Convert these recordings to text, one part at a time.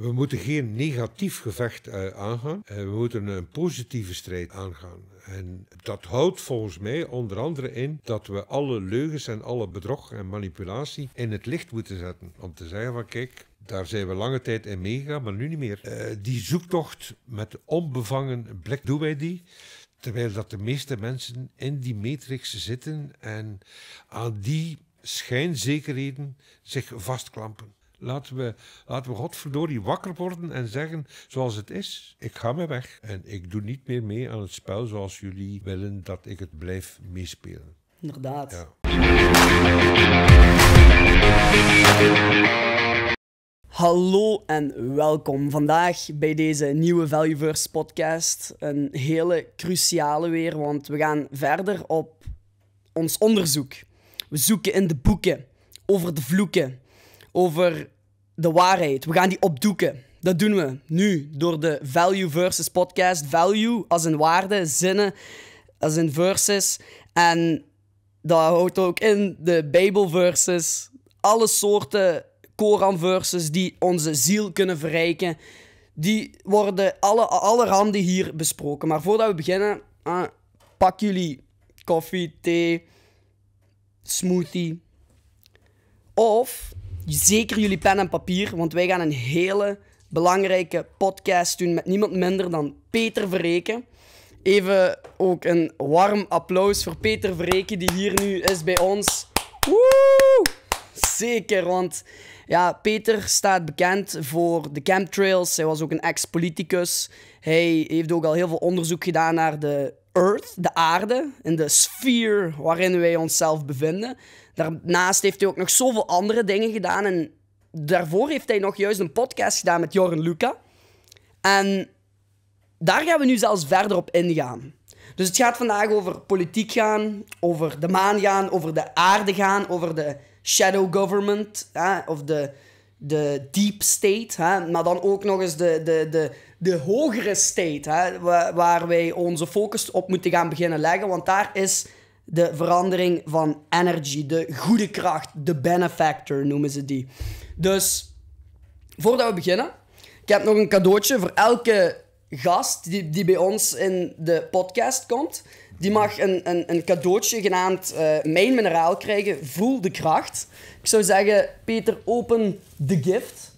We moeten geen negatief gevecht eh, aangaan. Eh, we moeten een positieve strijd aangaan. En dat houdt volgens mij onder andere in dat we alle leugens en alle bedrog en manipulatie in het licht moeten zetten. Om te zeggen van kijk, daar zijn we lange tijd in meegegaan, maar nu niet meer. Eh, die zoektocht met onbevangen blik, doen wij die? Terwijl dat de meeste mensen in die matrix zitten en aan die schijnzekerheden zich vastklampen. Laten we, laten we godverdorie wakker worden en zeggen zoals het is. Ik ga me weg en ik doe niet meer mee aan het spel zoals jullie willen dat ik het blijf meespelen. Inderdaad. Hallo en welkom vandaag bij deze nieuwe Valueverse podcast. Een hele cruciale weer, want we gaan verder op ons onderzoek. We zoeken in de boeken over de vloeken over de waarheid. We gaan die opdoeken. Dat doen we nu door de Value Versus podcast. Value als een waarde, zinnen als een versus. En dat houdt ook in de Bijbel alle soorten Koran verses die onze ziel kunnen verrijken. Die worden alle, randen hier besproken. Maar voordat we beginnen, ah, pak jullie koffie, thee, smoothie. Of zeker jullie pen en papier, want wij gaan een hele belangrijke podcast doen met niemand minder dan Peter Verreken. Even ook een warm applaus voor Peter Verreken, die hier nu is bij ons. Woe! Zeker, want ja, Peter staat bekend voor de chemtrails. Hij was ook een ex-politicus. Hij heeft ook al heel veel onderzoek gedaan naar de Earth, de aarde, en de sfeer waarin wij onszelf bevinden. Daarnaast heeft hij ook nog zoveel andere dingen gedaan. En daarvoor heeft hij nog juist een podcast gedaan met Jorn Luca. En daar gaan we nu zelfs verder op ingaan. Dus het gaat vandaag over politiek gaan, over de maan gaan, over de aarde gaan, over de shadow government hè, of de, de deep state. Hè, maar dan ook nog eens de, de, de, de hogere state, hè, waar wij onze focus op moeten gaan beginnen leggen. Want daar is de verandering van energy, de goede kracht, de benefactor noemen ze die. Dus voordat we beginnen, ik heb nog een cadeautje voor elke gast die, die bij ons in de podcast komt. Die mag een, een, een cadeautje genaamd eh, Mijn Mineraal krijgen. Voel de kracht. Ik zou zeggen, Peter, open de gift.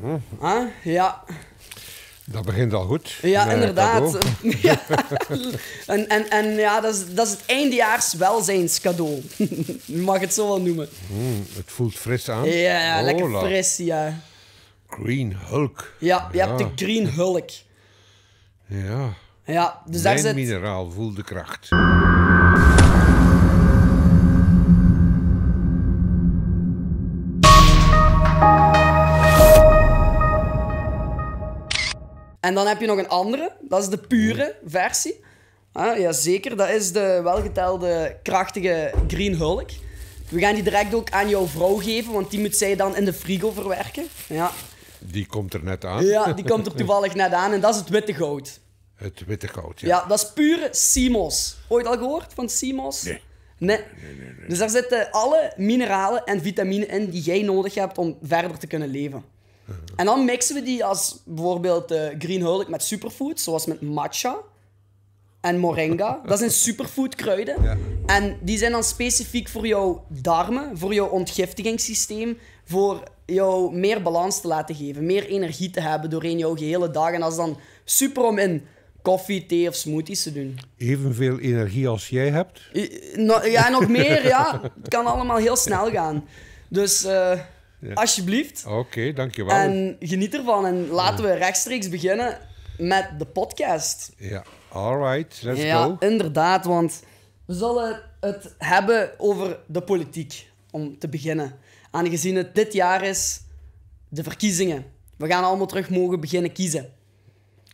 Mhm. Ah, ja. Dat begint al goed. Ja, inderdaad. en, en, en ja, dat is, dat is het eindejaars welzijnscadeau. Je mag het zo wel noemen. Hmm, het voelt fris aan. Ja, oh, lekker fris, ja. Green Hulk. Ja, je hebt de Green Hulk. Ja. Ja, dus daar zit... mineraal voelt de kracht. En dan heb je nog een andere, dat is de pure versie. Ah, ja, zeker. Dat is de welgetelde krachtige Green Hulk. We gaan die direct ook aan jouw vrouw geven, want die moet zij dan in de frigo verwerken. Ja. Die komt er net aan. Ja, die komt er toevallig net aan. En dat is het witte goud. Het witte goud, ja. Ja, dat is pure Simos. Ooit al gehoord van Simos? Nee. Nee. Nee, nee, Dus daar zitten alle mineralen en vitaminen in die jij nodig hebt om verder te kunnen leven. En dan mixen we die als bijvoorbeeld uh, green hulk met superfood, zoals met matcha en moringa. Dat zijn superfood kruiden. En die zijn dan specifiek voor jouw darmen, voor jouw ontgiftigingssysteem, voor jou meer balans te laten geven, meer energie te hebben doorheen jouw gehele dag. En dat is dan super om in koffie, thee of smoothies te doen. Evenveel energie als jij hebt? Ja, nog meer, ja. Het kan allemaal heel snel gaan. Dus... Eh, Alsjeblieft. Oké, dankjewel. En geniet ervan. En laten we rechtstreeks beginnen met de podcast. Ja, alright, let's go. Ja, inderdaad, want we zullen het hebben over de politiek, om te beginnen. Aangezien het dit jaar is de verkiezingen. We gaan allemaal terug mogen beginnen kiezen.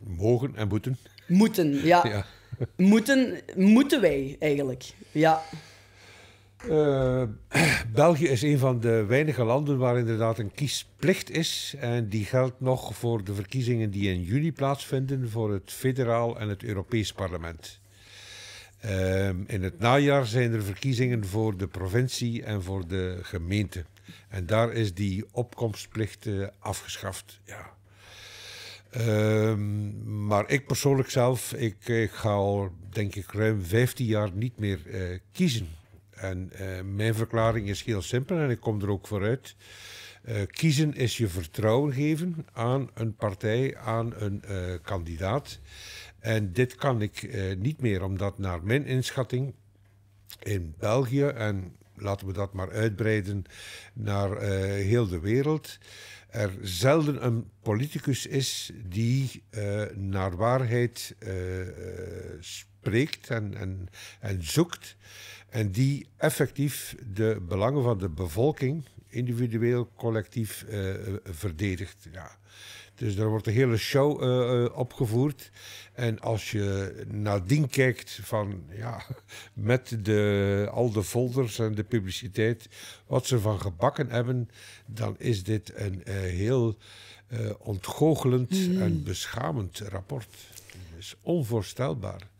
Mogen en moeten. Moeten, ja. ja. Moeten, moeten wij eigenlijk, ja. Eh, België is een van de weinige landen waar inderdaad een kiesplicht is. En die geldt nog voor de verkiezingen die in juni plaatsvinden voor het federaal en het Europees parlement. Ehm, in het najaar zijn er verkiezingen voor de provincie en voor de gemeente. En daar is die opkomstplicht eh, afgeschaft. Ja. Ehm, maar ik persoonlijk zelf, ik, ik, ga al denk ik ruim 15 jaar niet meer eh, kiezen. En eh, mijn verklaring is heel simpel en ik kom er ook vooruit. Eh, kiezen is je vertrouwen geven aan een partij, aan een eh, kandidaat. En dit kan ik niet meer, omdat naar mijn inschatting in België, en laten we dat maar uitbreiden naar heel de wereld, er zelden een politicus is die naar waarheid spreekt en, en zoekt. En die effectief de belangen van de bevolking, individueel, collectief, uh, verdedigt. Ja. Dus daar wordt een hele show eh, opgevoerd. En als je nadien kijkt van, ja, met de, al de folders en de publiciteit, wat ze van gebakken hebben, dan is dit een heel ontgoochelend mm. en beschamend rapport. Het is onvoorstelbaar.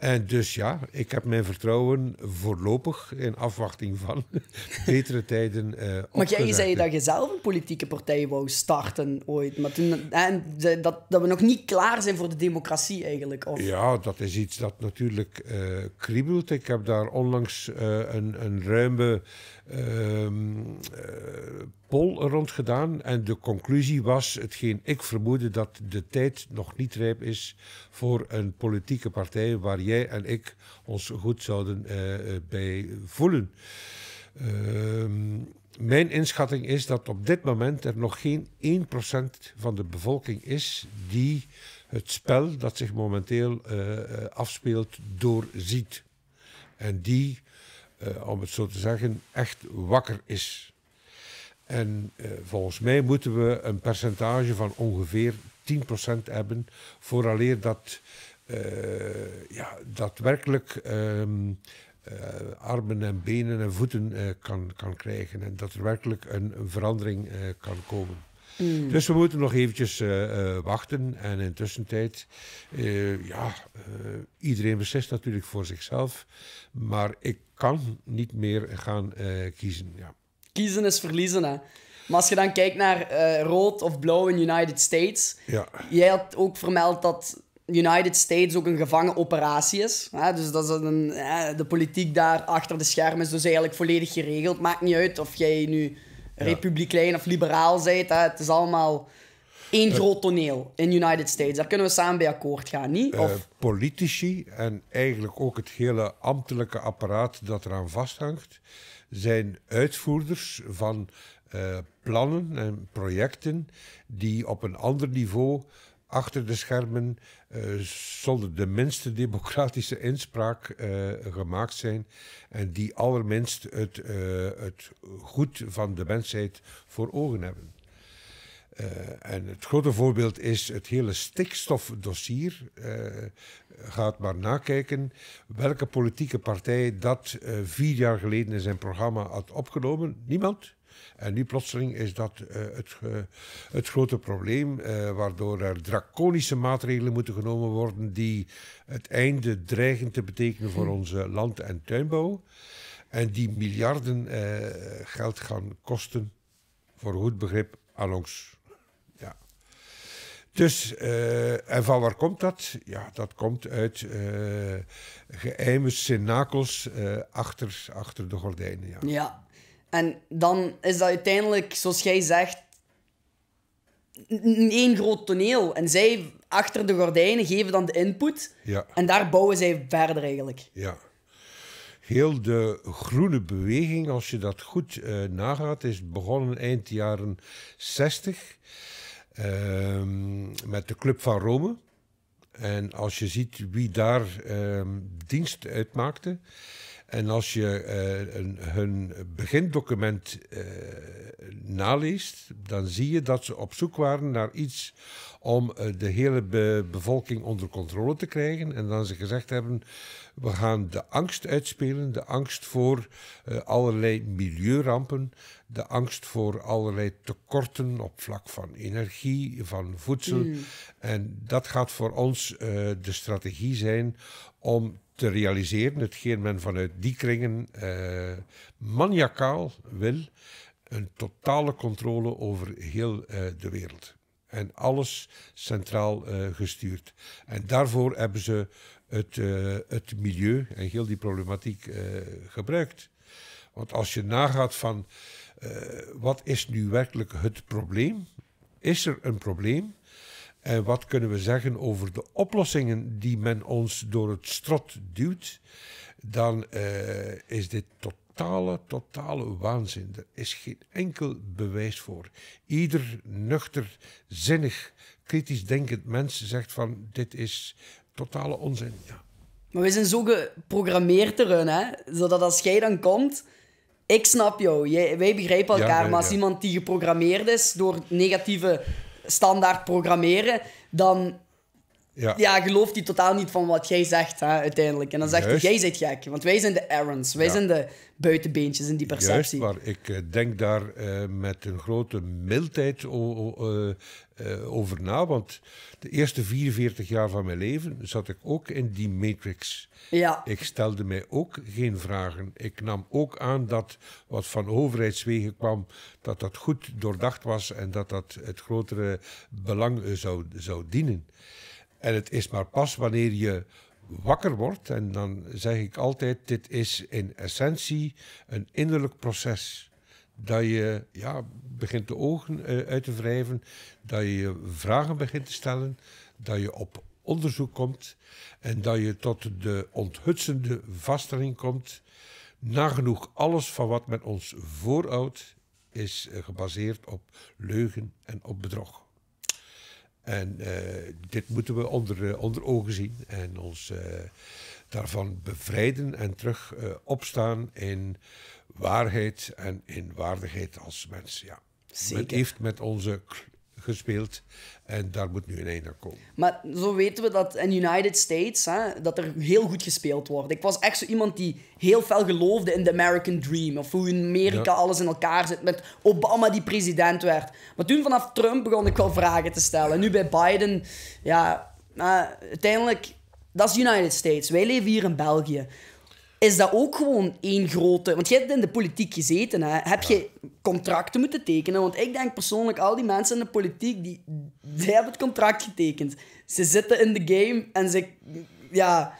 En dus ja, ik heb mijn vertrouwen voorlopig in afwachting van betere tijden. Uh, maar jij zei dat je zelf een politieke partij wou starten ooit. Maar toen, dat, dat we nog niet klaar zijn voor de democratie eigenlijk. Of? Ja, dat is iets dat natuurlijk uh, kriebelt. Ik heb daar onlangs eh, een, een ruime Ehm, eh, poll rond gedaan. En de conclusie was hetgeen ik vermoedde dat de tijd nog niet rijp is voor een politieke partij waar jij en ik ons goed zouden uh, bij voelen. Ehm, mijn inschatting is dat op dit moment er nog geen 1% van de bevolking is die het spel dat zich momenteel afspeelt doorziet. En die eh, om het zo te zeggen, echt wakker is. En eh, volgens mij moeten we een percentage van ongeveer 10% hebben, vooraleer dat, uh, ja, dat werkelijk ehm, armen en benen en voeten kan, kan krijgen en dat er werkelijk een, een verandering kan komen. Mm. Dus we moeten nog eventjes eh, eh, wachten. En intussen tijd, eh, ja, iedereen beslist natuurlijk voor zichzelf. Maar ik kan niet meer gaan kiezen. Ja. Kiezen is verliezen, hè? Maar als je dan kijkt naar rood of blauw in United States. Ja. Jij had ook vermeld dat United States ook een gevangen operatie is. Hè? Dus dat is een, hè, de politiek daar achter de schermen is dus eigenlijk volledig geregeld. Maakt niet uit of jij nu republikein of liberaal zijt. Hè, het is allemaal één eh. groot toneel in de United States. Daar kunnen we samen bij akkoord gaan, niet? Eh, of... politici en eigenlijk ook het hele ambtelijke apparaat dat eraan vasthangt, zijn uitvoerders van eh, plannen en projecten die op een ander niveau achter de schermen uh, eh, zonder de minste democratische inspraak eh, gemaakt zijn. En die allerminst het, eh, het goed van de mensheid voor ogen hebben. Uh, en het grote voorbeeld is het hele stikstofdossier. Uh, gaat maar nakijken welke politieke partij dat vier jaar geleden in zijn programma had opgenomen. Niemand. En nu plotseling is dat eh, het, het grote probleem, eh, waardoor er draconische maatregelen moeten genomen worden die het einde dreigen te betekenen voor hm. onze land- en tuinbouw. En die miljarden eh, geld gaan kosten, voor goed begrip, aan ons. Dus, en van waar komt dat? Ja, dat komt uit uh, geheime cenakels achter, achter de gordijnen. Ja. ja. En dan is dat uiteindelijk, zoals jij zegt, één groot toneel. En zij achter de gordijnen geven dan de input. En daar bouwen zij verder eigenlijk. Ja. Heel de groene beweging, als je dat goed eh, nagaat, is begonnen eind jaren 60 ehm, met de Club van Rome. En als je ziet wie daar ehm, dienst uitmaakte, en als je eh, een, hun begindocument eh, naleest, dan zie je dat ze op zoek waren naar iets om eh, de hele bevolking onder controle te krijgen. En dan ze gezegd hebben, we gaan de angst uitspelen, de angst voor allerlei milieurampen, de angst voor allerlei tekorten op vlak van energie, van voedsel. Mm. En dat gaat voor ons de strategie zijn om te realiseren. Hetgeen men vanuit die kringen uh, maniacaal wil. Een totale controle over heel eh, de wereld. En alles centraal eh, gestuurd. En daarvoor hebben ze het, het milieu en heel die problematiek gebruikt. Want als je nagaat van wat is nu werkelijk het probleem? Is er een probleem? En eh, wat kunnen we zeggen over de oplossingen die men ons door het strot duwt? Dan eh, is dit totale, totale waanzin. Er is geen enkel bewijs voor. Ieder nuchter, zinnig, kritisch denkend mens zegt van dit is totale onzin. Ja. Maar we zijn zo geprogrammeerd erin, hè? zodat als jij dan komt, ik snap jou, wij begrijpen elkaar. maar als iemand die geprogrammeerd is door negatieve standaard programmeren, dan ja. ja, gelooft hij totaal niet van wat jij zegt hè, uiteindelijk. En dan zegt hij, jij bent gek. Want wij zijn de errands, wij zijn de buitenbeentjes in die perceptie. Juist, maar ik eh, denk daar eh, met een grote mildheid eh, over na. Want de eerste 44 jaar van mijn leven zat ik ook in die matrix. Ja. Ik stelde mij ook geen vragen. Ik nam ook aan dat wat van overheidswegen kwam, dat dat goed doordacht was en dat dat het grotere belang zou, zou dienen. En het is maar pas wanneer je wakker wordt, en dan zeg ik altijd: dit is in essentie een innerlijk proces. Dat je ja, begint de ogen eh, uit te wrijven, dat je vragen begint te stellen, dat je op onderzoek komt en dat je tot de onthutsende vaststelling komt. Nagenoeg alles van wat men ons voorhoudt is eh, gebaseerd op leugen en op bedrog. En eh, dit moeten we onder, eh, onder ogen zien en ons eh, daarvan bevrijden en terug opstaan in waarheid en in waardigheid als mens. Ja. Zeker. Het heeft met onze gespeeld. En daar moet nu een einde komen. Maar zo weten we dat in de United States hè, dat er heel goed gespeeld wordt. Ik was echt zo iemand die heel fel geloofde in de American Dream. Of hoe in Amerika alles in elkaar zit. Met Obama die president werd. Maar toen vanaf Trump begon ik wel vragen te stellen. En nu bij Biden, ja, uiteindelijk, dat is United States. Wij leven hier in België is dat ook gewoon één grote... Want jij hebt in de politiek gezeten. Hè? Heb je contracten moeten tekenen? Want ik denk persoonlijk, al die mensen in de politiek, die, die hebben het contract getekend. Ze zitten in de game en ze... Ja,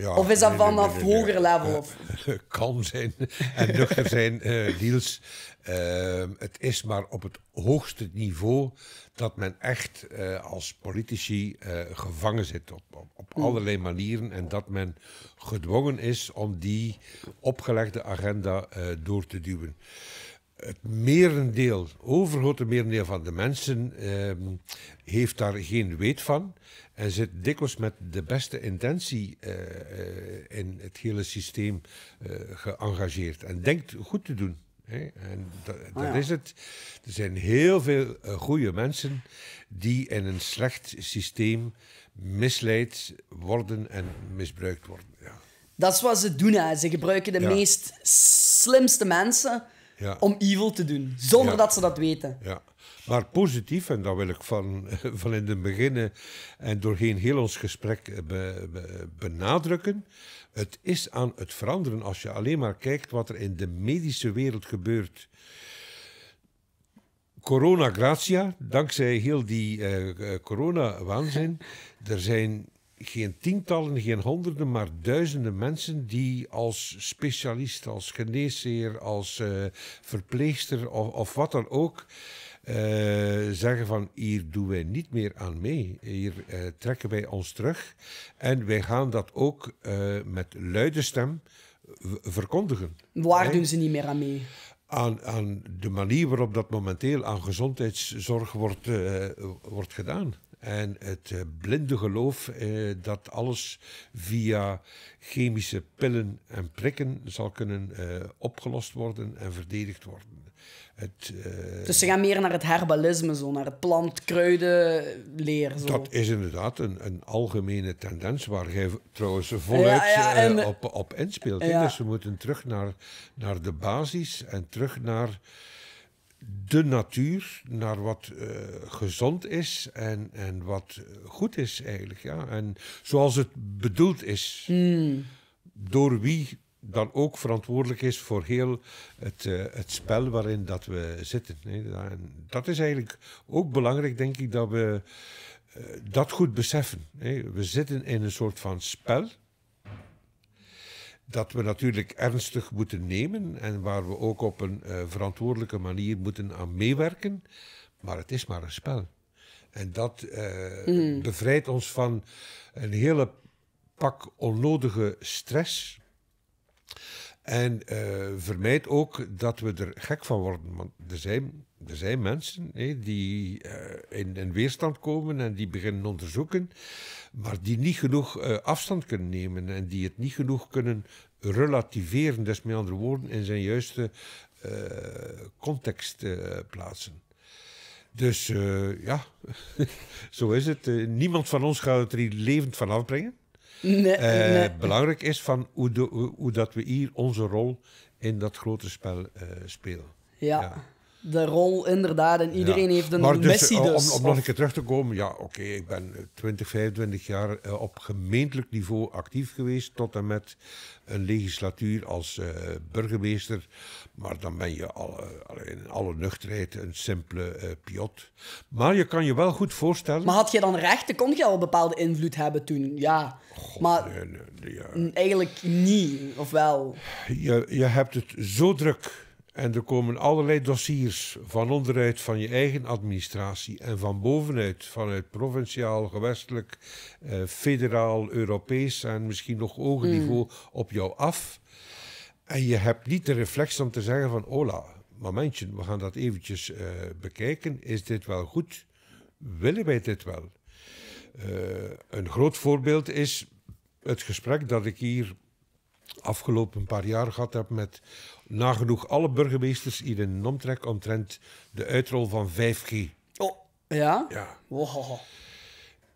of is dat vanaf hoger level? Of? Eh, eh, kalm zijn en nuchter zijn, uh, het is maar op het hoogste niveau dat men echt als politici gevangen zit op, op, mm. allerlei manieren. En dat men gedwongen is om die opgelegde agenda door te duwen. Het merendeel, overgrote merendeel van de mensen ehm, heeft daar geen weet van. En zit dikwijls met de beste intentie eh, eh, in het hele systeem uh, geëngageerd. En denkt goed te doen. Hè? En dat, ah, is het. Er zijn heel veel goede mensen die in een slecht systeem misleid worden en misbruikt worden. Ja. Dat is wat ze doen. Hè. Ze gebruiken de meest slimste mensen om evil te doen, zonder dat ze dat weten. Ja. Maar positief, en dat wil ik van, van in het begin eh, en doorheen heel ons gesprek eh, benadrukken. Het is aan het veranderen als je alleen maar kijkt wat er in de medische wereld gebeurt. Corona gratia, dankzij heel die uh, corona-waanzin. er zijn geen tientallen, geen honderden, maar duizenden mensen die als specialist, als geneesheer, als verpleegster of, of wat dan ook eh, zeggen van hier doen wij niet meer aan mee, hier eh, trekken wij ons terug en wij gaan dat ook eh, met luide stem verkondigen. Waar doen ze niet meer aan mee? Aan, aan, de manier waarop dat momenteel aan gezondheidszorg wordt, wordt gedaan. En het blinde geloof dat alles via chemische pillen en prikken zal kunnen opgelost worden en verdedigd worden. Eh, dus ze gaan meer naar het herbalisme, zo, naar het plant-kruiden-leer. Dat is inderdaad een, een algemene tendens waar jij trouwens voluit eh, op, op inspeelt. Dus we moeten terug naar, naar de basis en terug naar de natuur, naar wat eh, gezond is en, en wat goed is eigenlijk. Ja. En zoals het bedoeld is. Hmm. Door wie dan ook verantwoordelijk is voor heel het, eh, het spel waarin dat we zitten. dat is eigenlijk ook belangrijk, denk ik, dat we eh, dat goed beseffen. we zitten in een soort van spel dat we natuurlijk ernstig moeten nemen en waar we ook op een eh, verantwoordelijke manier moeten aan meewerken. Maar het is maar een spel. En dat hmm. bevrijdt ons van een hele pak onnodige stress en uh, vermijd ook dat we er gek van worden. Want er zijn, er zijn mensen die eh, in, in, weerstand komen en die beginnen onderzoeken, maar die niet genoeg eh, afstand kunnen nemen en die het niet genoeg kunnen relativeren, dus met andere woorden, in zijn juiste context plaatsen. Dus ja, zo is het. niemand van ons gaat het er hier levend van afbrengen. Eh, belangrijk is van hoe, hoe, dat we hier onze rol in dat grote spel eh, spelen. ja de rol inderdaad. En iedereen heeft een maar dus, missie eh, Om, dus. om nog een keer terug te komen. Ja, oké, ik ben 20, eh, 25 jaar eh, op gemeentelijk niveau actief geweest. Tot en met een legislatuur als burgemeester. Maar dan ben je al, in alle nuchterheid een simpele piot. Maar je kan je wel goed voorstellen... Maar had je dan rechten? Kon je al een bepaalde invloed hebben toen? Ja. maar eigenlijk niet, of wel? Je, je hebt het zo druk en er komen allerlei dossiers van onderuit van je eigen administratie en van bovenuit, vanuit provinciaal, gewestelijk, eh, federaal, Europees en misschien nog hoger mm. niveau op jou af. En je hebt niet de reflex om te zeggen van, hola, momentje, we gaan dat eventjes eh, bekijken. Is dit wel goed? Willen wij dit wel? Eh, een groot voorbeeld is het gesprek dat ik hier afgelopen paar jaar gehad heb met nagenoeg alle burgemeesters hier in een omtrek omtrent de uitrol van 5G. Oh, ja? Ja. Wow.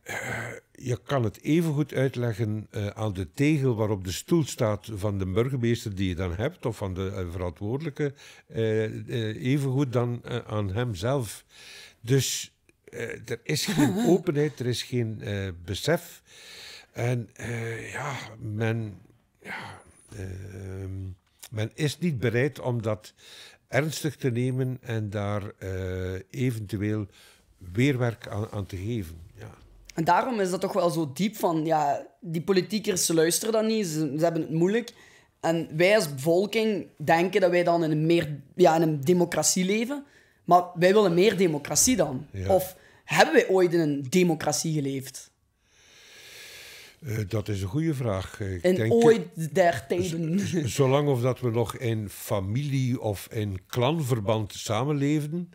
Uh, je kan het even goed uitleggen eh, aan de tegel waarop de stoel staat van de burgemeester die je dan hebt, of van de eh, verantwoordelijke, even goed dan aan hemzelf. Dus er is geen openheid, er is geen besef. En ja, men. Ja, ehm, men is niet bereid om dat ernstig te nemen en daar eh, eventueel weerwerk aan, te geven. Ja. En daarom is dat toch wel zo diep van, ja, die politiekers luisteren dan niet, ze, hebben het moeilijk. En wij als bevolking denken dat wij dan in een, meer, ja, in een democratie leven, maar wij willen meer democratie dan. Of hebben wij ooit in een democratie geleefd? Eh, dat is een goede vraag. Eh, ik en denk, ooit tijden. Zolang of dat we nog in familie of in klanverband samenleven,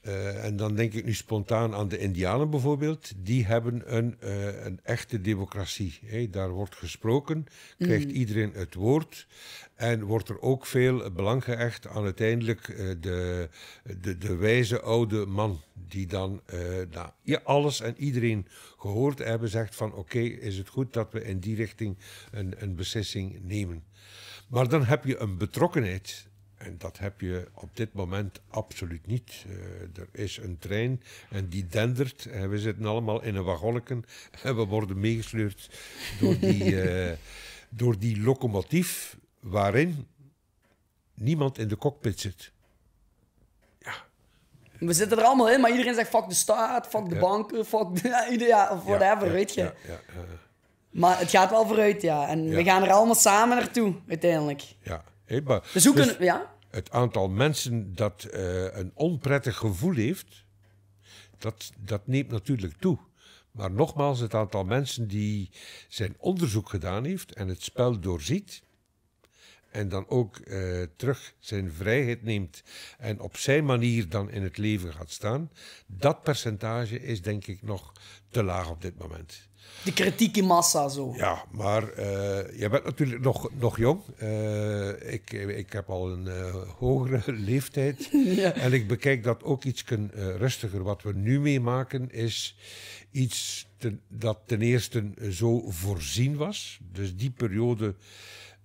eh, en dan denk ik nu spontaan aan de Indianen bijvoorbeeld. Die hebben een, eh, een echte democratie. Hè. Daar wordt gesproken, krijgt mm. iedereen het woord. En wordt er ook veel belang gehecht aan uiteindelijk eh, de, de, de wijze oude man. Die dan na nou, alles en iedereen gehoord hebben, zegt van oké, is het goed dat we in die richting een, een beslissing nemen. Maar dan heb je een betrokkenheid en dat heb je op dit moment absoluut niet. Eh, er is een trein en die dendert. En eh, we zitten allemaal in een wagonneken en we worden meegesleurd door die, eh, door die locomotief waarin niemand in de cockpit zit. Ja. We zitten er allemaal in, maar iedereen zegt fuck de staat, fuck de banken, fuck de, ja, whatever, ja, weet je. Ja, ja, Maar het gaat wel vooruit, ja. En we gaan er allemaal samen naartoe, uiteindelijk. Ja. Dus ja? Het aantal mensen dat eh, een onprettig gevoel heeft, dat, dat neemt natuurlijk toe. Maar nogmaals, het aantal mensen die zijn onderzoek gedaan heeft en het spel doorziet, en dan ook eh, terug zijn vrijheid neemt en op zijn manier dan in het leven gaat staan, dat percentage is denk ik nog te laag op dit moment. De kritiek in massa, zo. Ja, maar eh, je bent natuurlijk nog, nog jong. Eh, ik, ik heb al een eh, hogere leeftijd. En ik bekijk dat ook iets rustiger. Wat we nu meemaken is iets dat ten eerste zo voorzien was. Dus die periode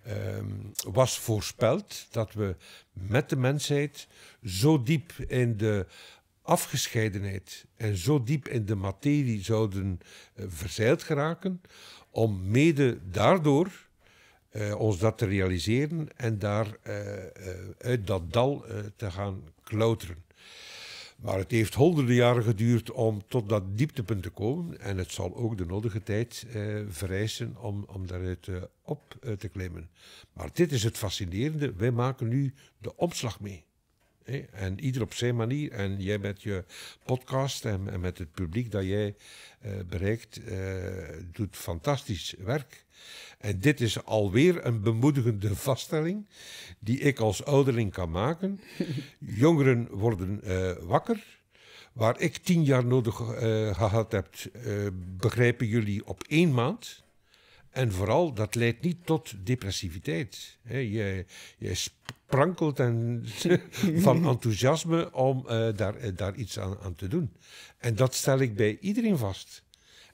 ehm, was voorspeld dat we met de mensheid zo diep in de afgescheidenheid en zo diep in de materie zouden eh, verzeild geraken, om mede daardoor eh, ons dat te realiseren en daar eh, uit dat dal te gaan klauteren. Maar het heeft honderden jaren geduurd om tot dat dieptepunt te komen. En het zal ook de nodige tijd eh, vereisen om, om daaruit op te klimmen. Maar dit is het fascinerende. Wij maken nu de omslag mee. En ieder op zijn manier. En jij met je podcast en, met het publiek dat jij eh, bereikt, eh, doet fantastisch werk. En dit is alweer een bemoedigende vaststelling die ik als ouderling kan maken. Jongeren worden eh, wakker. Waar ik tien jaar nodig gehad heb, begrijpen jullie op één maand. En vooral, dat leidt niet tot depressiviteit. je, je sprankelt en, van enthousiasme om eh, daar, eh, daar iets aan, aan te doen. En dat stel ik bij iedereen vast.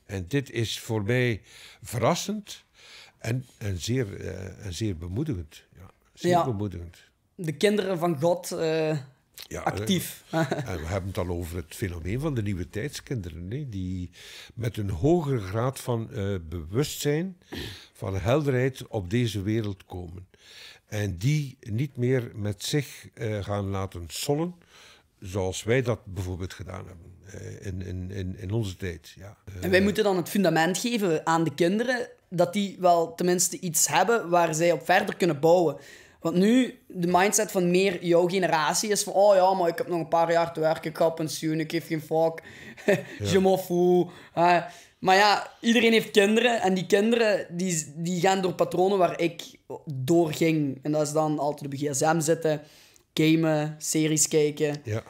En dit is voor mij verrassend en, en, zeer, eh, en zeer bemoedigend. Ja, zeer bemoedigend. De kinderen van God ja, actief. En, we hebben het al over het fenomeen van de nieuwe tijdskinderen, die met een hogere graad van eh, bewustzijn, van helderheid op deze wereld komen. En die niet meer met zich eh, gaan laten sollen, zoals wij dat bijvoorbeeld gedaan hebben eh, in, in, in, in, onze tijd. Ja. En wij moeten dan het fundament geven aan de kinderen, dat die wel tenminste iets hebben waar zij op verder kunnen bouwen. Want nu, de mindset van meer jouw generatie is van... Oh ja, maar ik heb nog een paar jaar te werken. Ik ga pensioen. Ik geef geen fuck. Je m'en fout. maar ja, iedereen heeft kinderen. En die kinderen die, die gaan door patronen waar ik door ging. En dat is dan altijd op de gsm zitten. Gamen, series kijken. Ja.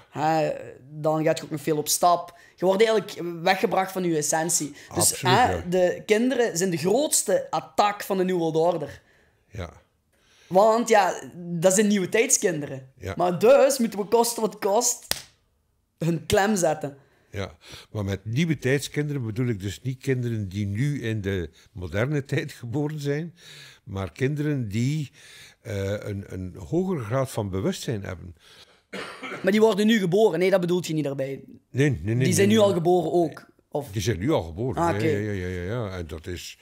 dan gaat je ook nog veel op stap. Je wordt eigenlijk weggebracht van je essentie. Dus Absoluut, de kinderen zijn de grootste attack van de New World Order. Ja. Want ja, dat zijn nieuwe tijdskinderen. Maar dus moeten we kost wat kost hun klem zetten. Ja, maar met nieuwe tijdskinderen bedoel ik dus niet kinderen die nu in de moderne tijd geboren zijn, maar kinderen die eh, een, een hogere graad van bewustzijn hebben. Maar die worden nu geboren, nee, dat bedoelt je niet daarbij. Nee, nee, nee. Die zijn nu al geboren ook. Of? Die zijn nu al geboren, ah, ja, ja, ja, ja, ja. En dat is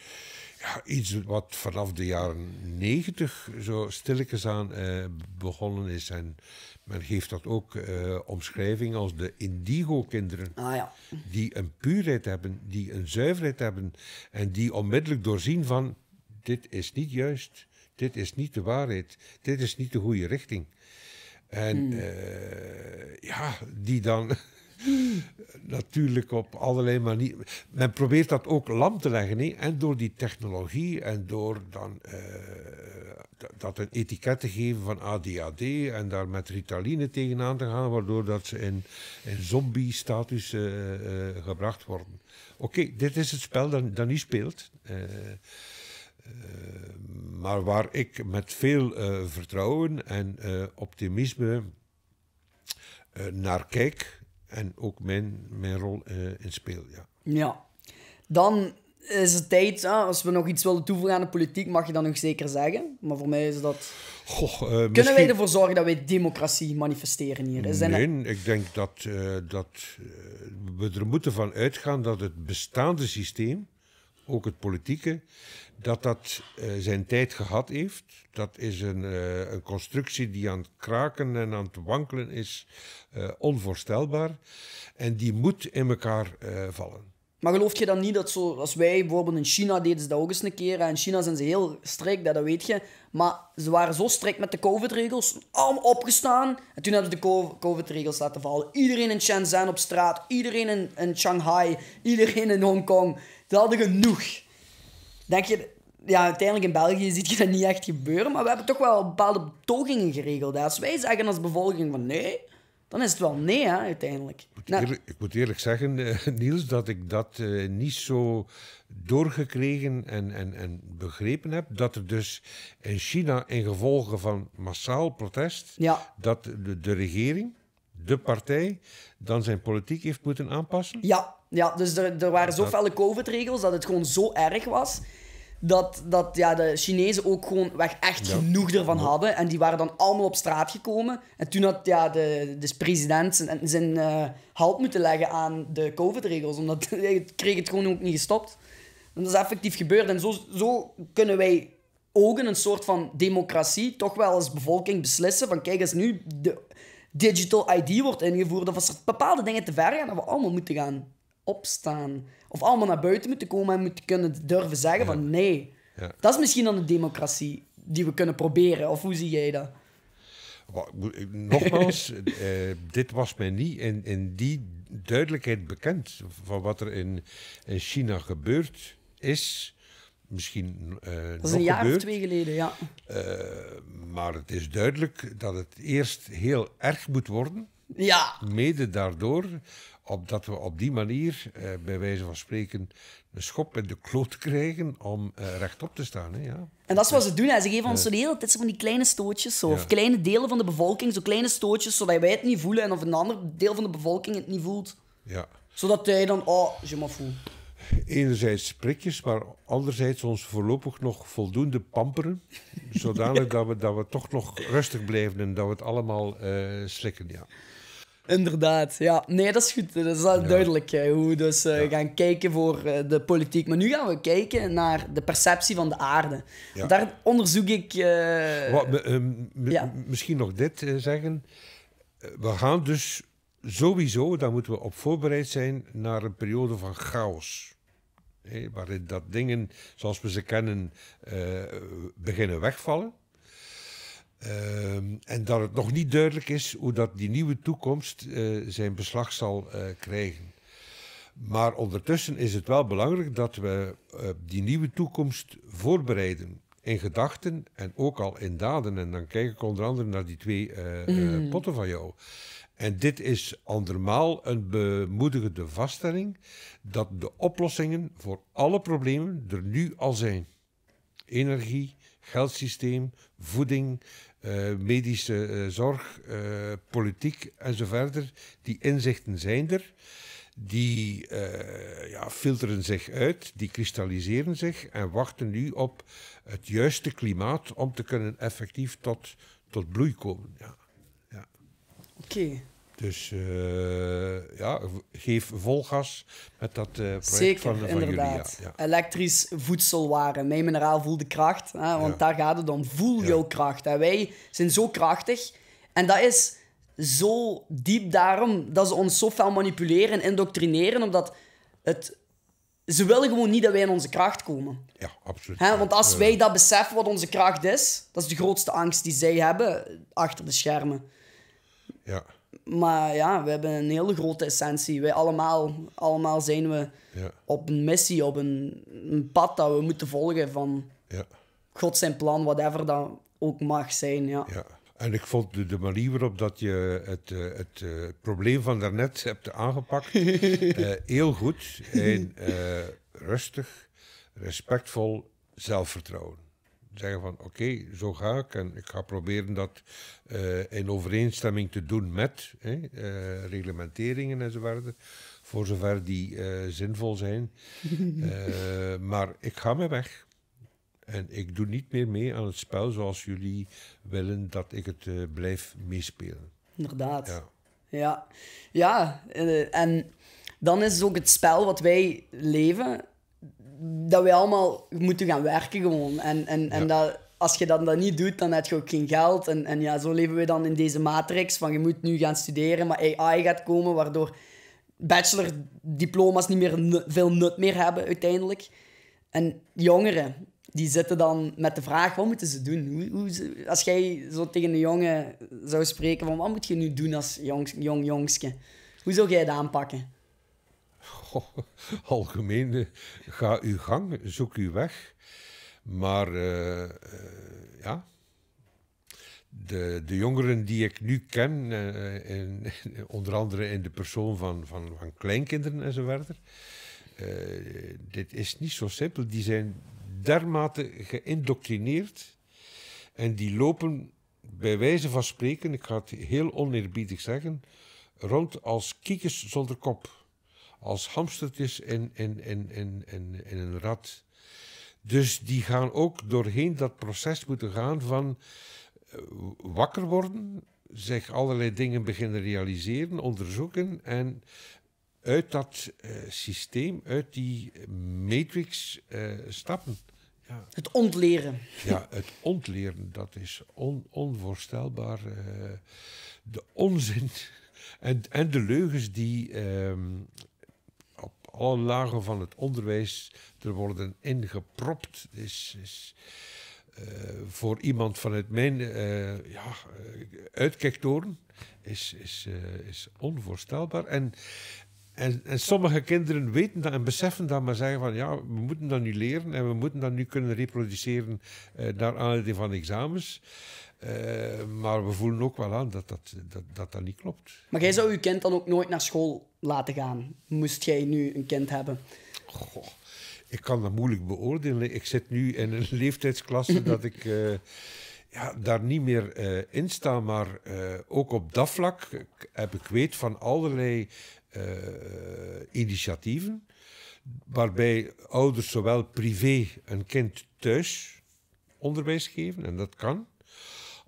ja, iets wat vanaf de jaren negentig zo stilletjes aan eh, begonnen is. En men geeft dat ook eh, omschrijving als de indigo-kinderen. Ah, ja. Die een puurheid hebben, die een zuiverheid hebben. En die onmiddellijk doorzien van, dit is niet juist. Dit is niet de waarheid. Dit is niet de goede richting. En hmm. eh, ja, die dan natuurlijk op allerlei manieren. Men probeert dat ook lam te leggen. He? En door die technologie en door dan eh, dat een etiket te geven van ADHD en daar met Ritaline tegenaan te gaan, waardoor dat ze in, in zombie-status eh, eh, gebracht worden. Oké, dit is het spel dat, dat nu speelt. maar waar ik met veel vertrouwen en optimisme naar kijk, en ook mijn, mijn rol eh, in speel. Ja. ja, dan is het tijd, als we nog iets willen toevoegen aan de politiek, mag je dat nog zeker zeggen. Maar voor mij is dat. Goh, uh, Kunnen wij ervoor zorgen dat wij democratie manifesteren hier? nee, ik denk dat, eh, dat we er moeten van uitgaan dat het bestaande systeem ook het politieke, dat dat eh, zijn tijd gehad heeft. Dat is een, eh, een, constructie die aan het kraken en aan het wankelen is, eh, onvoorstelbaar. En die moet in elkaar vallen. Maar geloof je dan niet dat zo, als wij bijvoorbeeld in China deden ze dat ook eens een keer. En in China zijn ze heel strikt, dat, dat weet je. Maar ze waren zo strikt met de COVID-regels. Allemaal opgestaan. En toen hebben ze de COVID-regels laten vallen. Iedereen in Shenzhen op straat. Iedereen in, in Shanghai. Iedereen in Hongkong. Ze hadden genoeg. Denk je, ja, uiteindelijk in België ziet je dat niet echt gebeuren. Maar we hebben toch wel bepaalde betogingen geregeld. Als wij zeggen als bevolking van nee, dan is het wel nee, hè, uiteindelijk. Ik moet, eerlijk, ik moet eerlijk zeggen, eh, Niels, dat ik dat eh, niet zo doorgekregen en, en, en begrepen heb. Dat er dus in China, in gevolge van massaal protest, ja. dat de, de regering, de partij, dan zijn politiek heeft moeten aanpassen. Ja, ja dus er, er waren zoveel COVID-regels dat het gewoon zo erg was dat, dat ja, de Chinezen ook gewoon weg echt genoeg ervan hadden. En die waren dan allemaal op straat gekomen. En toen had ja, de, de president zijn, zijn eh, halt moeten leggen aan de COVID-regels. Omdat hij kreeg het gewoon ook niet gestopt. En dat is effectief gebeurd. En zo, zo kunnen wij ook in een soort van democratie toch wel als bevolking beslissen van kijk als nu de digital ID wordt ingevoerd of als er bepaalde dingen te ver gaan dat we allemaal moeten gaan opstaan. Of allemaal naar buiten moeten komen en moeten kunnen durven zeggen van nee. Dat is misschien dan een democratie die we kunnen proberen. Of hoe zie jij dat? Nogmaals, eh, dit was mij niet in, in die duidelijkheid bekend van wat er in, China gebeurd is. Misschien uh, Dat is een jaar of twee geleden, ja. Eh, maar het is duidelijk dat het eerst heel erg moet worden. Ja. Mede daardoor opdat we op die manier, eh, bij wijze van spreken, een schop in de kloot krijgen om eh, rechtop te staan. Hè, ja. En dat is wat ze doen. Hè. Ze geven ons dat de hele tijd van die kleine stootjes, zo, of kleine delen van de bevolking, zo kleine stootjes, zodat wij het niet voelen en of een ander deel van de bevolking het niet voelt. Ja. Zodat jij dan, oh, je me voelt. Enerzijds prikjes, maar anderzijds ons voorlopig nog voldoende pamperen. Zodanig dat, we, dat we toch nog rustig blijven en dat we het allemaal eh, slikken. Ja. Inderdaad, ja. Nee, dat is goed. Dat is duidelijk eh, hoe we dus eh, gaan kijken voor eh, de politiek. Maar nu gaan we kijken naar de perceptie van de aarde. Daar onderzoek ik... misschien nog dit zeggen. We gaan dus sowieso, daar moeten we op voorbereid zijn, naar een periode van chaos. waarin dat dingen zoals we ze kennen beginnen wegvallen. Ehm, en dat het nog niet duidelijk is hoe dat die nieuwe toekomst eh, zijn beslag zal eh, krijgen. Maar ondertussen is het wel belangrijk dat we eh, die nieuwe toekomst voorbereiden. In gedachten en ook al in daden. En dan kijk ik onder andere naar die twee mhm. potten van jou. En dit is andermaal een bemoedigende vaststelling dat de oplossingen voor alle problemen er nu al zijn. Energie, geldsysteem, voeding, eh, medische eh, zorg, eh, politiek en verder. Die inzichten zijn er. Die ja, filteren zich uit, die kristalliseren zich en wachten nu op het juiste klimaat om te kunnen effectief tot, tot bloei komen. Ja. Ja. Oké. Dus eh, ja, geef vol gas met dat uh, project Zeker, van, van inderdaad. Jullie, ja, Elektrisch voedselwaren. Mijn mineraal voelt de kracht. Hè, want daar gaat het om. Voel jouw kracht. En wij zijn zo krachtig. En dat is zo diep daarom dat ze ons zo fel manipuleren en indoctrineren. Omdat het, ze willen gewoon niet dat wij in onze kracht komen. Ja, absoluut. Hè, want als wij dat beseffen wat onze kracht is, dat is de grootste angst die zij hebben achter de schermen. Ja. Maar ja, we hebben een hele grote essentie. Wij allemaal, allemaal zijn we op een missie, op een, een, pad dat we moeten volgen van ja. God zijn plan, whatever dat ook mag zijn. Ja. ja. En ik vond de, manier waarop dat je het, eh, het, eh, probleem van daarnet hebt aangepakt eh, heel goed en rustig, respectvol, zelfvertrouwen zeggen van oké, zo ga ik en ik ga proberen dat eh, in overeenstemming te doen met hè, uh, reglementeringen enzovoort, voor zover die eh, zinvol zijn. maar ik ga me weg. En ik doe niet meer mee aan het spel zoals jullie willen dat ik het blijf meespelen. Inderdaad. Ja. Ja, ja. en dan is het ook het spel wat wij leven dat wij allemaal moeten gaan werken gewoon. En, en, en dat, als je dan dat niet doet, dan heb je ook geen geld. En, en ja, zo leven we dan in deze matrix van je moet nu gaan studeren, maar AI gaat komen, waardoor bachelor-diploma's niet meer veel nut meer hebben uiteindelijk. En jongeren, die zitten dan met de vraag, wat moeten ze doen? Hoe, hoe, als jij zo tegen een jongen zou spreken van, wat moet je nu doen als jong, jong jongske? Hoe zou jij dat aanpakken? algemeen, eh, ga uw gang, zoek uw weg. Maar eh, eh, ja, de, de, jongeren die ik nu ken, onder andere in de persoon van, van, van kleinkinderen enzovoort, dit is niet zo simpel. Die zijn dermate geïndoctrineerd en die lopen bij wijze van spreken, ik ga het heel oneerbiedig zeggen, rond als kiekers zonder kop als hamstertjes in, in, in, in, in, in een rad. Dus die gaan ook doorheen dat proces moeten gaan van eh, wakker worden, zich allerlei dingen beginnen realiseren, onderzoeken en uit dat eh, systeem, uit die matrix eh, stappen. Ja. Het ontleren. Ja, het ontleren, dat is on, onvoorstelbaar. de onzin en, en de leugens die ehm, alle lagen van het onderwijs er worden ingepropt. Is, is eh, voor iemand vanuit mijn uh, ja, eh, uitkijktoren is, is, is onvoorstelbaar. En, en, en, sommige kinderen weten dat en beseffen dat, maar zeggen van ja, we moeten dat nu leren en we moeten dat nu kunnen reproduceren naar aanleiding van examens. Eh, maar we voelen ook wel aan dat dat, dat, dat, dat niet klopt. Maar jij zou je kind dan ook nooit naar school laten gaan, moest jij nu een kind hebben? Goh, ik kan dat moeilijk beoordelen. Ik zit nu in een leeftijdsklasse dat ik eh, ja, daar niet meer uh, in sta. Maar ook op dat vlak heb ik weet van allerlei initiatieven. Waarbij ouders zowel privé een kind thuis onderwijs geven, en dat kan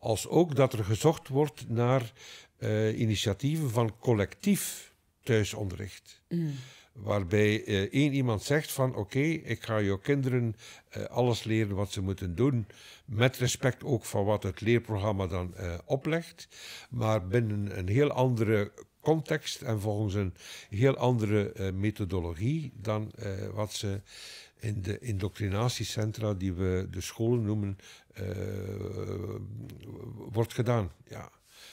als ook dat er gezocht wordt naar eh, initiatieven van collectief thuisonderricht. Mm. Waarbij eh, één iemand zegt van oké, ik ga jouw kinderen eh, alles leren wat ze moeten doen, met respect ook van wat het leerprogramma dan oplegt, maar binnen een heel andere context en volgens een heel andere methodologie dan wat ze in de indoctrinatiecentra die we de scholen noemen, eh, wordt gedaan. Ja.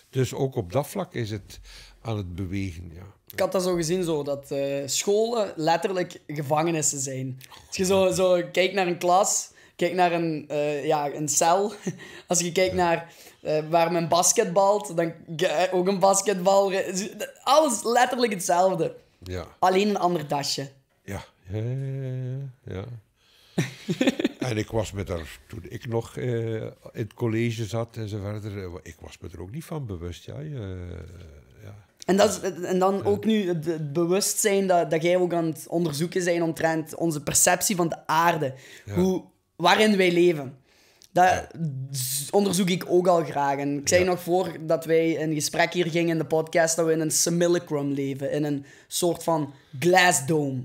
Dus ook op dat vlak is het aan het bewegen. Ja. Ik had dat zo gezien, zo, dat eh, scholen letterlijk gevangenissen zijn. Als je zo, zo kijkt naar een klas, kijkt naar een, eh, ja, een cel. Als je kijkt naar waar men basketbalt, dan ook een basketbal. Alles letterlijk hetzelfde. Ja. Alleen een ander tasje. ja. ja. en ik was me daar, toen ik nog eh, in het college zat en verder, eh, ik was me er ook niet van bewust. Ja, eh, ja. En, dat en dan ook nu het, bewustzijn dat, dat jij ook aan het onderzoeken zijn omtrent onze perceptie van de aarde. Hoe, waarin wij leven. Dat onderzoek ik ook al graag. En ik zei nog voor dat wij een gesprek hier gingen in de podcast, dat we in een simulacrum leven, in een soort van glass dome.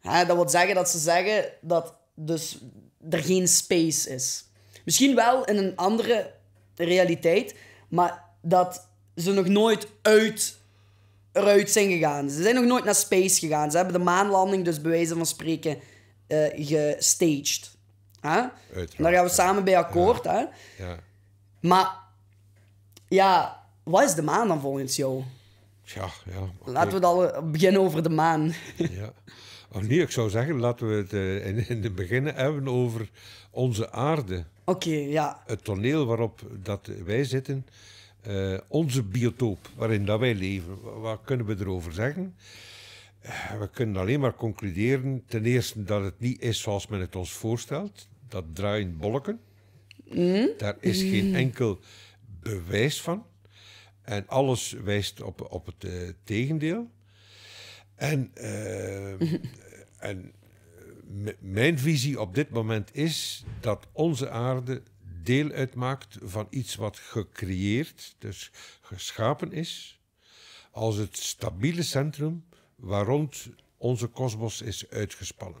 He, dat wil zeggen dat ze zeggen dat dus er geen space is. Misschien wel in een andere realiteit, maar dat ze nog nooit uit, eruit zijn gegaan. Ze zijn nog nooit naar space gegaan. Ze hebben de maanlanding dus bij wijze van spreken uh, gestaged. Huh? Daar gaan we samen bij akkoord. Hè? Ja. Maar ja, wat is de maan dan volgens jou? Ja, ja. Laten we dan eh, beginnen over de maan. ja. Oh, nu, ik zou zeggen, laten we het eh, in, in het begin hebben over onze aarde. Oké, ja. Het toneel waarop dat wij zitten, eh, onze biotoop waarin dat wij leven. Wat kunnen we erover zeggen? Eh, we kunnen alleen maar concluderen, ten eerste dat het niet is zoals men het ons voorstelt. Dat draaien bolken. Hmm? Daar is geen enkel bewijs van. En alles wijst op, op het tegendeel. En en eh, mijn visie op dit moment is dat onze aarde deel uitmaakt van iets wat gecreëerd, dus geschapen is, als het stabiele centrum waar rond onze kosmos is uitgespannen.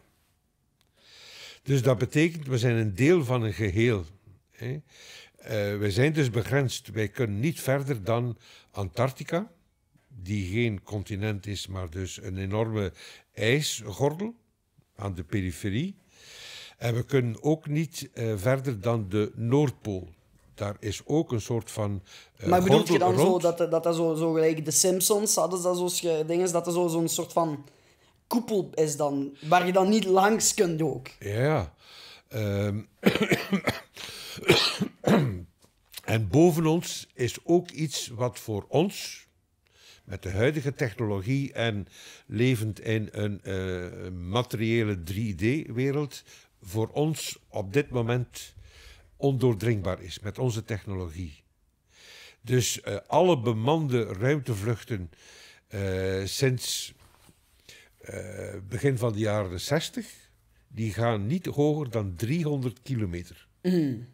Dus dat betekent, we zijn een deel van een geheel. Hè. Uh, we zijn dus begrensd. Wij kunnen niet verder dan Antarctica die geen continent is, maar dus een enorme ijsgordel aan de periferie. En we kunnen ook niet eh, verder dan de Noordpool. Daar is ook een soort van. Uh, maar bedoel je dan zo dat, dat zo, gelijk de Simpsons hadden, dat ding dingen, dat er zo'n soort van koepel is dan, waar je dan niet langs kunt ook? Ja. Ehm, en boven ons is ook iets wat voor ons, met de huidige technologie en levend in een eh, materiële 3D-wereld, voor ons op dit moment ondoordringbaar is met onze technologie. Dus eh, alle bemande ruimtevluchten eh, sinds begin van de jaren 60, die gaan niet hoger dan 300 kilometer. Mm.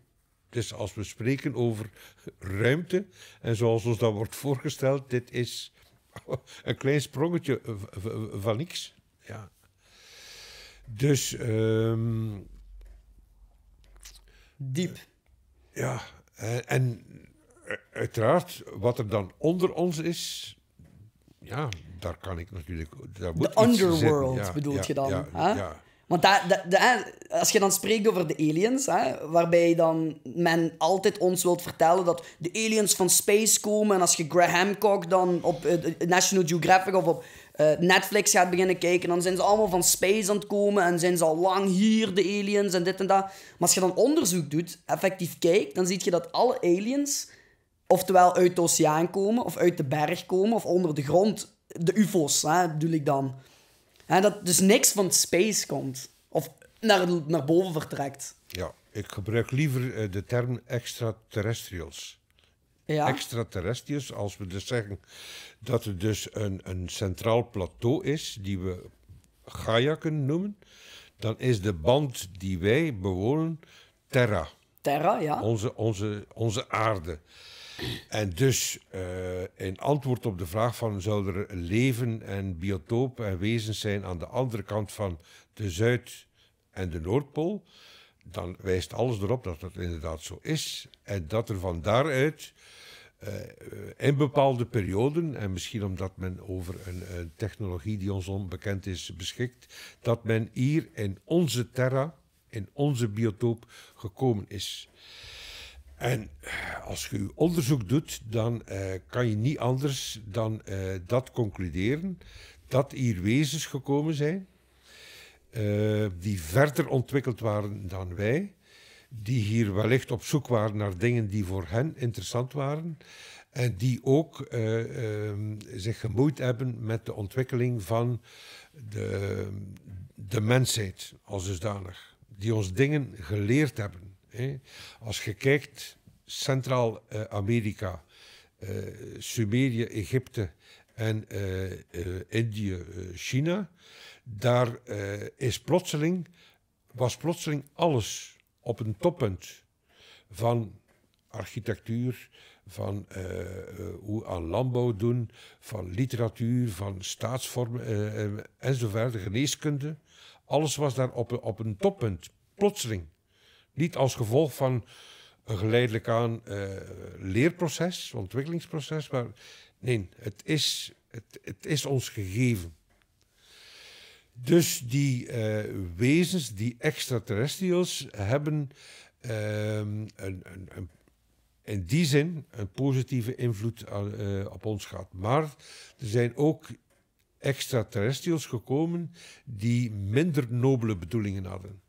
Dus als we spreken over ruimte, en zoals ons dat wordt voorgesteld, dit is een klein sprongetje eh, van niks. Ja. Dus. Ehm, Diep. Eh, ja, eh, en, uiteraard wat er dan onder ons is. Ja, daar kan ik natuurlijk. De underworld bedoelt je dan? hè? ja. Want dat, als je dan spreekt over de aliens, hè, waarbij dan men altijd ons wilt vertellen dat de aliens van space komen. En als je Graham Cock dan op eh, National Geographic of op eh, Netflix gaat beginnen kijken, dan zijn ze allemaal van space aan het komen. En zijn ze al lang hier, de aliens en dit en dat. Maar als je dan onderzoek doet, effectief kijkt, dan zie je dat alle aliens, oftewel uit de oceaan komen, of uit de berg komen, of onder de grond, de UFO's hè, bedoel ik dan. Hè, dat dus niks van space komt. Of naar, naar boven vertrekt. Ja, ik gebruik liever eh, de term extraterrestrials. Ja. als we dus zeggen dat er dus een, een centraal plateau is, die we Gaia kunnen noemen, dan is de band die wij bewonen Terra. Terra, ja. Onze, onze, onze aarde. En dus uh, eh, in antwoord op de vraag van zou er leven en biotoop en wezens zijn aan de andere kant van de Zuid- en de Noordpool, dan wijst alles erop dat dat inderdaad zo is. En dat er van daaruit eh, in bepaalde perioden, en misschien omdat men over een, een, technologie die ons onbekend is beschikt, dat men hier in onze terra, in onze biotoop gekomen is. En eh, als je onderzoek doet, dan eh, kan je niet anders dan eh, dat concluderen: dat hier wezens gekomen zijn die verder ontwikkeld waren dan wij, die hier wellicht op zoek waren naar dingen die voor hen interessant waren. En die ook ehm, zich gemoeid hebben met de ontwikkeling van de, de mensheid als dusdanig. Die ons dingen geleerd hebben als je kijkt, Centraal-Amerika, eh, eh, Sumerië, Egypte en eh, Indië, China, daar is plotseling, was plotseling alles op een toppunt van architectuur, van hoe aan landbouw doen, van literatuur, van staatsvormen uh, enzovoort, geneeskunde. Alles was daar op, op een toppunt, plotseling. Niet als gevolg van een geleidelijk aan uh, leerproces, ontwikkelingsproces, maar nee, het is, het, het is ons gegeven. Dus die eh, wezens, die extraterrestrials, hebben ehm, een, een, een, in die zin een positieve invloed eh, op ons gehad. Maar er zijn ook extraterrestrials gekomen die minder nobele bedoelingen hadden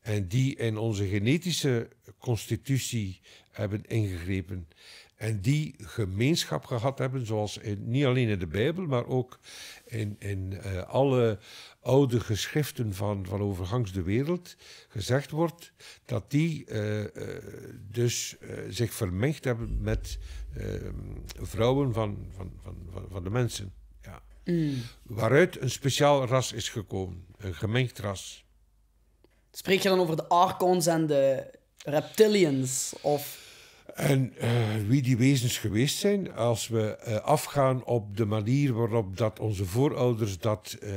en die in onze genetische constitutie hebben ingegrepen en die gemeenschap gehad hebben, zoals niet alleen in de Bijbel, maar ook in, in eh, alle oude geschriften van, van overgangs de wereld, gezegd wordt dat die uh, dus zich vermengd hebben met vrouwen van, van, van, van, de mensen. Ja. Mm. Waaruit een speciaal ras is gekomen, een gemengd ras. Spreek je dan over de Archons en de Reptilians? Of... En eh, wie die wezens geweest zijn, als we eh, afgaan op de manier waarop dat onze voorouders dat eh,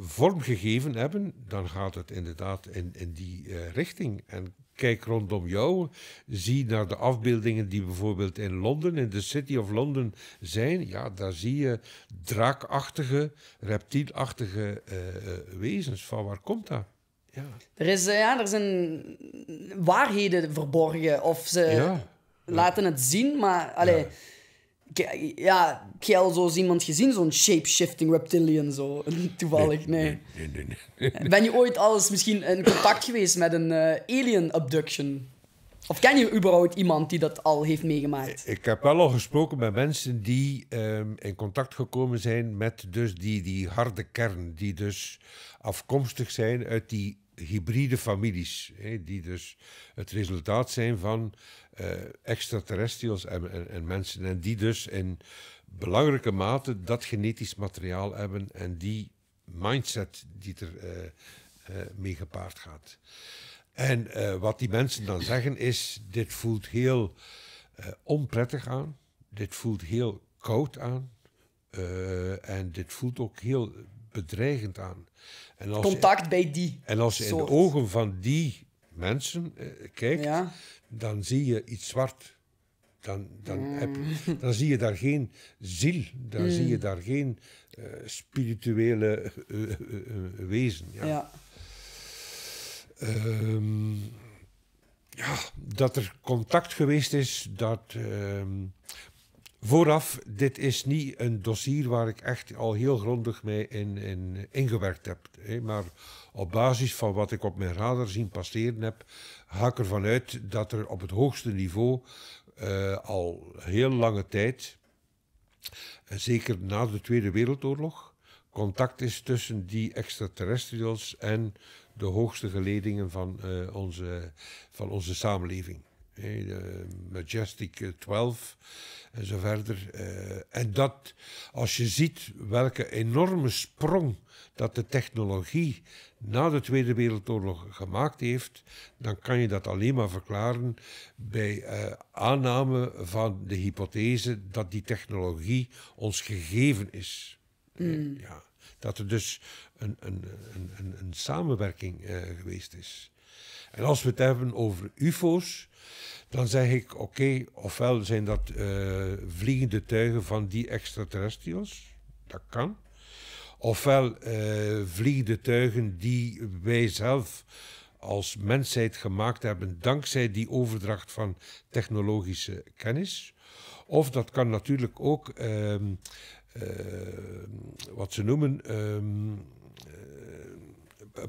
vormgegeven hebben, dan gaat het inderdaad in, in die richting. En kijk rondom jou, zie naar de afbeeldingen die bijvoorbeeld in Londen, in de City of London zijn. Ja, daar zie je draakachtige, reptielachtige wezens. Van waar komt dat? Ja. Er, is, eh, ja, er zijn waarheden verborgen. Of ze laten het zien, maar... Allee, ja. ja, heb jij al zo iemand gezien? Zo'n shapeshifting reptilian, zo. Toevallig, nee. Nee, nee, nee. Ben je ooit alles misschien in contact geweest met een eh, alien abduction? Of ken je überhaupt iemand die dat al heeft meegemaakt? Ik heb wel al gesproken met mensen die ehm, in contact gekomen zijn met dus die, die harde kern, die dus afkomstig zijn uit die hybride families, hè, die dus het resultaat zijn van uh, extraterrestrials en, en, mensen, en die dus in belangrijke mate dat genetisch materiaal hebben en die mindset die er eh, eh, mee gepaard gaat. En wat die mensen dan zeggen is, dit voelt heel onprettig aan, dit voelt heel koud aan, en dit voelt ook heel bedreigend aan. En als Contact bij die. En als je in de ogen van die mensen eh, kijkt, dan zie je iets zwart. Dan, dan, mm. heb, dan zie je daar geen ziel, dan mm. zie je daar geen eh, spirituele eh, eh, wezen. Ja. ja. Ehm, ja, dat er contact geweest is, dat, ehm, Vooraf, dit is niet een dossier waar ik echt al heel grondig mee in, in ingewerkt heb. Hè. Maar op basis van wat ik op mijn radar zien passeren heb, ga ik ervan uit dat er op het hoogste niveau eh, al heel lange tijd, en eh, zeker na de Tweede Wereldoorlog, contact is tussen die extraterrestrials en de hoogste geledingen van, eh, onze, van onze samenleving de eh, Majestic 12 eh, en zo verder. Eh, en dat, als je ziet welke enorme sprong dat de technologie na de Tweede Wereldoorlog gemaakt heeft, dan kan je dat alleen maar verklaren bij aanname van de hypothese dat die technologie ons gegeven is. Hmm. Ja, dat er dus een, een, een, een samenwerking geweest is. En als we het hebben over UFO's, dan zeg ik, oké, ofwel zijn dat uh, vliegende tuigen van die extraterrestrials, dat kan. Ofwel uh, vliegende tuigen die wij zelf als mensheid gemaakt hebben dankzij die overdracht van technologische kennis. Of dat kan natuurlijk ook, ehm, eh, wat ze noemen, ehm,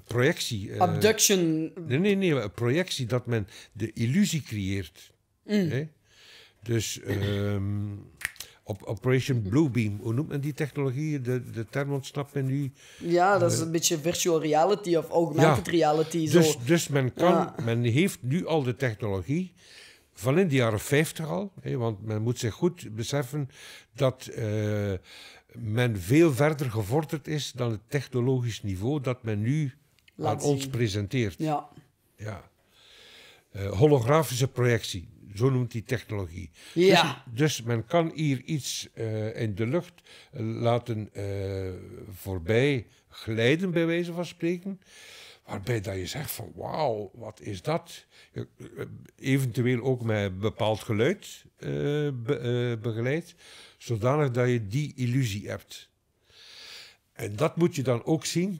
projectie. Eh, Abduction. Nee, nee, nee, projectie dat men de illusie creëert. Mm. Dus ehm, op Operation Bluebeam, hoe noemt men die technologie? De, de term ontsnapt men nu. Ja, dat is eh, een beetje virtual reality of augmented reality. Dus, zo. Dus, dus men, kan, men heeft nu al de technologie van in de jaren 50 al. want men moet zich goed beseffen dat eh, men veel verder gevorderd is dan het technologisch niveau dat men nu aan ons presenteert. Ja. ja. Eh, holografische projectie, zo noemt die technologie. Dus, ja. Dus, men kan hier iets eh, in de lucht eh, laten voorbij glijden, bij wijze van spreken. Waarbij dat je zegt van wauw, wat is dat? Eventueel ook met bepaald geluid uh, begeleid, zodanig dat je die illusie hebt. En dat moet je dan ook zien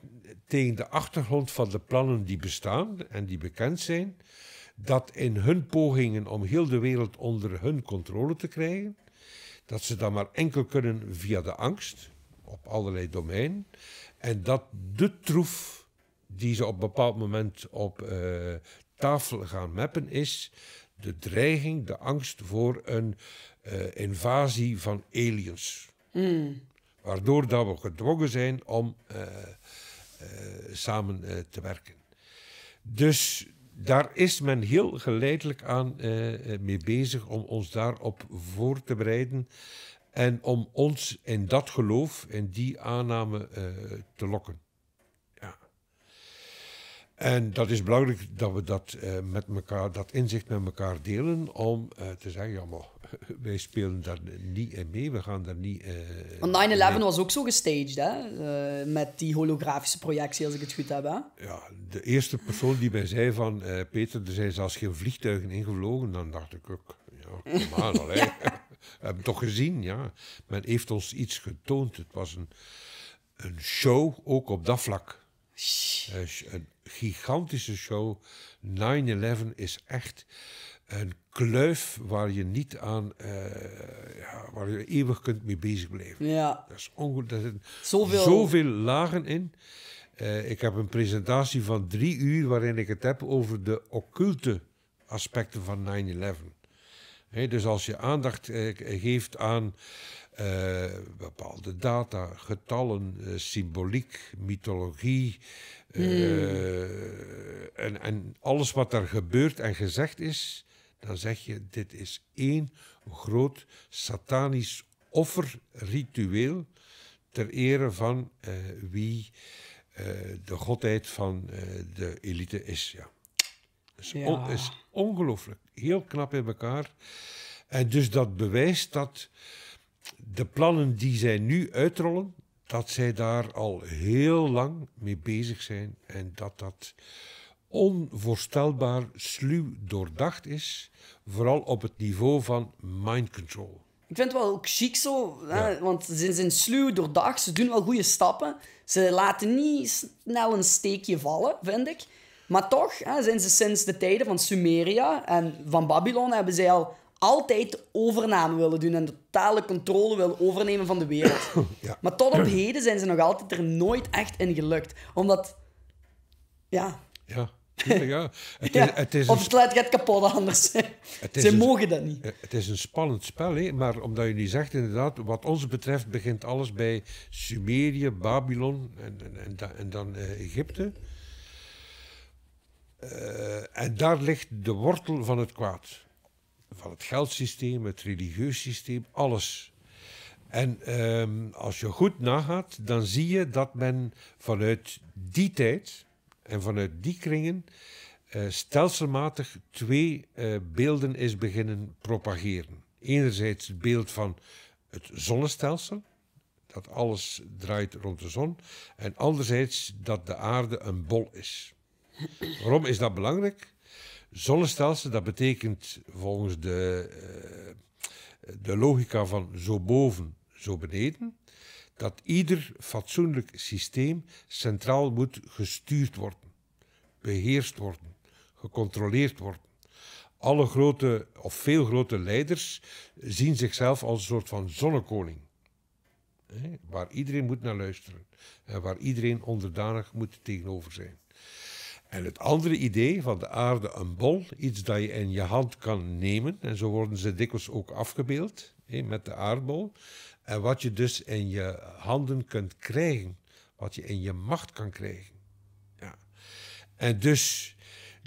tegen de achtergrond van de plannen die bestaan en die bekend zijn, dat in hun pogingen om heel de wereld onder hun controle te krijgen, dat ze dat maar enkel kunnen via de angst op allerlei domeinen. En dat de troef die ze op een bepaald moment op eh, tafel gaan meppen is de dreiging, de angst voor een eh, invasie van aliens. Hmm. Waardoor dat we gedwongen zijn om eh, eh, samen eh, te werken. Dus daar is men heel geleidelijk aan eh, mee bezig om ons daarop voor te bereiden en om ons in dat geloof, in die aanname te lokken. En dat is belangrijk dat we dat, met elkaar, dat inzicht met elkaar delen om te zeggen, ja maar wij spelen daar niet in mee, we gaan daar niet... Uh, Want 9-11 was ook zo gestaged, hè? Eh, met die holografische projectie, als ik het goed heb. Hè? Ja, de eerste persoon die mij zei van... Eh, Peter, er zijn zelfs geen vliegtuigen ingevlogen. Dan dacht ik ook, ja, kom aan, allee. We hebben toch gezien, ja. Men heeft ons iets getoond. Het was een, een show, ook op dat vlak. Een gigantische show. 9-11 is echt een kluif waar je niet aan, eh, ja, waar je eeuwig kunt mee bezig blijven. Ja. Dat is ongelooflijk. Er zitten zoveel... lagen in. Eh, ik heb een presentatie van drie uur waarin ik het heb over de occulte aspecten van 9-11. dus als je aandacht eh, geeft aan bepaalde data, getallen, symboliek, mythologie. Hmm. En, en, alles wat er gebeurd en gezegd is, dan zeg je: dit is één groot satanisch offerritueel ter ere van eh, wie eh, de godheid van eh, de elite is. Ja. Is, dus is ongelooflijk. Heel knap in elkaar. En dus dat bewijst dat de plannen die zij nu uitrollen, dat zij daar al heel lang mee bezig zijn en dat dat onvoorstelbaar sluw doordacht is, vooral op het niveau van mind control. Ik vind het wel ook chic zo, hè? want ze zijn sluw doordacht, ze doen wel goede stappen. Ze laten niet snel een steekje vallen, vind ik. Maar toch hè, zijn ze sinds de tijden van Sumeria en van Babylon hebben zij al altijd overname willen doen en totale controle willen overnemen van de wereld. Ja. Maar tot op heden zijn ze nog altijd er nooit echt in gelukt. Omdat, ja. Ja ja. Het is, Het is of het laat gaat kapot anders. Ze mogen dat niet. Eh, het is een spannend spel, hè? maar omdat je nu zegt, inderdaad, wat ons betreft begint alles bij Sumerië, Babylon en, en, en, en dan eh, Egypte. Eh, en daar ligt de wortel van het kwaad. Van het geldsysteem, het religieus systeem, alles. En ehm, als je goed nagaat, dan zie je dat men vanuit die tijd en vanuit die kringen eh, stelselmatig twee eh, beelden is beginnen propageren. Enerzijds het beeld van het zonnestelsel, dat alles draait rond de zon, en anderzijds dat de aarde een bol is. Waarom is dat belangrijk? Zonnestelsel, dat betekent volgens de, eh, de logica van zo boven, zo beneden, dat ieder fatsoenlijk systeem centraal moet gestuurd worden, beheerst worden, gecontroleerd worden. Alle grote of veel grote leiders zien zichzelf als een soort van zonnekoning. waar iedereen moet naar luisteren en waar iedereen onderdanig moet tegenover zijn. En het andere idee van de aarde een bol, iets dat je in je hand kan nemen, en zo worden ze dikwijls ook afgebeeld met de aardbol, en wat je dus in je handen kunt krijgen, wat je in je macht kan krijgen. Ja. En dus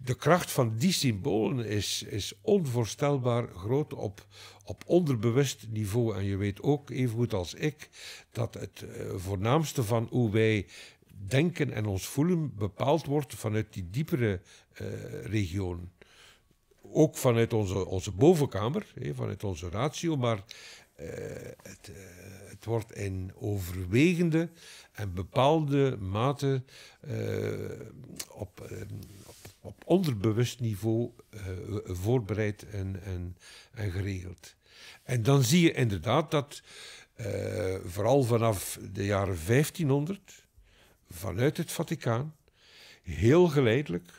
de kracht van die symbolen is, is onvoorstelbaar groot op, op onderbewust niveau. En je weet ook, even goed als ik, dat het eh, voornaamste van hoe wij denken en ons voelen bepaald wordt vanuit die diepere uh, regionen ook vanuit onze, onze bovenkamer, vanuit onze ratio, maar eh, het, eh, het, wordt in overwegende en bepaalde mate eh, op, onderbewust niveau voorbereid en, en, geregeld. En dan zie je inderdaad dat vooral vanaf de jaren 1500 vanuit het Vaticaan heel geleidelijk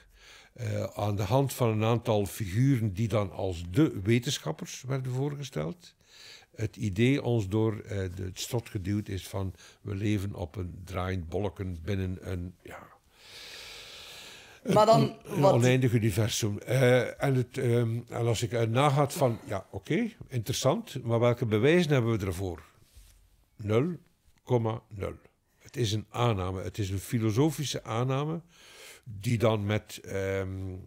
aan de hand van een aantal figuren die dan als de wetenschappers werden voorgesteld, het idee ons door eh, de, het strot geduwd is van we leven op een draaiend bolken binnen een, ja, maar dan, wat... oneindig universum. Eh, en, het, ehm, als ik uh, nagaat van, ja oké, interessant, maar welke bewijzen hebben we ervoor? 0,0. Het is een aanname, het is een filosofische aanname die dan met um,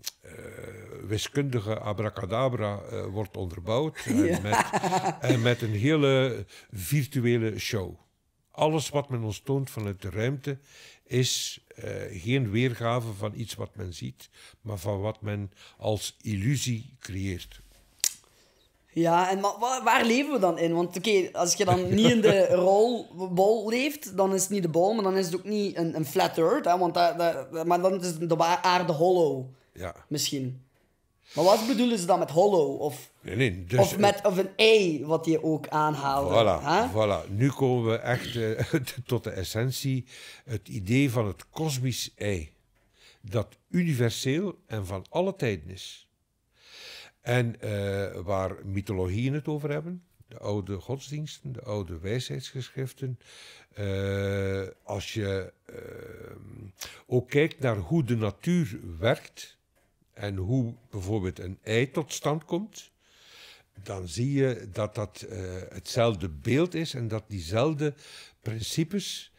wiskundige abracadabra eh, wordt onderbouwd. En, eh, met, en met een hele virtuele show. Alles wat men ons toont vanuit de ruimte is geen weergave van iets wat men ziet, maar van wat men als illusie creëert. Ja, en maar waar, leven we dan in? Want oké, als je dan niet in de rolbol leeft, dan is het niet de bol, maar dan is het ook niet een, een flat earth. Hè, want dat, dat, maar dan is de aarde hollow. Ja. Misschien. Maar wat bedoelen ze dan met hollow? Of, nee, nee, dus, of met of een ei, wat je ook aanhaalt. Voilà, voilà. Nu komen we echt eh, tot de essentie. Het idee van het kosmisch ei. Dat universeel en van alle tijden is. En uh, waar mythologieën het over hebben, de oude godsdiensten, de oude wijsheidsgeschriften. Eh, als je eh, ook kijkt naar hoe de natuur werkt en hoe bijvoorbeeld een ei tot stand komt, dan zie je dat dat hetzelfde beeld is en dat diezelfde principes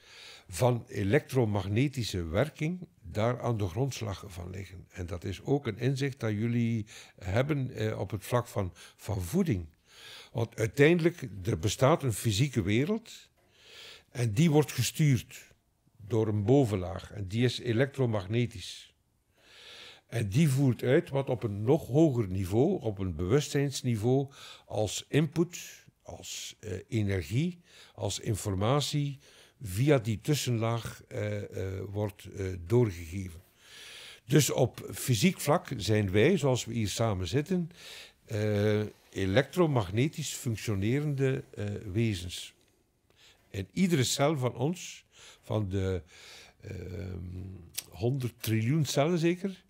van elektromagnetische werking daar aan de grondslag van liggen. En dat is ook een inzicht dat jullie hebben eh, op het vlak van, van voeding. Want uiteindelijk, er bestaat een fysieke wereld en die wordt gestuurd door een bovenlaag en die is elektromagnetisch. En die voert uit wat op een nog hoger niveau, op een bewustzijnsniveau, als input, als eh, energie, als informatie, via die tussenlaag eh, eh, wordt eh, doorgegeven. Dus op fysiek vlak zijn wij, zoals we hier samen zitten, elektromagnetisch functionerende wezens. En iedere cel van ons, van de 100 ehm, triljoen cellen zeker,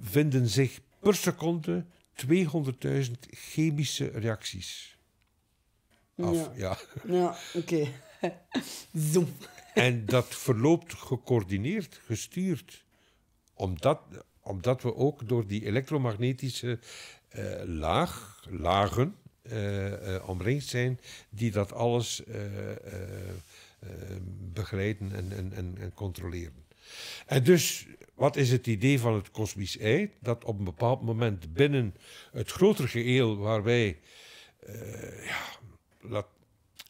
vinden zich per seconde 200.000 chemische reacties. Af, ja. Ja, ja oké. Zoom. En dat verloopt gecoördineerd, gestuurd. Omdat, omdat we ook door die elektromagnetische eh, laag, lagen eh, eh, omringd zijn, die dat alles begeleiden en, en, en, controleren. En dus, wat is het idee van het kosmisch ei? Dat op een bepaald moment binnen het grotere geheel waar wij, ja,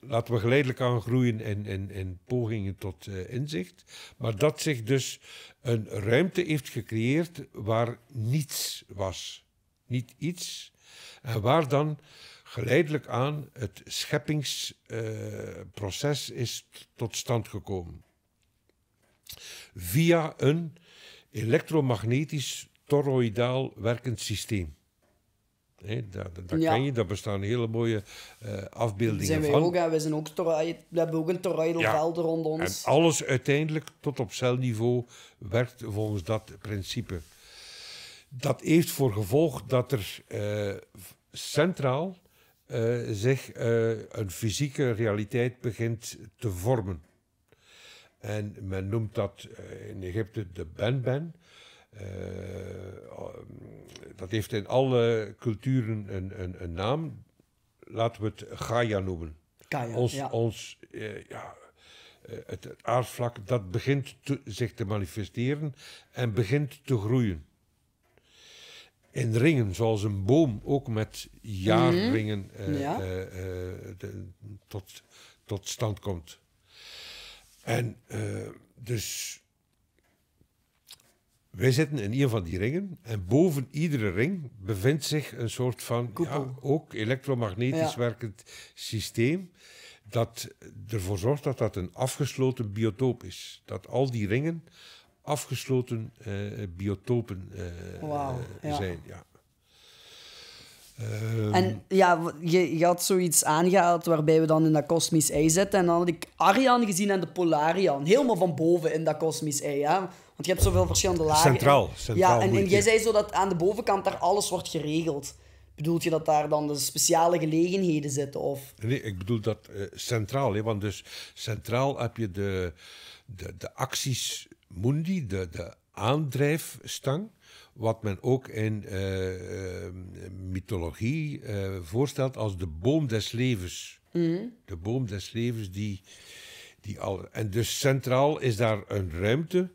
laten we geleidelijk aan groeien en, pogingen tot eh, inzicht. Maar dat zich dus een ruimte heeft gecreëerd waar niets was. Niet iets. En waar dan geleidelijk aan het scheppingsproces eh, is tot stand gekomen. Via een elektromagnetisch toroidaal werkend systeem dat, daar, kan je, daar bestaan hele mooie eh, afbeeldingen zijn van. we, zijn ook we hebben ook een toroidelveld ja. rond ons. En alles uiteindelijk tot op celniveau werkt volgens dat principe. Dat heeft voor gevolg dat er eh, centraal uh, zich een fysieke realiteit begint te vormen. En men noemt dat in Egypte de ben-ben. Eh, oh, mm, dat heeft in alle culturen een, een, een naam. Laten we het Gaia noemen. Gaia, ons, ons eh, ja, het, eh, het, aardvlak, dat begint te, zich te manifesteren en begint te groeien. In ringen, zoals een boom, ook met jaarringen mm tot, tot stand komt. En dus wij zitten in een van die ringen en boven iedere ring bevindt zich een soort van ja, ook elektromagnetisch werkend systeem dat ervoor zorgt dat dat een afgesloten biotoop is. Dat al die ringen afgesloten eh, biotopen eh, zijn. Ja. Ehm, en ja, je, had zoiets aangehaald waarbij we dan in dat kosmisch ei zitten. En dan had ik Arian gezien en de Polarian. Helemaal van boven in dat kosmisch ei. Ja. Want je hebt zoveel verschillende lagen. Centraal. centraal ja, en, en jij zei zo dat aan de bovenkant daar alles wordt geregeld. Bedoelt je dat daar dan de speciale gelegenheden zitten? Of? Nee, ik bedoel dat eh, centraal. Hè, want dus centraal heb je de, de, de acties mundi, de, de aandrijfstang. Wat men ook in eh, eh, mythologie voorstelt als de boom des levens. Mhm. De boom des levens die, die al. En dus centraal is daar een ruimte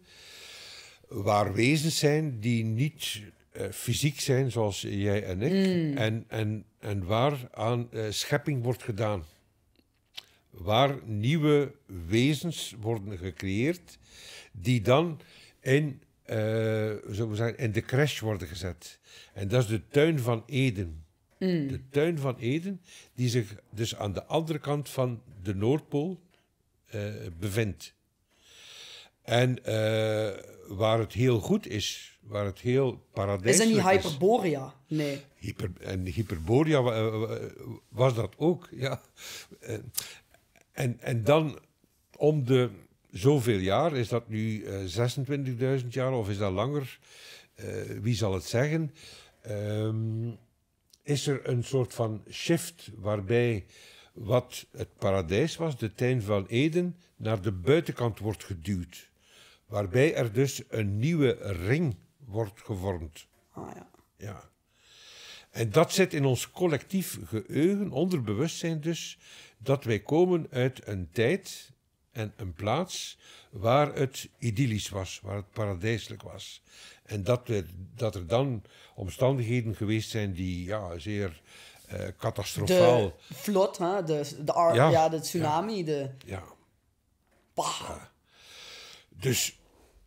waar wezens zijn die niet eh, fysiek zijn zoals jij en ik, mm. en, en, en waar aan eh, schepping wordt gedaan. Waar nieuwe wezens worden gecreëerd, die dan in, zullen eh, we zeggen, in de crash worden gezet. En dat is de tuin van Eden. Mm. De tuin van Eden, die zich dus aan de andere kant van de Noordpool bevindt. En waar het heel goed is, waar het heel paradijselijk is. Is dat niet Hyperborea? Nee. Hyper, en Hyperborea eh, eh, was dat ook, ja. Eh, en, en dan om de zoveel jaar, is dat nu 26.000 jaar of is dat langer? wie zal het zeggen? Ehm, is er een soort van shift waarbij wat het paradijs was, de tuin van Eden, naar de buitenkant wordt geduwd. Waarbij er dus een nieuwe ring wordt gevormd. Ah ja. ja. En dat zit in ons collectief geheugen, onder bewustzijn dus, dat wij komen uit een tijd en een plaats waar het idyllisch was, waar het paradijselijk was. En dat, dat er dan omstandigheden geweest zijn die ja, zeer eh, catastrofaal. Uh, vlot, hè? De, de, ja, de tsunami. Ja. De... Ja. Bah. Dus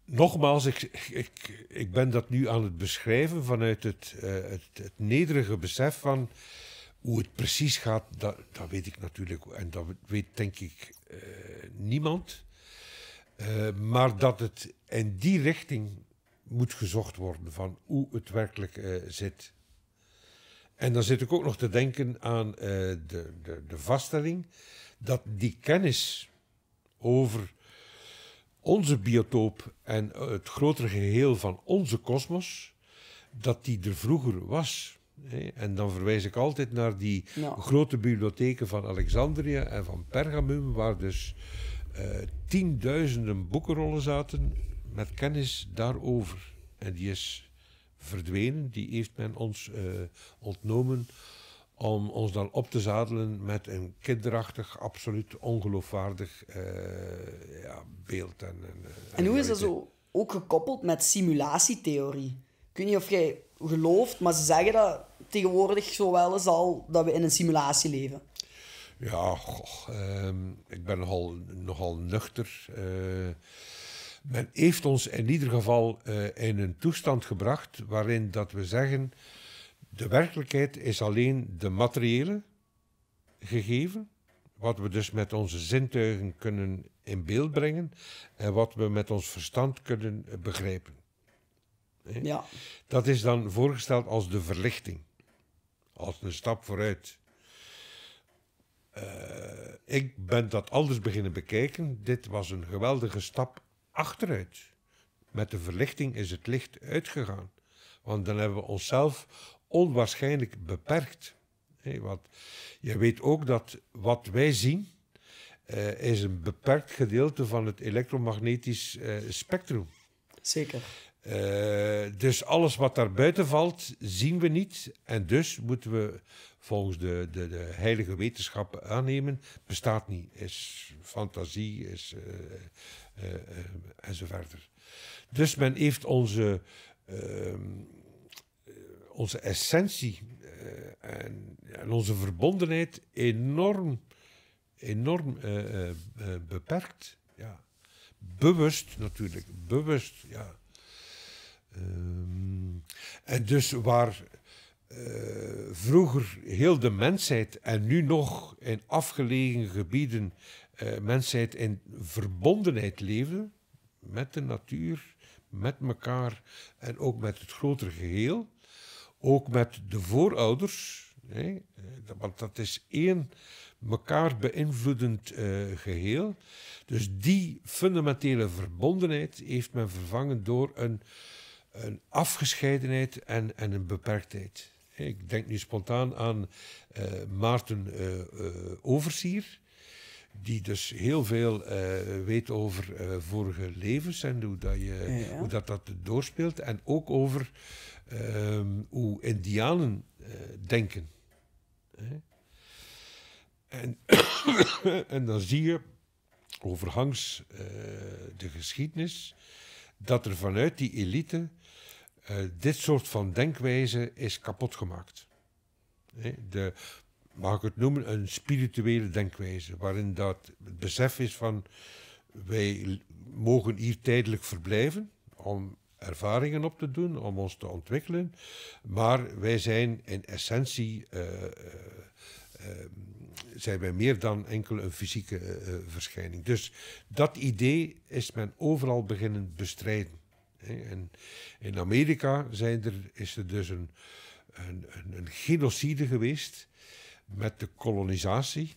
nogmaals, ik, ik, ik ben dat nu aan het beschrijven vanuit het, uh, het, het, nederige besef van hoe het precies gaat, dat, dat weet ik natuurlijk. En dat weet denk ik eh, niemand. Eh, maar dat het in die richting moet gezocht worden van hoe het werkelijk zit. En dan zit ik ook nog te denken aan de, de, de vaststelling dat die kennis over onze biotoop en eh, het grotere geheel van onze kosmos, dat die er vroeger was. En dan verwijs ik altijd naar die grote bibliotheken van Alexandrië en van Pergamum, waar dus uh, tienduizenden boekenrollen zaten met kennis daarover. En die is verdwenen, die heeft men ons eh, ontnomen om ons dan op te zadelen met een kinderachtig, absoluut ongeloofwaardig eh, ja, beeld. En, eh, en, en hoe is dat zo ook gekoppeld met simulatietheorie? Ik weet niet of jij gelooft, maar ze zeggen dat tegenwoordig zo wel eens al dat we in een simulatie leven. Ja, goh, ehm, ik ben nogal, nogal nuchter. Eh. men heeft ons in ieder geval in een toestand gebracht waarin dat we zeggen de werkelijkheid is alleen de materiële gegeven, wat we dus met onze zintuigen kunnen in beeld brengen en wat we met ons verstand kunnen begrijpen. Ja. Dat is dan voorgesteld als de verlichting, als een stap vooruit. Eh, ik ben dat anders beginnen bekijken. Dit was een geweldige stap achteruit. Met de verlichting is het licht uitgegaan. Want dan hebben we onszelf onwaarschijnlijk beperkt. Want je weet ook dat wat wij zien eh, is een beperkt gedeelte van het elektromagnetisch eh, spectrum. Zeker. Eh, dus alles wat daar buiten valt, zien we niet. En dus moeten we volgens de, de, de heilige wetenschappen aannemen, bestaat niet. Is fantasie, is Dus men heeft onze ehm, onze essentie eh, en, en, onze verbondenheid enorm, enorm eh, eh, beperkt. Ja. Bewust natuurlijk, bewust, ja. Ehm, en dus waar vroeger heel de mensheid en nu nog in afgelegen gebieden uh, mensheid in verbondenheid leefde met de natuur, met elkaar en ook met het grotere geheel, ook met de voorouders, hè, eh, want dat is één mekaar beïnvloedend eh, geheel. Dus die fundamentele verbondenheid heeft men vervangen door een, een afgescheidenheid en, en een beperktheid. Ik denk nu spontaan aan eh, Maarten uh, Oversier, die dus heel veel eh, weet over eh, vorige levens en hoe dat, je, hoe dat, dat doorspeelt. En ook over ehm, hoe indianen eh, denken. Hè? En, en dan zie je overhangs de geschiedenis dat er vanuit die elite dit soort van denkwijze is kapot gemaakt. De maar ik het noemen, een spirituele denkwijze, waarin dat het besef is van wij mogen hier tijdelijk verblijven om ervaringen op te doen, om ons te ontwikkelen, maar wij zijn in essentie eh, eh, eh, zijn wij meer dan enkel een fysieke verschijning. Dus dat idee is men overal beginnen bestrijden. En in Amerika zijn er, is er dus een, een, een, een genocide geweest met de kolonisatie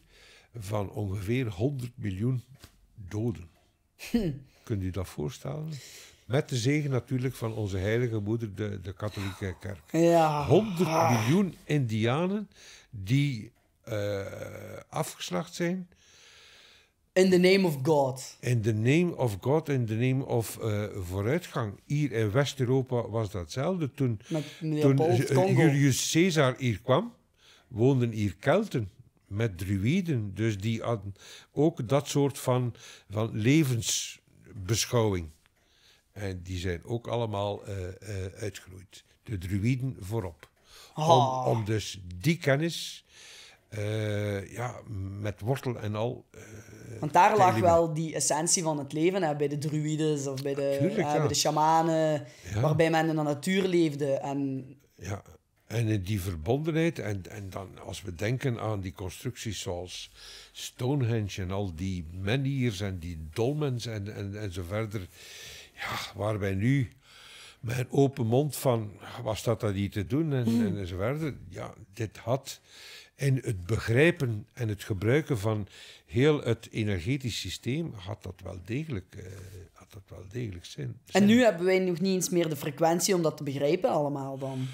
van ongeveer 100 miljoen doden. Hm. Kunt u dat voorstellen? Met de zegen natuurlijk van onze heilige moeder, de, de katholieke kerk. Ja. 100 ah. miljoen indianen die eh, afgeslacht zijn. In the name of God. In the name of God, in the name of eh, vooruitgang. Hier in West-Europa was hetzelfde. Toen, toen eh, Julius Caesar hier kwam, woonden hier Kelten met druïden. Dus die hadden ook dat soort van, van levensbeschouwing. En die zijn ook allemaal uh, uitgeroeid. De druïden voorop. Om, oh. om, dus die kennis eh, ja, met wortel en al. Want daar lag wel die essentie van het leven hè, bij de druïdes of bij de, Tuurlijk, bij de shamanen, waarbij men in de natuur leefde. En ja. En in die verbondenheid, en, en dan als we denken aan die constructies zoals Stonehenge en al die meniers en die dolmens en, en, en zo verder, ja, waar wij nu met een open mond van, was dat dat hier te doen hmm. en, en zo verder, ja, dit had in het begrijpen en het gebruiken van heel het energetisch systeem had dat wel degelijk, eh, had dat wel degelijk zin. En nu hebben wij nog niet eens meer de frequentie om dat te begrijpen allemaal dan?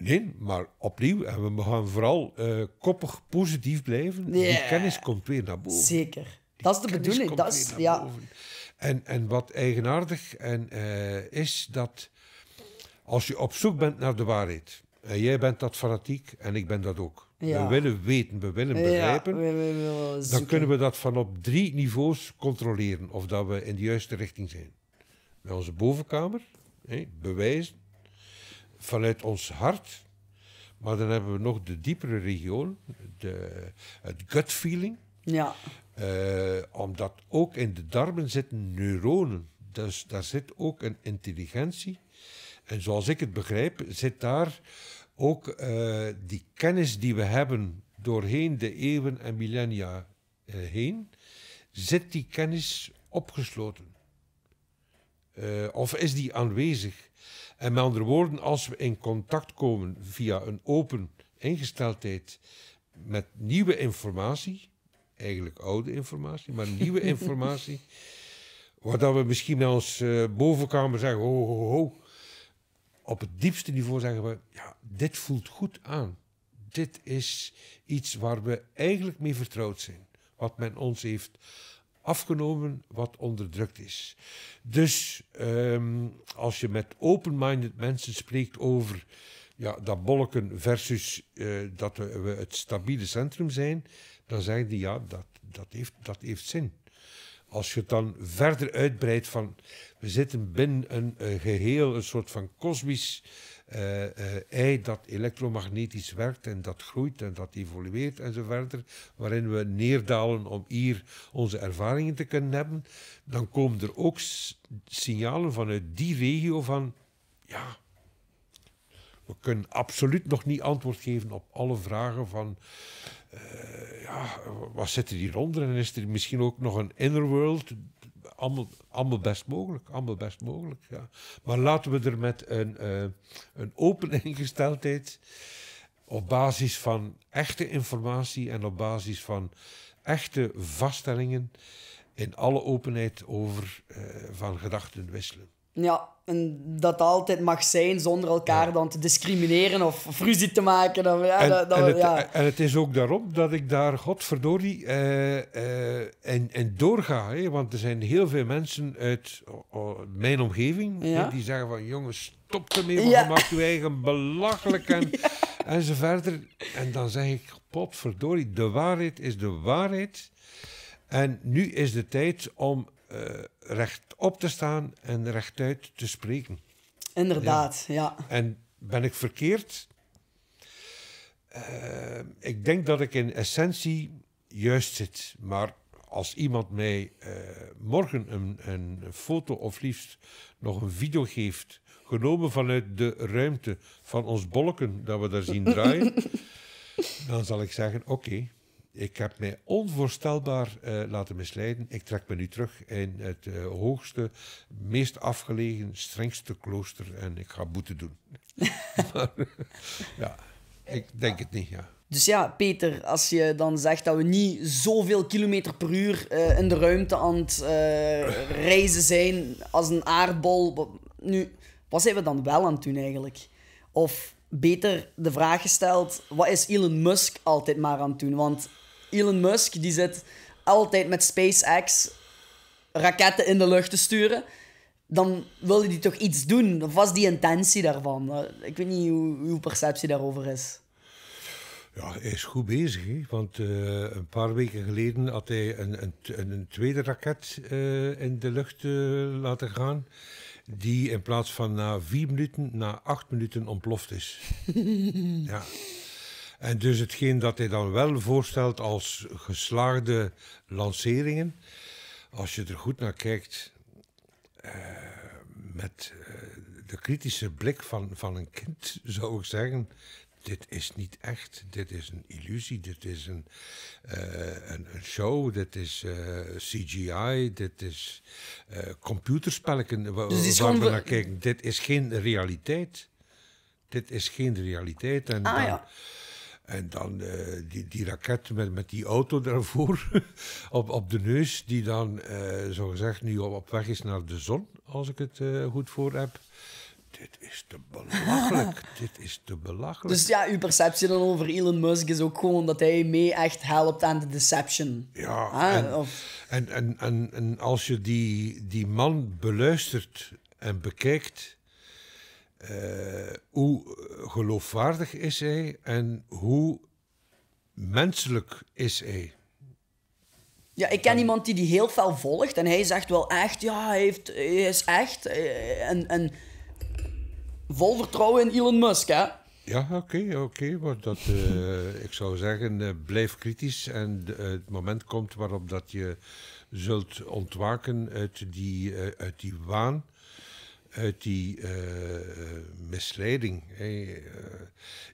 Nee, maar opnieuw, en eh, we gaan vooral eh, koppig positief blijven. Yeah. Die kennis komt weer naar boven. Zeker. dat is de bedoeling. Dat is, ja. En, en wat eigenaardig en, eh, is dat als je op zoek bent naar de waarheid, en jij bent dat fanatiek en ik ben dat ook. We willen weten, we willen begrijpen. Ja, dan kunnen we dat van op drie niveaus controleren of dat we in de juiste richting zijn. Met onze bovenkamer, bewijzen, vanuit ons hart. Maar dan hebben we nog de diepere regio, de, het gut feeling. Ja. Eh, omdat ook in de darmen zitten neuronen. Dus daar zit ook een intelligentie. En zoals ik het begrijp, zit daar ook eh, die kennis die we hebben doorheen de eeuwen en millennia eh, heen, zit die kennis opgesloten? of is die aanwezig? En met andere woorden, als we in contact komen via een open ingesteldheid met nieuwe informatie, eigenlijk oude informatie, maar nieuwe informatie, waar we misschien naar ons eh, bovenkamer zeggen, ho, ho, ho, op het diepste niveau zeggen we, ja, dit voelt goed aan. Dit is iets waar we eigenlijk mee vertrouwd zijn, wat men ons heeft afgenomen wat onderdrukt is. Dus ehm, als je met open-minded mensen spreekt over ja, dat bolken versus eh, dat we, het stabiele centrum zijn, dan zeggen die ja, dat, dat, heeft, dat heeft zin. Als je het dan verder uitbreidt van we zitten binnen een, een geheel, een soort van kosmisch uh, eh, ei eh, dat elektromagnetisch werkt en dat groeit en dat evolueert enzovoort. waarin we neerdalen om hier onze ervaringen te kunnen hebben, dan komen er ook signalen vanuit die regio van, ja, we kunnen absoluut nog niet antwoord geven op alle vragen van, eh, ja, wat zit er hieronder en is er misschien ook nog een inner world allemaal, allemaal best mogelijk, allemaal best mogelijk, ja. Maar laten we er met een, uh, een open ingesteldheid, op basis van echte informatie en op basis van echte vaststellingen, in alle openheid over eh, van gedachten wisselen. Ja, en dat altijd mag zijn zonder elkaar dan te discrimineren of ruzie te maken. Of, ja, en, en, het, en, het, is ook daarom dat ik daar, godverdorie, uh, eh, en, eh, en doorga. Hè, want er zijn heel veel mensen uit mijn omgeving die zeggen van... Jongens, stop ermee, want je maakt je eigen belachelijk en, en En dan zeg ik, potverdorie, de waarheid is de waarheid. En nu is de tijd om eh, recht op te staan en rechtuit te spreken. Inderdaad, ja. En ben ik verkeerd? Eh, ik denk dat ik in essentie juist zit. Maar als iemand mij eh, morgen een, een, foto of liefst nog een video geeft, genomen vanuit de ruimte van ons bolken dat we daar zien draaien, dan zal ik zeggen: oké. Ik heb mij onvoorstelbaar eh, laten misleiden. Ik trek me nu terug in het eh, hoogste, meest afgelegen, strengste klooster en ik ga boete doen. maar, ja, ik denk het niet, ja. Dus ja, Peter, als je dan zegt dat we niet zoveel kilometer per uur eh, in de ruimte aan het reizen zijn als een aardbol. Nu, wat zijn we dan wel aan het doen eigenlijk? Of beter de vraag gesteld: wat is Elon Musk altijd maar aan het doen? Want Elon Musk die zit altijd met SpaceX raketten in de lucht te sturen. Dan wilde die toch iets doen? Of was die intentie daarvan? Ik weet niet hoe uw perceptie daarover is. Ja, hij is goed bezig. Want eh, een paar weken geleden had hij een, een, een tweede raket eh, in de lucht eh, laten gaan. Die in plaats van na vier minuten, na acht minuten ontploft is. ja. En dus hetgeen dat hij dan wel voorstelt als geslaagde lanceringen, als je er goed naar kijkt, eh, met eh, de kritische blik van, van een kind zou ik zeggen, dit is niet echt, dit is een illusie, dit is een, eh, een, show, dit is CGI, dit is uh, computerspelken dus waar is we naar kijken. Dit is geen realiteit. Dit is geen realiteit. En ah, ja. En dan eh, die, die raket met, met die auto daarvoor op, op de neus, die dan uh, zogezegd nu op, weg is naar de zon, als ik het eh, goed voor heb. Dit is te belachelijk. Dit is te belachelijk. Dus ja, uw perceptie dan over Elon Musk is ook gewoon dat hij mee echt helpt aan de deception. Ja, ah, en, en, en, en, en, als je die, die man beluistert en bekijkt eh, hoe eh, geloofwaardig is hij en hoe menselijk is hij? Ja, ik ken iemand die die heel fel volgt en hij zegt wel echt, ja, hij, heeft, is echt. Eh, een vol vertrouwen in Elon Musk, hè? Ja, oké, oké. maar dat, ik zou zeggen, uh, blijf kritisch en het moment komt waarop dat je zult ontwaken uit die, uit die waan uit die eh, misleiding. Eh,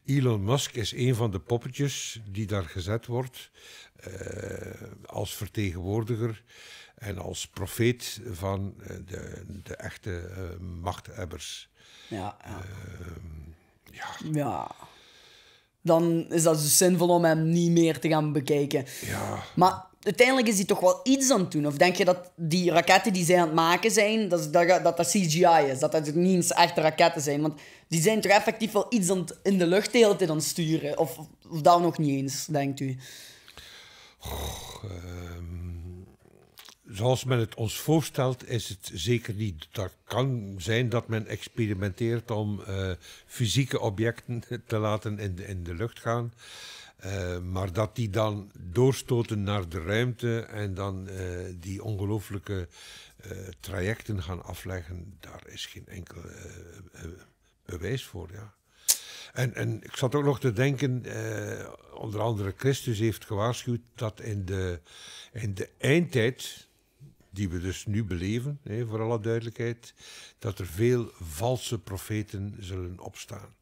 Elon Musk is een van de poppetjes die daar gezet wordt eh, als vertegenwoordiger en als profeet van de, de echte machthebbers. Ja, ja. Ehm, ja. ja. Dan is dat dus zinvol om hem niet meer te gaan bekijken. Ja. Maar uiteindelijk is die toch wel iets aan het doen. Of denk je dat die raketten die zij aan het maken zijn, dat dat, dat, dat CGI is? Dat dat niet eens echte raketten zijn? Want die zijn toch effectief wel iets aan het, in de lucht de hele tijd aan sturen? Of, of dat nog niet eens, denkt u? Ehm, zoals men het ons voorstelt, is het zeker niet. Dat kan zijn dat men experimenteert om eh, fysieke objecten te laten in de, in de lucht gaan. Eh, maar dat die dan doorstoten naar de ruimte en dan eh, die ongelooflijke eh, trajecten gaan afleggen, daar is geen enkel bewijs voor. Ja. En, en ik zat ook nog te denken, onder andere Christus heeft gewaarschuwd dat in de, in de eindtijd, die we dus nu beleven, hè, voor alle duidelijkheid, dat er veel valse profeten zullen opstaan.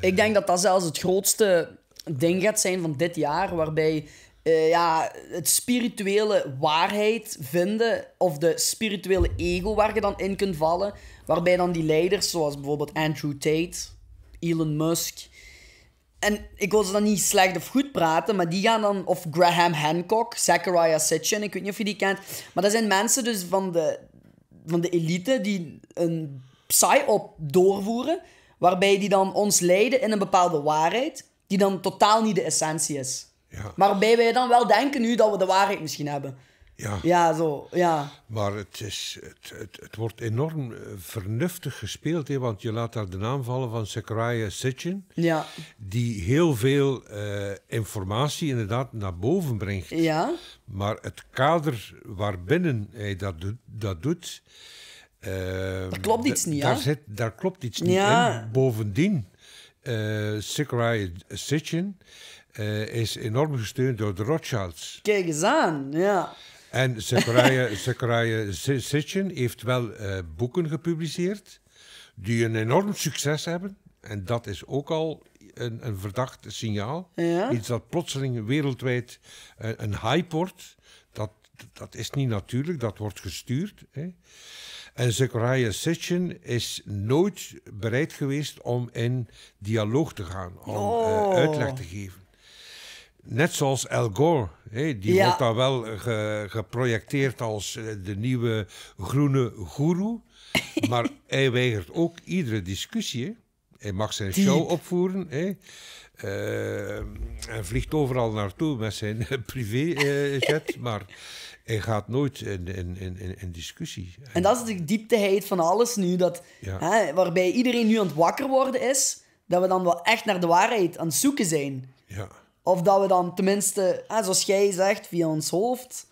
ik denk dat dat zelfs het grootste ding gaat zijn van dit jaar, waarbij eh, ja, het spirituele waarheid vinden, of de spirituele ego waar je dan in kunt vallen, waarbij dan die leiders, zoals bijvoorbeeld Andrew Tate, Elon Musk, en ik wil ze dan niet slecht of goed praten, maar die gaan dan, of Graham Hancock, Zachariah Sitchin, ik weet niet of je die kent, maar dat zijn mensen dus van de, van de elite die een psy-op doorvoeren, waarbij die dan ons leiden in een bepaalde waarheid, die dan totaal niet de essentie is. Ja. Maar waarbij wij dan wel denken nu dat we de waarheid misschien hebben. Ja. ja, zo, ja. Maar het, is, het, het, wordt enorm eh, vernuftig gespeeld, hè, want je laat daar de naam vallen van Sakurai Sitchin, ja. die heel veel eh, informatie inderdaad naar boven brengt. Ja. Maar het kader waarbinnen hij dat, doet, dat doet... Eh, daar klopt iets niet, Daar, zit, daar klopt iets niet in. Bovendien uh, eh, Sakurai Sitchin eh, is enorm gesteund door de Rothschilds. Kijk eens aan, ja. En Sakurai, Sakurai Sitchin heeft wel eh, boeken gepubliceerd die een enorm succes hebben. En dat is ook al een, een verdacht signaal. Iets dat plotseling wereldwijd een hype wordt dat is niet natuurlijk, dat wordt gestuurd. Hè. En Zechariah Sitchin is nooit bereid geweest om in dialoog te gaan, om eh, oh. uitleg te geven. Net zoals Al Gore, hè, die wordt dan wel geprojecteerd als eh, de nieuwe groene guru, maar hij weigert ook iedere discussie. Hij mag zijn show opvoeren. Hè. Eh, hij vliegt overal naartoe met zijn privéjet, eh, maar hij gaat nooit in, in, in, in, discussie. En dat is de diepteheid van alles nu, dat, hè, waarbij iedereen nu aan het wakker worden is, dat we dan wel echt naar de waarheid aan het zoeken zijn. Ja. Of dat we dan tenminste, zoals jij zegt, via ons hoofd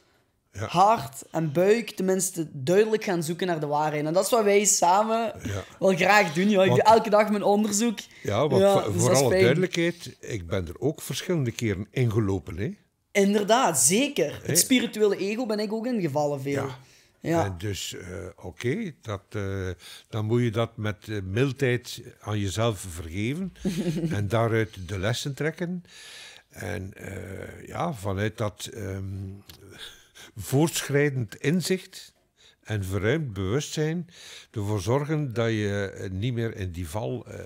hard en buik tenminste duidelijk gaan zoeken naar de waarheid. En dat is wat wij samen wel graag doen. Ja. Ik doe elke dag mijn onderzoek. Ja, want voor dus alle duidelijkheid, ik ben er ook verschillende keren ingelopen. Hè? Inderdaad, zeker. Het spirituele ego ben ik ook ingevallen veel. Ja. En dus, eh, oké, dat eh, dan moet je dat met eh, mildheid aan jezelf vergeven en daaruit de lessen trekken. En ja, vanuit dat ehm, voortschrijdend inzicht en verruimd bewustzijn ervoor zorgen dat je eh, niet meer in die val eh,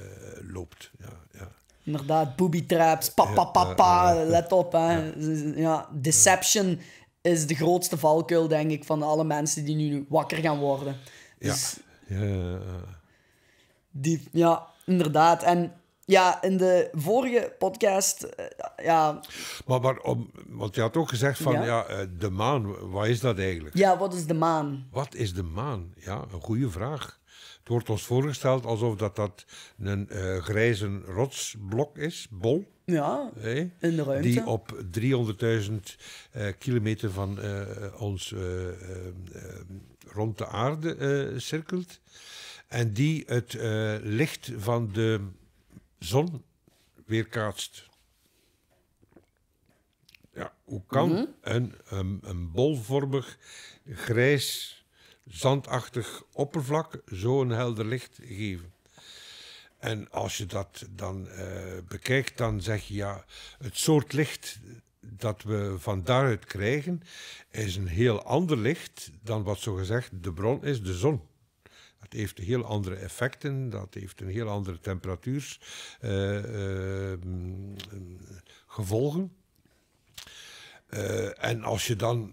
loopt. Ja, ja. Inderdaad, booby traps, papa, papa, eh, let op. Hè. Ja. deception is de grootste valkuil, denk ik, van alle mensen die nu wakker gaan worden. Dus ja. Die, ja, inderdaad. En ja, in de vorige podcast, eh, ja... Maar, maar want je had ook gezegd van, ja. Eh, de maan, wat is dat eigenlijk? Ja, wat is de maan? Wat is de maan? Ja, een goede vraag. Het wordt ons voorgesteld alsof dat, dat een uh, grijze rotsblok is, bol. Ja, in de ruimte. Die op 300.000 kilometer van ons rond de aarde cirkelt. En die het licht van de zon weerkaatst. Ja, hoe kan mhm. een, een bolvormig, grijs, zandachtig oppervlak zo'n helder licht geven? En als je dat dan eh, bekijkt, dan zeg je ja, het soort licht dat we van daaruit krijgen, is een heel ander licht dan wat zogezegd de bron is, de zon. Het heeft heel andere effecten, dat heeft een heel andere temperatuursgevolgen. Eh, eh, eh, en als je dan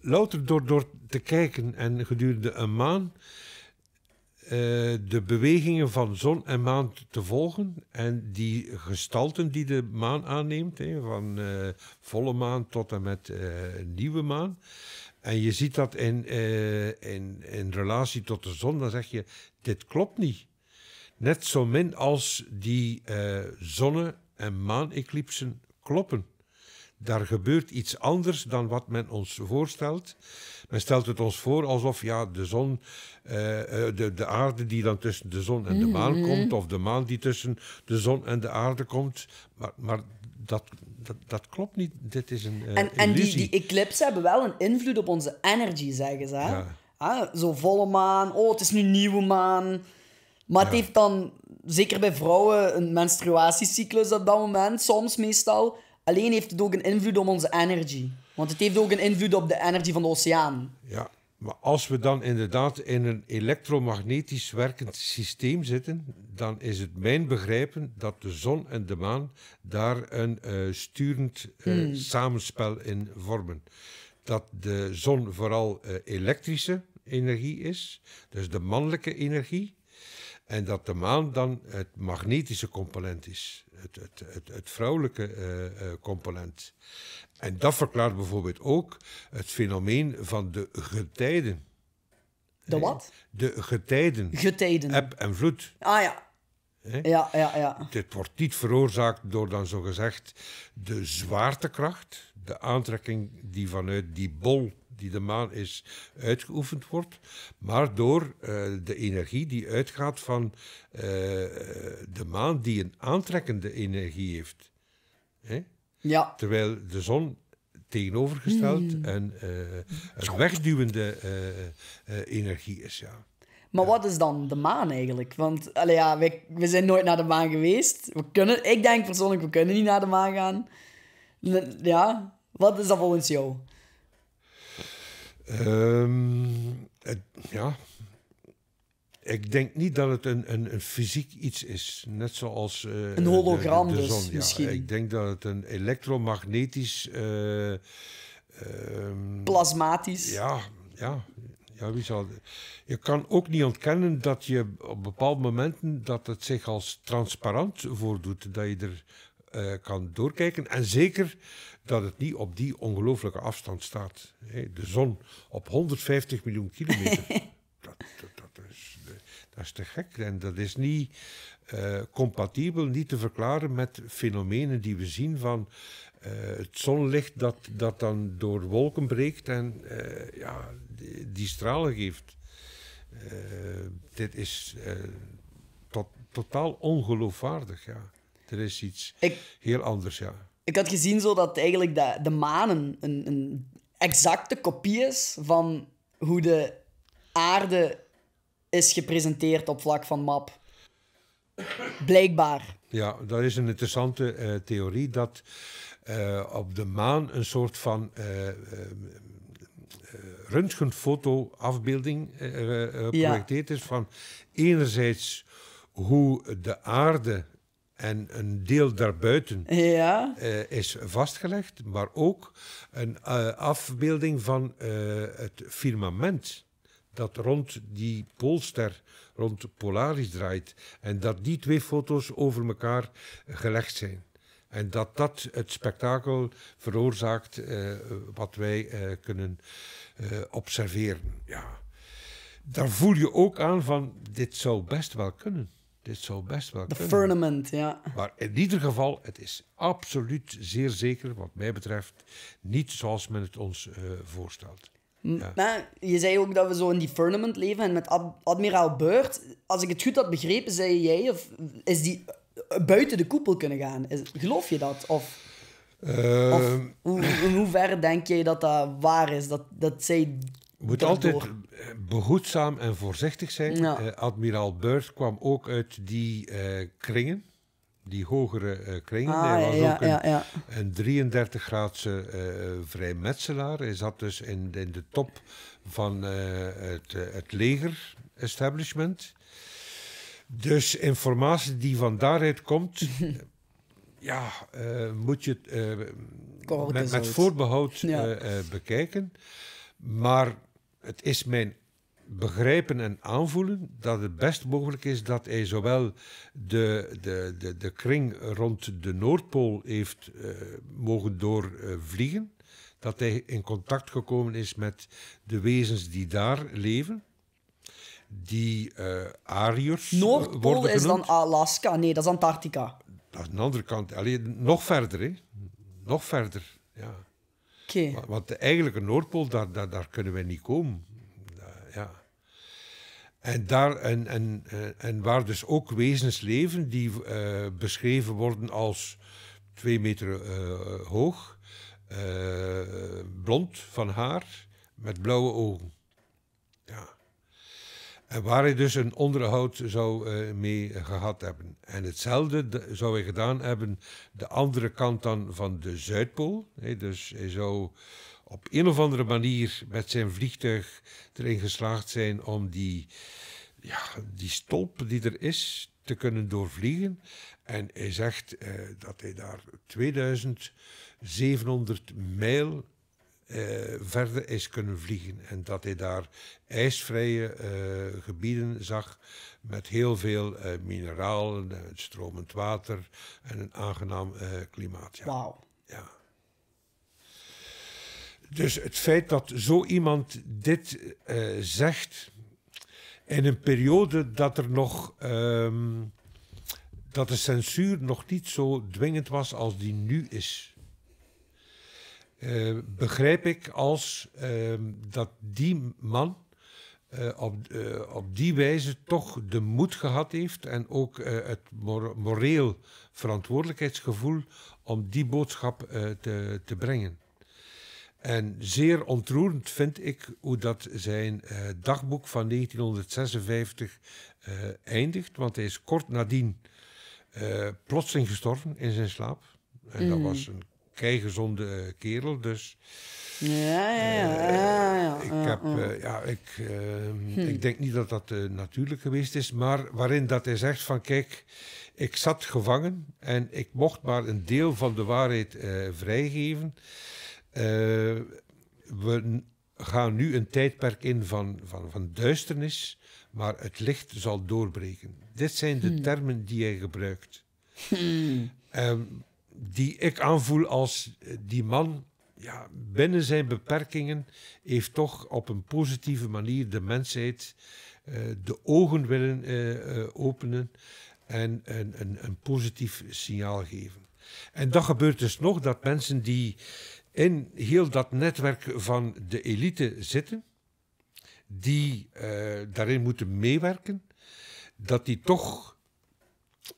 louter door, door te kijken en gedurende een maand de bewegingen van zon en maan te volgen en die gestalten die de maan aanneemt, hè, van volle maan tot en met nieuwe maan, en je ziet dat in, eh, in, in relatie tot de zon, dan zeg je, dit klopt niet. Net zo min als die eh, zonne- en maaneclipsen kloppen. Daar gebeurt iets anders dan wat men ons voorstelt. Men stelt het ons voor alsof ja, de, zon, eh, de, de aarde die dan tussen de zon en de maan mhm. komt, of de maan die tussen de zon en de aarde komt. Maar, maar dat, dat, dat klopt niet. Dit is een. Uh, en, die, eclipsen hebben wel een invloed op onze energy, zeggen ze. Hè? Ja. Ah, zo volle maan, oh, het is nu nieuwe maan. Maar het heeft dan, zeker bij vrouwen, een menstruatiecyclus op dat moment, soms meestal. Alleen heeft het ook een invloed op onze energy. Want het heeft ook een invloed op de energie van de oceaan. Ja, maar als we dan inderdaad in een elektromagnetisch werkend systeem zitten, dan is het mijn begrijpen dat de zon en de maan daar een eh, sturend eh, hmm. samenspel in vormen. Dat de zon vooral eh, elektrische energie is, dus de mannelijke energie, en dat de maan dan het magnetische component is, het, het, het, het vrouwelijke uh, component. En dat verklaart bijvoorbeeld ook het fenomeen van de getijden. De wat? De getijden. Getijden. Eb en vloed. Ah ja. Ja, ja, ja. Dit wordt niet veroorzaakt door dan zogezegd de zwaartekracht, de aantrekking die vanuit die bol die de maan is uitgeoefend wordt, maar door eh, de energie die uitgaat van eh, de maan, die een aantrekkende energie heeft. Hè? Ja. Terwijl de zon tegenovergesteld hmm. en eh, een wegduwende energie is. Ja. Maar wat is dan de maan eigenlijk? Want allee, ja, wij, we zijn nooit naar de maan geweest. We kunnen, ik denk persoonlijk, we kunnen niet naar de maan gaan. Ja, wat is dat volgens jou? Um, het, ja. Ik denk niet dat het een, een, een fysiek iets is. Net zoals. Eh, een hologram, de, zon. Dus, misschien. Ik denk dat het een elektromagnetisch. Eh, ehm, Plasmatisch. Ja, ja. ja wie zal... Je kan ook niet ontkennen dat je op bepaalde momenten. dat het zich als transparant voordoet. Dat je er eh, kan doorkijken. En zeker dat het niet op die ongelooflijke afstand staat. De zon op 150 miljoen kilometer. dat, dat, is, dat te gek. En dat is niet eh, compatibel, niet te verklaren met fenomenen die we zien van eh, het zonlicht dat, dat dan door wolken breekt en eh, ja, die, stralen geeft. dit is tot, totaal ongeloofwaardig, ja. Er is iets heel anders, ja ik had gezien zo dat eigenlijk de, de maan een, een, exacte kopie is van hoe de aarde is gepresenteerd op vlak van map. Blijkbaar. Ja, dat is een interessante eh, theorie dat eh, op de maan een soort van uh, röntgenfoto-afbeelding geprojecteerd is van enerzijds hoe de aarde en een deel daarbuiten ja. Eh, is vastgelegd, maar ook een eh, afbeelding van eh, het firmament dat rond die polster, rond Polaris draait. En dat die twee foto's over elkaar gelegd zijn. En dat dat het spektakel veroorzaakt wat wij kunnen observeren. Ja. Daar voel je ook aan van, dit zou best wel kunnen. Dit zou best wel The kunnen. De Firmament, ja. Maar in ieder geval, het is absoluut zeer zeker, wat mij betreft, niet zoals men het ons eh, voorstelt. Ja. je zei ook dat we zo in die firmament leven en met admiraal Beurt, als ik het goed had begrepen, zei jij, of is die eh, buiten de koepel kunnen gaan? geloof je dat? Of, ehm. hoe, in hoeverre denk jij dat dat waar is, dat, dat zij moet altijd behoedzaam en voorzichtig zijn. Eh, admiraal Beurt kwam ook uit die eh, kringen, die hogere eh, kringen. Ah, hij was ja, ook ja, een, 33-graadse vrijmetselaar. Hij zat dus in, in de top van het, het leger-establishment. Dus informatie die van daaruit komt, ja, moet je met, met, voorbehoud bekijken. Maar het is mijn begrijpen en aanvoelen dat het best mogelijk is dat hij zowel de, de, de, de kring rond de Noordpool heeft eh, mogen doorvliegen, uh, dat hij in contact gekomen is met de wezens die daar leven. Die uh, Ariërs. Noordpool is dan Alaska, nee, dat is Antarctica. Dat is een andere kant. Allee, nog verder, hè? Nog verder, ja. Want eigenlijk een Noordpool, daar, daar, daar, kunnen wij niet komen. Ja. En, daar, en, en, eh, en waar dus ook wezens leven die eh, beschreven worden als twee meter eh, hoog, blond van haar, met blauwe ogen. Ja. Waar hij dus een onderhoud zou eh, mee gehad hebben. En hetzelfde zou hij gedaan hebben, de andere kant dan van de Zuidpool. dus hij zou op een of andere manier met zijn vliegtuig erin geslaagd zijn om die, ja, die stolp die er is te kunnen doorvliegen. En hij zegt eh, dat hij daar 2700 mijl eh, verder is kunnen vliegen. En dat hij daar ijsvrije eh, gebieden zag met heel veel eh, mineralen, stromend water en een aangenaam klimaat. Ja. Wauw. Ja. Dus het feit dat zo iemand dit zegt in een periode dat er nog ehm, dat de censuur nog niet zo dwingend was als die nu is begrijp eh, begreep ik als ehm, dat die man eh, op, eh, op die wijze toch de moed gehad heeft en ook het moreel verantwoordelijkheidsgevoel om die boodschap te, te brengen. En zeer ontroerend vind ik hoe dat zijn dagboek van 1956 eindigt, want hij is kort nadien plotseling gestorven in zijn slaap. En dat mm. was een geen gezonde eh, kerel. Dus. Eh, ja, ja, ja. ja, ik, heb, ja, eh, ik, ehm, hm. ik denk niet dat dat natuurlijk geweest is, maar waarin dat hij zegt van kijk, ik zat gevangen en ik mocht maar een deel van de waarheid vrijgeven. we gaan nu een tijdperk in van, van, van duisternis, maar het licht zal doorbreken. Dit zijn de hm. termen die hij gebruikt. Hm. Ehm, die ik aanvoel als eh, die man ja, binnen zijn beperkingen heeft toch op een positieve manier de mensheid eh, de ogen willen eh, openen en een, een, een, positief signaal geven. En dat gebeurt dus nog dat mensen die in heel dat netwerk van de elite zitten, die daarin moeten meewerken, dat die toch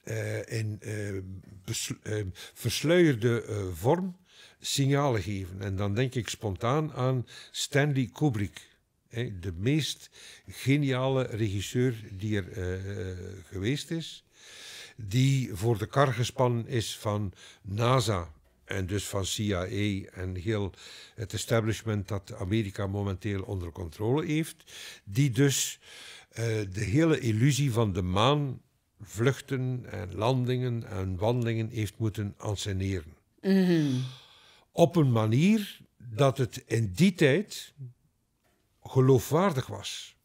eh, in eh, eh, versluierde vorm signalen geven. En dan denk ik spontaan aan Stanley Kubrick. De meest geniale regisseur die er geweest is. Die voor de kar gespannen is van NASA. En dus van CIA en heel het establishment dat Amerika momenteel onder controle heeft. Die dus de hele illusie van de maan vluchten en landingen en wandelingen heeft moeten enseneren. Mhm. Op een manier dat het in die tijd geloofwaardig was.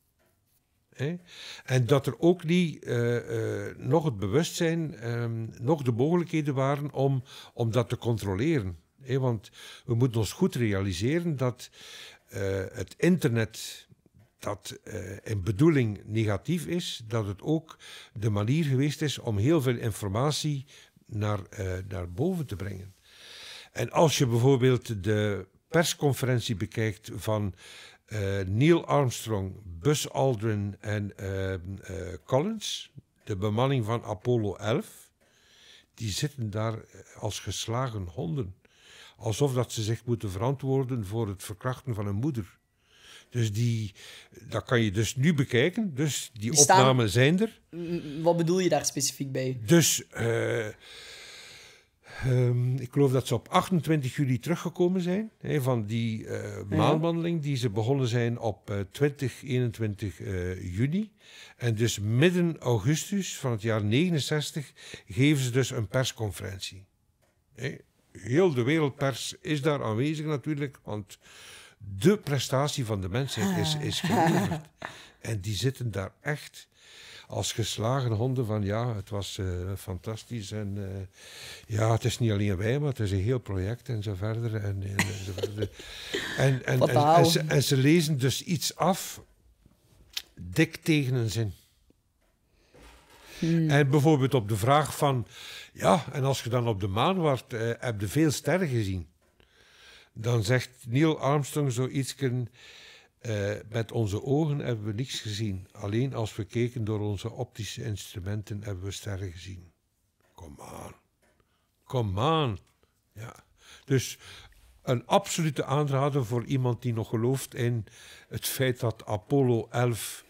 En dat er ook niet eh, eh, nog het bewustzijn, um, nog de mogelijkheden waren om, om dat te controleren. Want we moeten ons goed realiseren dat eh, het internet dat eh, in bedoeling negatief is, dat het ook de manier geweest is om heel veel informatie naar, eh, naar boven te brengen. En als je bijvoorbeeld de persconferentie bekijkt van eh, Neil Armstrong, Buzz Aldrin en ehm, Collins, de bemanning van Apollo 11, die zitten daar als geslagen honden. Alsof dat ze zich moeten verantwoorden voor het verkrachten van een moeder. Dus die, dat kan je dus nu bekijken. Dus die, die opnamen zijn er. Wat bedoel je daar specifiek bij? Dus eh, ehm, ik geloof dat ze op 28 juli teruggekomen zijn van die uh, maanwandeling die ze begonnen zijn op uh, 20, 21 juni. En dus midden augustus van het jaar 69 geven ze dus een persconferentie. Heel de wereldpers is daar aanwezig natuurlijk, want de prestatie van de mensheid is, ah. is geleverd. en die zitten daar echt als geslagen honden van ja, het was eh, fantastisch. En eh, ja, het is niet alleen wij, maar het is een heel project en zo verder. En, en, eh, en zo verder. En, en, en, ze, ze, lezen dus iets af, dik tegen een zin. Hmm. En bijvoorbeeld op de vraag van, ja, en als je dan op de maan wordt heb je veel sterren gezien? dan zegt Neil Armstrong zoiets. Uh, eh, met onze ogen hebben we niets gezien. Alleen als we keken door onze optische instrumenten hebben we sterren gezien. Kom aan. Kom aan. Ja. Dus een absolute aanrader voor iemand die nog gelooft in het feit dat Apollo 11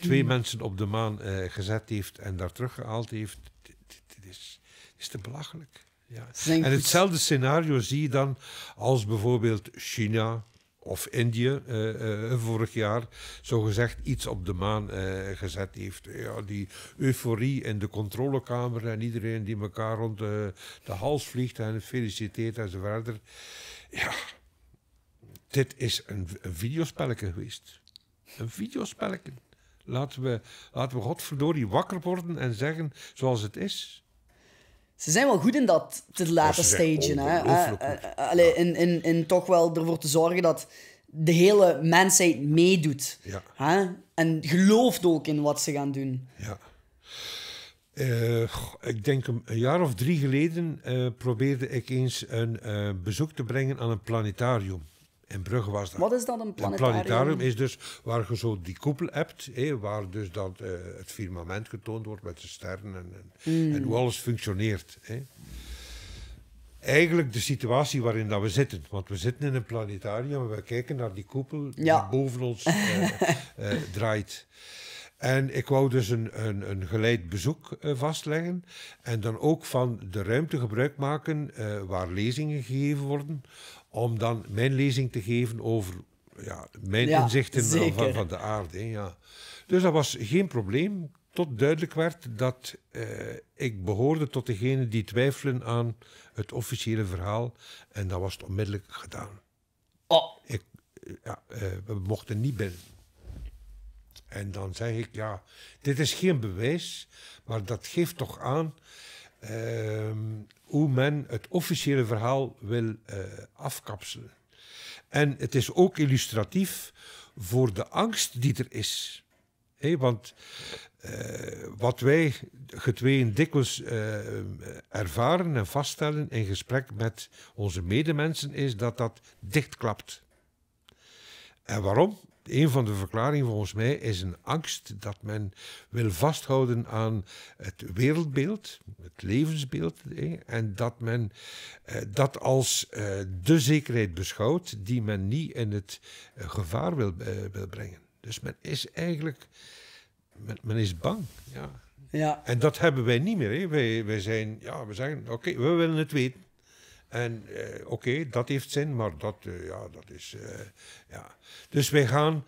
twee hmm. mensen op de maan eh, gezet heeft en daar teruggehaald heeft. Dit is, is te belachelijk. Ja. En hetzelfde scenario zie je dan als bijvoorbeeld China of Indië eh, eh, eh, vorig jaar zogezegd iets op de maan gezet heeft. Ja, die euforie in de controlekamer en iedereen die elkaar rond de, hals vliegt en feliciteert enzovoort. Ja, dit is een, een videospelletje geweest. Een videospelletje. Laten we, laten we godverdorie wakker worden en zeggen zoals het is. Ze zijn wel goed in dat te laten stagen. Hè? Eh, eh, eh, allee, in, in, in toch wel ervoor te zorgen dat de hele mensheid meedoet. Ja. Hè? En gelooft ook in wat ze gaan doen. Ja. ik denk een jaar of drie geleden probeerde ik eens een bezoek te brengen aan een planetarium. In Brugge was dat. Wat is dan een planetarium? Een planetarium is dus waar je zo die koepel hebt, waar dus dat, eh, het firmament getoond wordt met de sterren en, en, hmm. hoe alles functioneert. Eigenlijk de situatie waarin dat we zitten. Want we zitten in een planetarium en we kijken naar die koepel die boven ons eh, eh, draait. En ik wou dus een, een, een geleid bezoek vastleggen. En dan ook van de ruimte gebruik maken waar lezingen gegeven worden om dan mijn lezing te geven over ja, mijn inzichten van, van, de aarde. Hè, ja. Dus dat was geen probleem, tot duidelijk werd dat eh, ik behoorde tot degenen die twijfelen aan het officiële verhaal. En dat was het onmiddellijk gedaan. Oh. Ik, eh, ja, eh, we mochten niet binnen. En dan zeg ik, ja, dit is geen bewijs, maar dat geeft toch aan Ehm, hoe men het officiële verhaal wil eh, afkapselen. En het is ook illustratief voor de angst die er is. want eh, wat wij getweeën dikwijls eh, ervaren en vaststellen in gesprek met onze medemensen is dat dat dichtklapt. En waarom? Een van de verklaringen volgens mij is een angst dat men wil vasthouden aan het wereldbeeld, het levensbeeld. en dat men eh, dat als eh, de zekerheid beschouwt die men niet in het eh, gevaar wil, eh, wil brengen. Dus men is eigenlijk, men, men is bang. Ja. Ja. En dat hebben wij niet meer. Wij, wij zijn, ja, we zeggen, oké, we willen het weten. En eh, oké, dat heeft zin, maar dat, eh, ja, dat is. Eh, ja. Dus wij gaan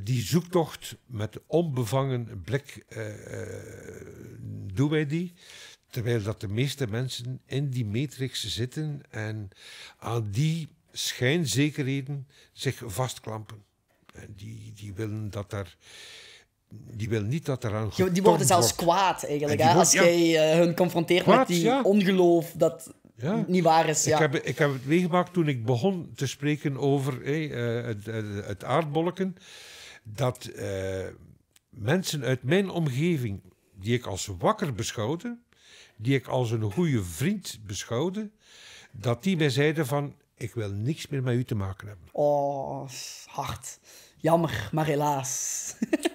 die zoektocht met onbevangen blik. doen wij die. Terwijl dat de meeste mensen in die matrix zitten en aan die schijnzekerheden zich vastklampen. En die, die willen dat daar die wil niet dat er eraan Die worden zelfs kwaad eigenlijk. Hè? Als jij hen hun confronteert met die ongeloof dat ja. niet waar is. Ja. Ik, heb, ik heb het meegemaakt toen ik begon te spreken over eh, het, het, aardbolken. Dat eh, mensen uit mijn omgeving, die ik als wakker beschouwde, die ik als een goede vriend beschouwde, dat die mij zeiden van, ik wil niks meer met u te maken hebben. Oh, hard. Jammer, maar helaas.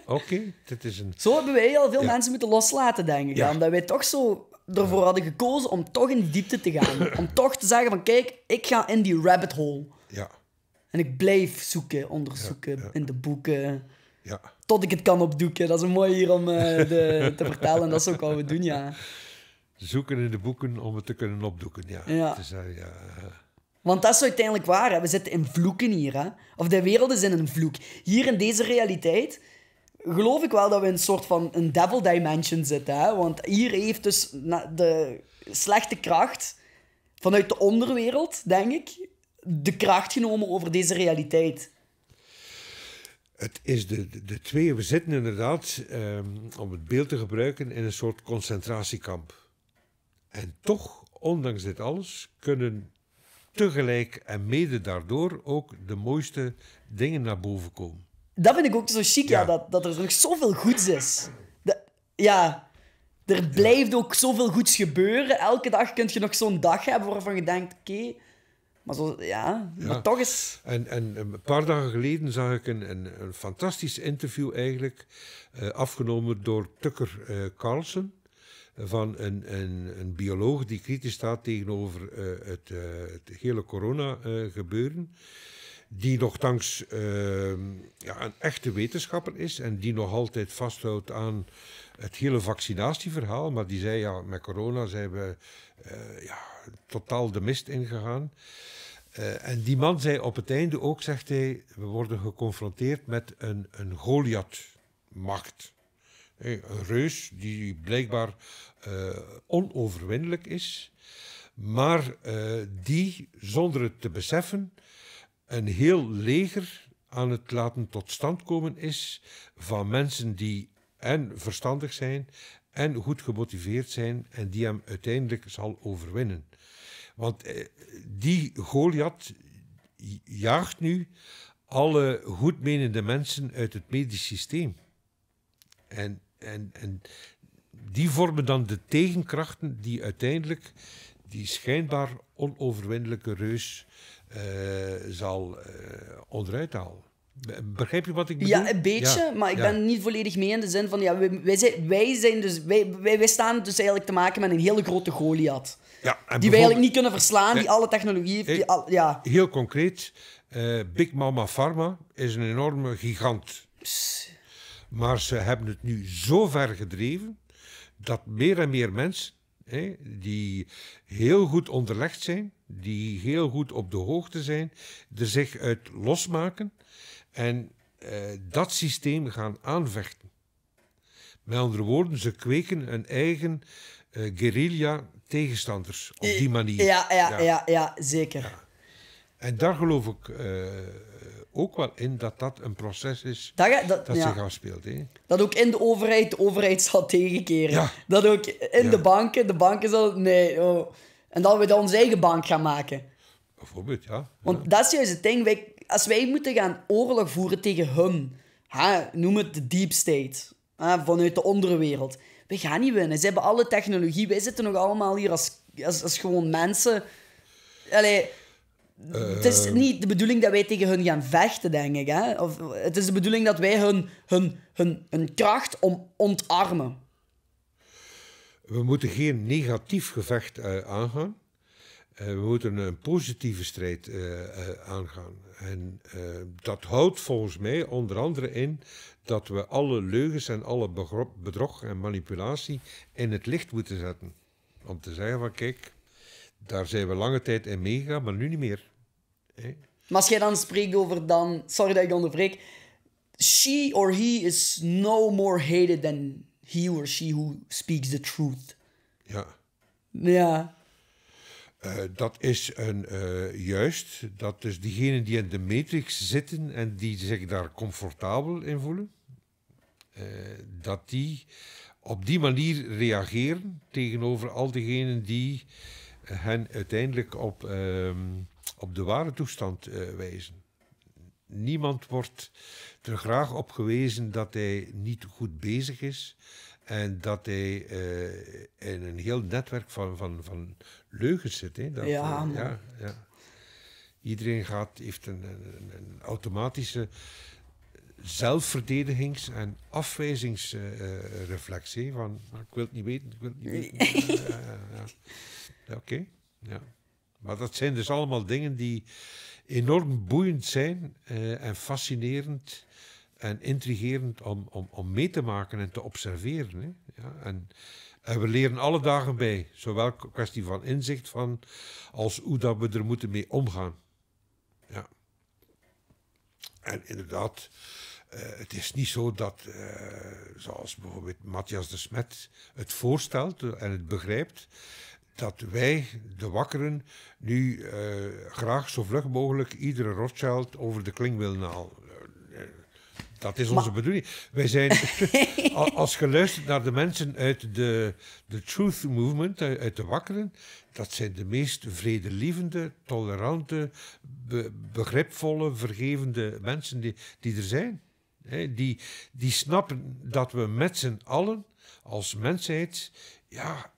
Oké, dit is een... Zo hebben wij al veel mensen moeten loslaten, denk ik. Omdat wij toch zo ervoor hadden gekozen om toch in die diepte te gaan. om toch te zeggen van, kijk, ik ga in die rabbit hole. Ja. En ik blijf zoeken, onderzoeken in de boeken. Ja. Tot ik het kan opdoeken. Dat is een mooi hier om eh, de, te vertellen. Dat is ook wat we doen, ja. Zoeken in de boeken om het te kunnen opdoeken, ja. ja. Het is, eh, ja eh. Want dat is uiteindelijk waar. Hè? We zitten in vloeken hier. Hè? Of de wereld is in een vloek. Hier in deze realiteit geloof ik wel dat we in een soort van een devil dimension zitten. Hè? Want hier heeft dus de slechte kracht vanuit de onderwereld, denk ik, de kracht genomen over deze realiteit. Het is de, de, twee, we zitten inderdaad, ehm, om het beeld te gebruiken, in een soort concentratiekamp. En toch, ondanks dit alles, kunnen tegelijk en mede daardoor ook de mooiste dingen naar boven komen. Dat vind ik ook zo chic, dat, dat er nog zoveel goeds is. ja, er blijft ook zoveel goeds gebeuren. Elke dag kun je nog zo'n dag hebben waarvan je denkt, oké... maar, ja, toch is... En, en een paar dagen geleden zag ik een, een, fantastisch interview eigenlijk, eh, afgenomen door Tucker uh, eh, Carlson van een, een, een bioloog die kritisch staat tegenover eh, het, hele eh, corona-gebeuren. Eh, die nogthans ehm, ja, een echte wetenschapper is en die nog altijd vasthoudt aan het hele vaccinatieverhaal. Maar die zei, ja, met corona zijn we ja, totaal de mist ingegaan. Uh, en die man zei op het einde ook, zegt hij, we worden geconfronteerd met een, een Goliath-macht. Een reus die blijkbaar eh, onoverwinnelijk is, maar eh, die, zonder het te beseffen, een heel leger aan het laten tot stand komen is van mensen die en verstandig zijn en goed gemotiveerd zijn en die hem uiteindelijk zal overwinnen. Want eh, die Goliath jaagt nu alle goedmenende mensen uit het medisch systeem. En, en, en die vormen dan de tegenkrachten die uiteindelijk die schijnbaar onoverwinnelijke reus eh, zal eh, onderuit halen. Begrijp je wat ik bedoel? Ja, een beetje, maar ik ben niet volledig mee in de zin van... Ja, wij, wij, zijn, wij, zijn dus, wij, wij, wij staan dus eigenlijk te maken met een hele grote Goliath. Ja, die wij eigenlijk niet kunnen verslaan, die alle technologie heeft. Die ja. Heel concreet, eh, Big Mama Pharma is een enorme gigant. Maar ze hebben het nu zo ver gedreven dat meer en meer mensen hè, die heel goed onderlegd zijn, die heel goed op de hoogte zijn, er zich uit losmaken en eh, dat systeem gaan aanvechten. Met andere woorden, ze kweken een eigen eh, guerrilla tegenstanders op die manier. Ja, ja, ja. ja, zeker. En daar geloof ik eh, ook wel in dat dat een proces is dat, ga, dat, dat zich afspeelt. Hè? Dat ook in de overheid, de overheid zal tegenkeren. Ja. Dat ook in de banken, de banken zal Nee, oh. En dat we dan onze eigen bank gaan maken. Bijvoorbeeld, ja. Want dat is juist het ding. als wij moeten gaan oorlog voeren tegen hun, ha, noem het de deep state, ha, vanuit de onderwereld. We gaan niet winnen. Ze hebben alle technologie. Wij zitten nog allemaal hier als, als, als gewoon mensen. Allee, het is eh. niet de bedoeling dat wij tegen hun gaan vechten, denk ik. Hè? Of, het is de bedoeling dat wij hun, hun, hun, hun kracht om, ontarmen. We moeten geen negatief gevecht eh, aangaan. Eh, we moeten een positieve strijd aangaan. En dat houdt volgens mij onder andere in dat we alle leugens en alle bedrog en manipulatie in het licht moeten zetten. Om te zeggen van kijk, daar zijn we lange tijd in meegegaan, maar nu niet meer. Hè? Maar als jij dan spreekt over dan, sorry dat ik onderbreek, she or he is no more hated than he or she who speaks the truth. Ja. Ja. Eh, dat is een, eh, juist, dat dus diegenen die in de matrix zitten en die zich daar comfortabel in voelen, eh, dat die op die manier reageren tegenover al diegenen die hen uiteindelijk op, ehm, op de ware toestand eh, wijzen. Niemand wordt er graag op gewezen dat hij niet goed bezig is en dat hij eh, in een heel netwerk van, van, van leugens zit. Hè? Eh, ja, ja, Iedereen gaat, heeft een, automatische zelfverdedigings- en afwijzingsreflex. van, nou, ik wil het niet weten, ik wil het niet weten. ja. Oké, ja. Maar dat zijn dus allemaal dingen die enorm boeiend zijn eh, en fascinerend en intrigerend om, om, om mee te maken en te observeren. Hè. Ja, en, we leren alle dagen bij, zowel kwestie van inzicht van als hoe dat we er moeten mee omgaan. Ja. En inderdaad, eh, het is niet zo dat, eh, zoals bijvoorbeeld Matthias de Smet het voorstelt en het begrijpt, dat wij, de wakkeren, nu eh, graag zo vlug mogelijk iedere Rothschild over de kling willen halen. Eh, dat is onze bedoeling. Wij zijn, als geluisterd naar de mensen uit de, de Truth Movement, eh, uit de wakkeren, dat zijn de meest vredelievende, tolerante, begripvolle, vergevende mensen die, die er zijn. die, die snappen dat we met z'n allen als mensheid ja,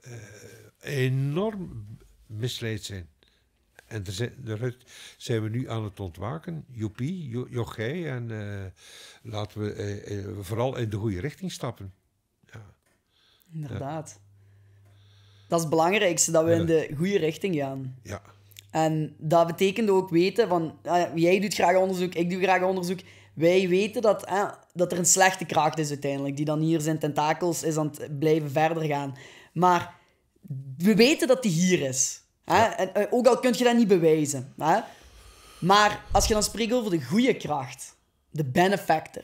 enorm misleid zijn. En daaruit zijn we nu aan het ontwaken. Joepie, jo En eh, laten eh, eh, we vooral in de goede richting stappen. Ja. Inderdaad. Dat is het belangrijkste, dat we in de goede richting gaan. Ja. En dat betekent ook weten van... Ah jij doet graag onderzoek, ik doe graag onderzoek. Wij weten dat, ah, dat er een slechte kracht is uiteindelijk. Die dan hier zijn tentakels is aan het blijven verder gaan. Maar we weten dat die hier is. Hè? En, eh, ook al kun je dat niet bewijzen. Hè? Maar als je dan spreekt over de goede kracht, de benefactor,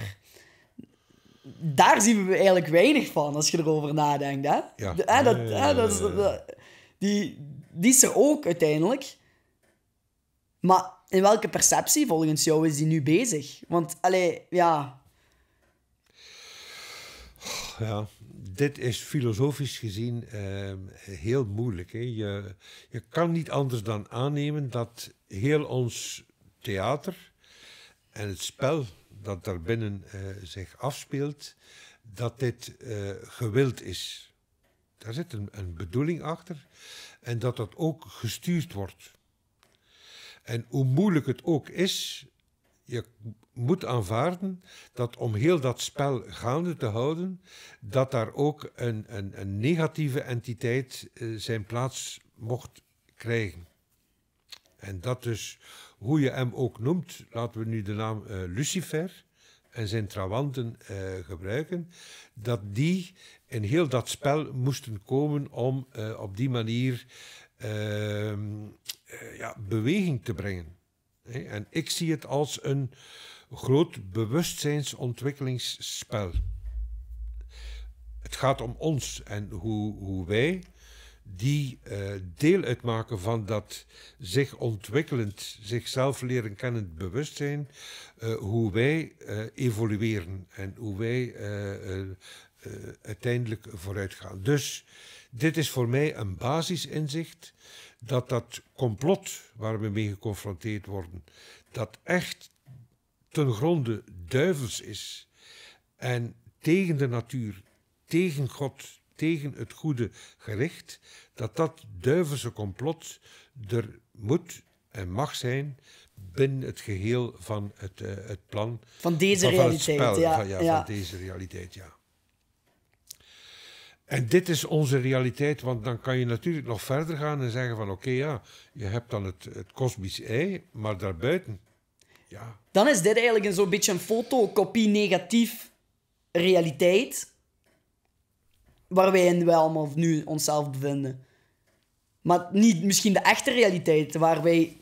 daar zien we eigenlijk weinig van als je erover nadenkt. Hè? hè, dat, hè, dat is, die, die is er ook uiteindelijk. Maar in welke perceptie volgens jou is die nu bezig? Want, allee, ja. Ja, dit is filosofisch gezien ehm, heel moeilijk. Hè? Je, je kan niet anders dan aannemen dat heel ons theater en het spel dat daarbinnen uh, zich afspeelt, dat dit eh, gewild is. Daar zit een, een, bedoeling achter en dat dat ook gestuurd wordt. En hoe moeilijk het ook is, je moet aanvaarden dat om heel dat spel gaande te houden, dat daar ook een, een, een negatieve entiteit eh, zijn plaats mocht krijgen. En dat dus, hoe je hem ook noemt, laten we nu de naam eh, Lucifer en zijn trawanten eh, gebruiken, dat die in heel dat spel moesten komen om op die manier ehm, ja, beweging te brengen. En ik zie het als een groot bewustzijnsontwikkelingsspel. Het gaat om ons en hoe, hoe wij, die eh, deel uitmaken van dat zich ontwikkelend, zichzelf leren kennend bewustzijn, eh, hoe wij eh, evolueren en hoe wij uiteindelijk vooruit gaan. Dus dit is voor mij een basisinzicht dat dat complot waar we mee geconfronteerd worden, dat echt ten gronde duivels is en tegen de natuur, tegen God, tegen het goede gericht, dat dat duivelse complot er moet en mag zijn binnen het geheel van het, eh, het plan. Van deze realiteit, spel, ja, van, ja, Van deze realiteit, ja. En dit is onze realiteit, want dan kan je natuurlijk nog verder gaan en zeggen van oké ja, je hebt dan het, het kosmisch ei, maar daarbuiten ja. Dan is dit eigenlijk een zo'n beetje een fotokopie negatief realiteit. Waar wij in wel of nu onszelf bevinden. Maar niet misschien de echte realiteit waar wij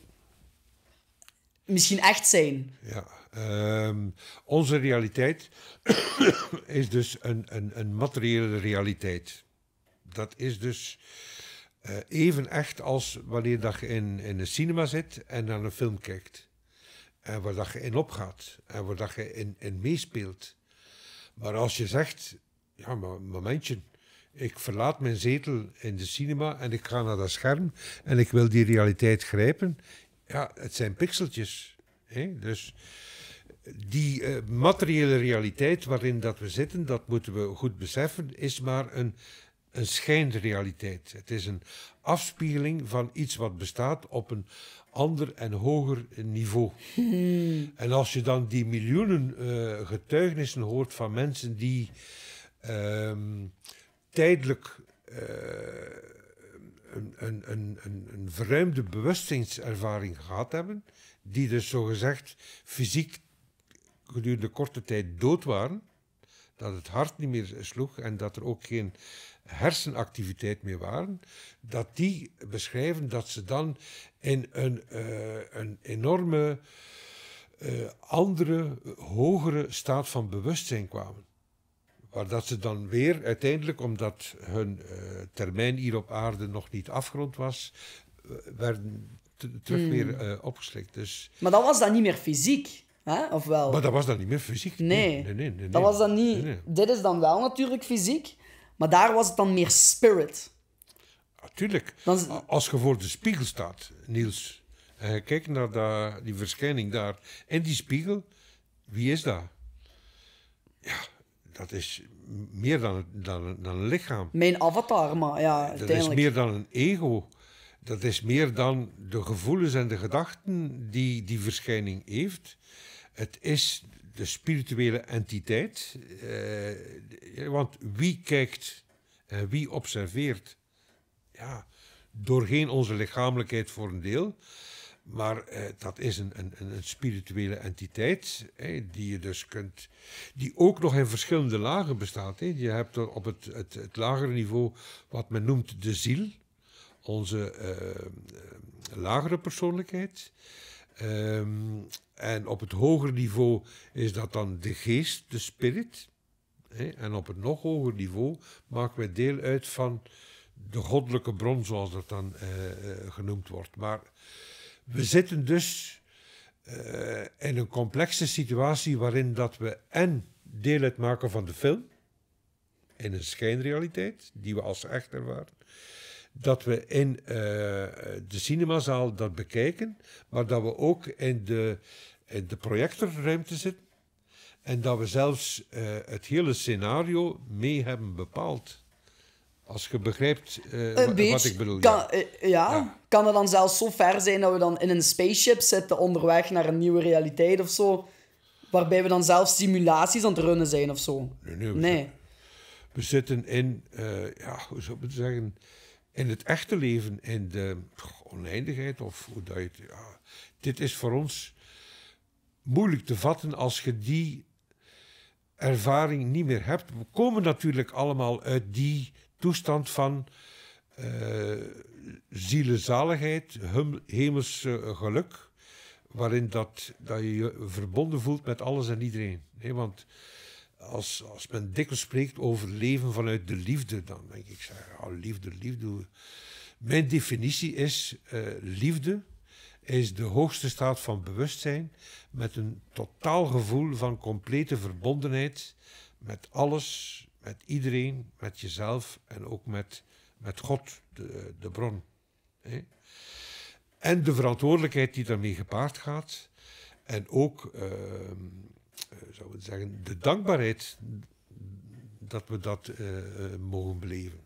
misschien echt zijn. Ja. Ehm, onze realiteit is dus een, een, een materiële realiteit. Dat is dus eh, even echt als wanneer dat je in, in een cinema zit en naar een film kijkt en waar dat je in opgaat en waar dat je in, in meespeelt. Maar als je zegt, ja, maar momentje, ik verlaat mijn zetel in de cinema en ik ga naar dat scherm en ik wil die realiteit grijpen. Ja, het zijn pixeltjes. Hè? Dus die eh, materiële realiteit waarin dat we zitten, dat moeten we goed beseffen, is maar een, een schijnrealiteit. Het is een afspiegeling van iets wat bestaat op een ander en hoger niveau. Hmm. En als je dan die miljoenen eh, getuigenissen hoort van mensen die ehm, tijdelijk eh, een, een, een, een, verruimde bewustzijnservaring gehad hebben, die dus zogezegd fysiek gedurende korte tijd dood waren, dat het hart niet meer sloeg en dat er ook geen hersenactiviteit meer waren, dat die beschrijven dat ze dan in een, uh, een enorme eh, andere, hogere staat van bewustzijn kwamen. Waar dat ze dan weer uiteindelijk, omdat hun eh, termijn hier op aarde nog niet afgerond was, werden terug hmm. weer opgeslikt. Dus... Maar dat was dan niet meer fysiek? Hè? Of wel? Maar dat was dan niet meer fysiek. Nee, nee, nee, nee dat was dan niet. Dit is dan wel natuurlijk fysiek, maar daar was het dan meer spirit. Natuurlijk. Ah, als je voor de spiegel staat, Niels, en eh, je naar die verschijning daar en die spiegel, wie is dat? Ja, dat is meer dan, dan, dan een lichaam. Mijn avatar, maar ja, Dat is meer dan een ego. Dat is meer dan de gevoelens en de gedachten die die verschijning heeft. Het is de spirituele entiteit. Eh, eh, want wie kijkt en eh, wie observeert? Ja, doorheen onze lichamelijkheid voor een deel. Maar dat is een, een, een spirituele entiteit die je dus kunt, die ook nog in verschillende lagen bestaat. Je hebt op het, het, het, lagere niveau wat men noemt de ziel, onze lagere persoonlijkheid. Ehm, en op het hoger niveau is dat dan de geest, de spirit. Hè? En op het nog hoger niveau maken wij deel uit van de goddelijke bron, zoals dat dan eh, eh, genoemd wordt. Maar we zitten dus eh, in een complexe situatie waarin dat we en deel uitmaken van de film, in een schijnrealiteit, die we als echter ervaren, dat we in eh, de cinemazaal dat bekijken, maar dat we ook in de, in de projectorruimte zitten. En dat we zelfs eh, het hele scenario mee hebben bepaald. Als je begrijpt eh, wat ik bedoel. Kan, ja. ja. kan het dan zelfs zo ver zijn dat we dan in een spaceship zitten onderweg naar een nieuwe realiteit of zo? Waarbij we dan zelf simulaties aan het runnen zijn of zo? Nee. nee, we, nee. Zitten, we zitten in, ja, hoe zou ik het zeggen? in het echte leven, in de oneindigheid, of hoe dat je het, ja, dit is voor ons moeilijk te vatten als je die ervaring niet meer hebt. We komen natuurlijk allemaal uit die toestand van uh, zielenzaligheid, hum, hemels eh, geluk, waarin dat, dat je je verbonden voelt met alles en iedereen. want als, als men dikwijls spreekt over leven vanuit de liefde, dan denk ik, zeg, oh, liefde, liefde. Mijn definitie is, eh, liefde is de hoogste staat van bewustzijn met een totaal gevoel van complete verbondenheid met alles, met iedereen, met jezelf en ook met, met God, de, de bron. Hè? En de verantwoordelijkheid die daarmee gepaard gaat. En ook ehm, eh, zou het zeggen, de dankbaarheid dat we dat eh, eh, mogen beleven.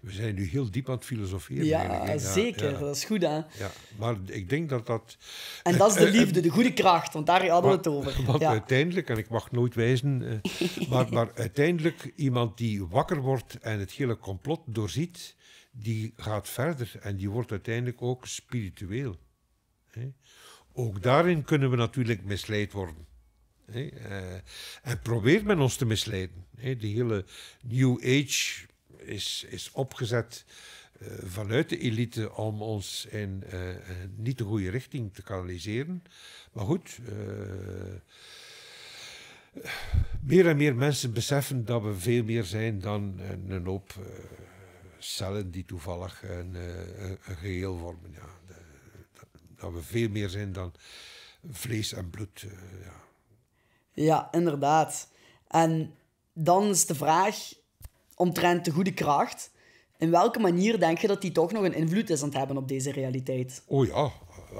We zijn nu heel diep aan het filosoferen. Ja, ja zeker. Dat is goed, hè? Ja, maar ik denk dat dat... En dat is de liefde, de goede kracht, want daar hadden we het over. ja. uiteindelijk, en ik mag nooit wijzen, maar, maar uiteindelijk iemand die wakker wordt en het hele complot doorziet, die gaat verder en die wordt uiteindelijk ook spiritueel. Hè? Ook daarin kunnen we natuurlijk misleid worden. Eh, en probeert men ons te misleiden. de hele New Age is, is opgezet eh, vanuit de elite om ons in eh, niet de goede richting te kanaliseren. Maar goed, meer en meer mensen beseffen dat we veel meer zijn dan een hoop cellen die toevallig een, een geheel vormen. Ja dat we veel meer zijn dan vlees en bloed. Eh, ja. ja, inderdaad. En dan is de vraag omtrent de goede kracht. In welke manier denk je dat die toch nog een invloed is aan het hebben op deze realiteit? Oh ja, eh,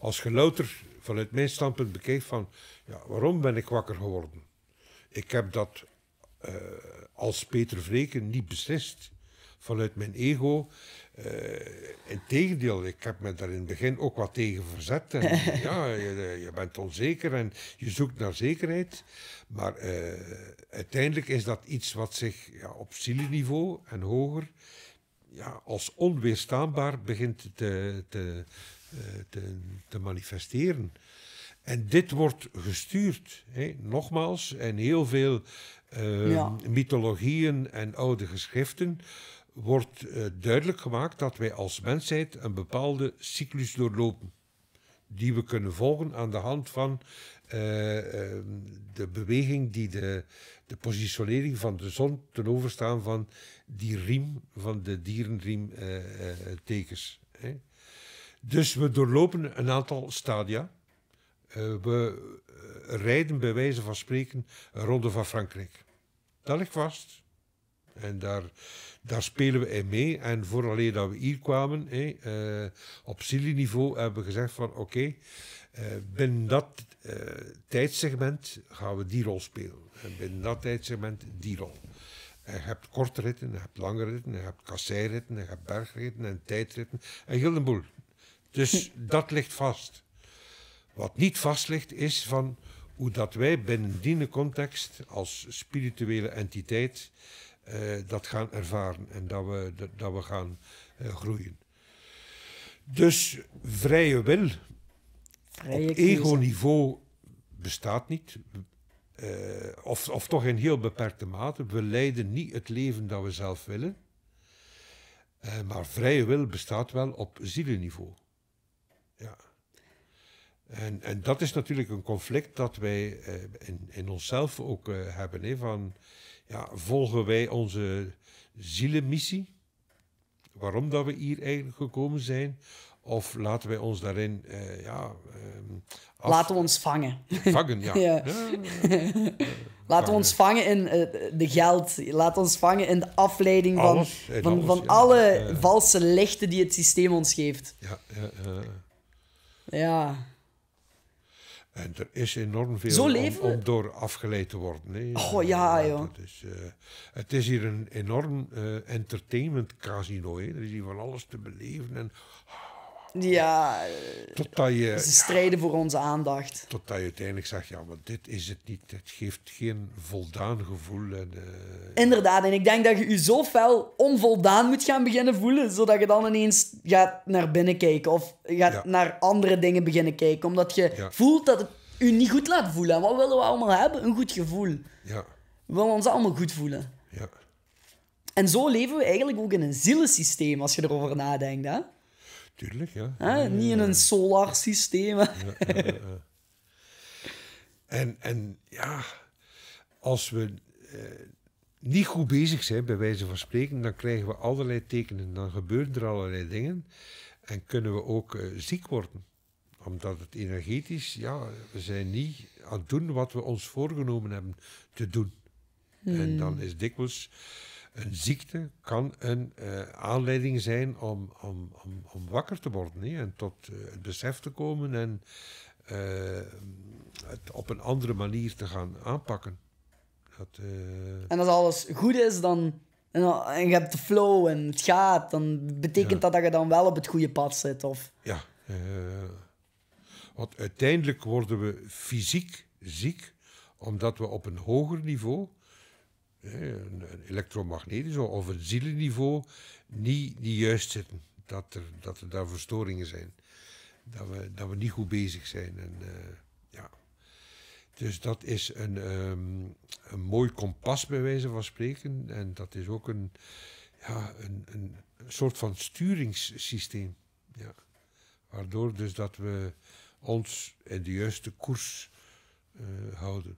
als je louter vanuit mijn standpunt bekijkt van ja, waarom ben ik wakker geworden? Ik heb dat eh, als Peter Vreken niet beslist vanuit mijn ego. Eh, Integendeel, ik heb me daar in het begin ook wat tegen verzet. ja, je, bent onzeker en je zoekt naar zekerheid. Maar eh, uiteindelijk is dat iets wat zich ja, op zieleniveau en hoger ja, als onweerstaanbaar begint te, te, eh, te, te manifesteren. En dit wordt gestuurd, hè? nogmaals, en heel veel ehm, mythologieën en oude geschriften wordt eh, duidelijk gemaakt dat wij als mensheid een bepaalde cyclus doorlopen. Die we kunnen volgen aan de hand van eh, ehm, de beweging die de, de positionering van de zon ten overstaan van die riem, van de dierenriemtekens. Eh, dus we doorlopen een aantal stadia. we rijden bij wijze van spreken een van Frankrijk. Dat ligt vast. En daar, daar spelen we in mee. En vooraleer dat we hier kwamen, eh, op silieniveau niveau hebben we gezegd van oké, eh, binnen dat uh, tijdsegment gaan we die rol spelen. En binnen dat tijdsegment die rol. En je hebt korte ritten, je hebt lange ritten, je hebt kasseiritten, je hebt bergritten en tijdritten en heel een boel. Dus hm. dat ligt vast. Wat niet vast ligt is van hoe dat wij binnen die context als spirituele entiteit eh, dat gaan ervaren en dat we, dat, we gaan eh, groeien. Dus vrije wil vrije op ego-niveau bestaat niet. Eh, of, of toch in heel beperkte mate. We leiden niet het leven dat we zelf willen. maar vrije wil bestaat wel op zielenniveau. Ja. En, en dat is natuurlijk een conflict dat wij in, in onszelf ook hebben. Hè, van, ja, volgen wij onze zielenmissie? Waarom dat we hier eigenlijk gekomen zijn? Of laten wij ons daarin. Uh, ja, ehm, Laten we ons vangen. Vangen, ja. ja. Laten we ons vangen in uh, de geld. Laten ons vangen in de afleiding van, van, van alle valse lichten die het systeem ons geeft. Ja, ja. ja. En er is enorm veel om, door afgeleid te worden. Oh ja, ja joh. Is, eh, het is hier een enorm eh, entertainment casino. hè? Er is hier van alles te beleven. En, ja, totdat je, ze strijden voor onze aandacht. Totdat je uiteindelijk zegt, ja, maar dit is het niet. Het geeft geen voldaan gevoel. En, eh, Inderdaad, en ik denk dat je je zo fel onvoldaan moet gaan beginnen voelen, zodat je dan ineens gaat naar binnen kijken of gaat naar andere dingen beginnen kijken, omdat je voelt dat het je niet goed laat voelen. wat willen we allemaal hebben? Een goed gevoel. Ja. We willen ons allemaal goed voelen. Ja. En zo leven we eigenlijk ook in een zielensysteem, als je erover nadenkt. Hè? Tuurlijk, ja. Niet in een solar systeem. En, en ja, als we eh, niet goed bezig zijn, bij wijze van spreken, dan krijgen we allerlei tekenen. Dan gebeuren er allerlei dingen en kunnen we ook eh, ziek worden. Omdat het energetisch, ja, we zijn niet aan het doen wat we ons voorgenomen hebben te doen. En hmm. dan is dikwijls een ziekte kan een eh, aanleiding zijn om, om, om, om, wakker te worden en tot eh, het besef te komen en eh, het op een andere manier te gaan aanpakken. Dat, en als alles goed is, dan, en, en, je hebt de flow en het gaat, dan betekent dat dat je dan wel op het goede pad zit? Of? Ja, want uiteindelijk worden we fysiek ziek omdat we op een hoger niveau een elektromagnetisch of een zielenniveau niet, niet juist zitten. Dat er, dat er daar verstoringen zijn. Dat we, dat we niet goed bezig zijn. En, eh, ja. Dus dat is een, ehm, een mooi kompas bij wijze van spreken. En dat is ook een, ja, een, een soort van sturingssysteem. Ja. Waardoor dus dat we ons in de juiste koers eh, houden.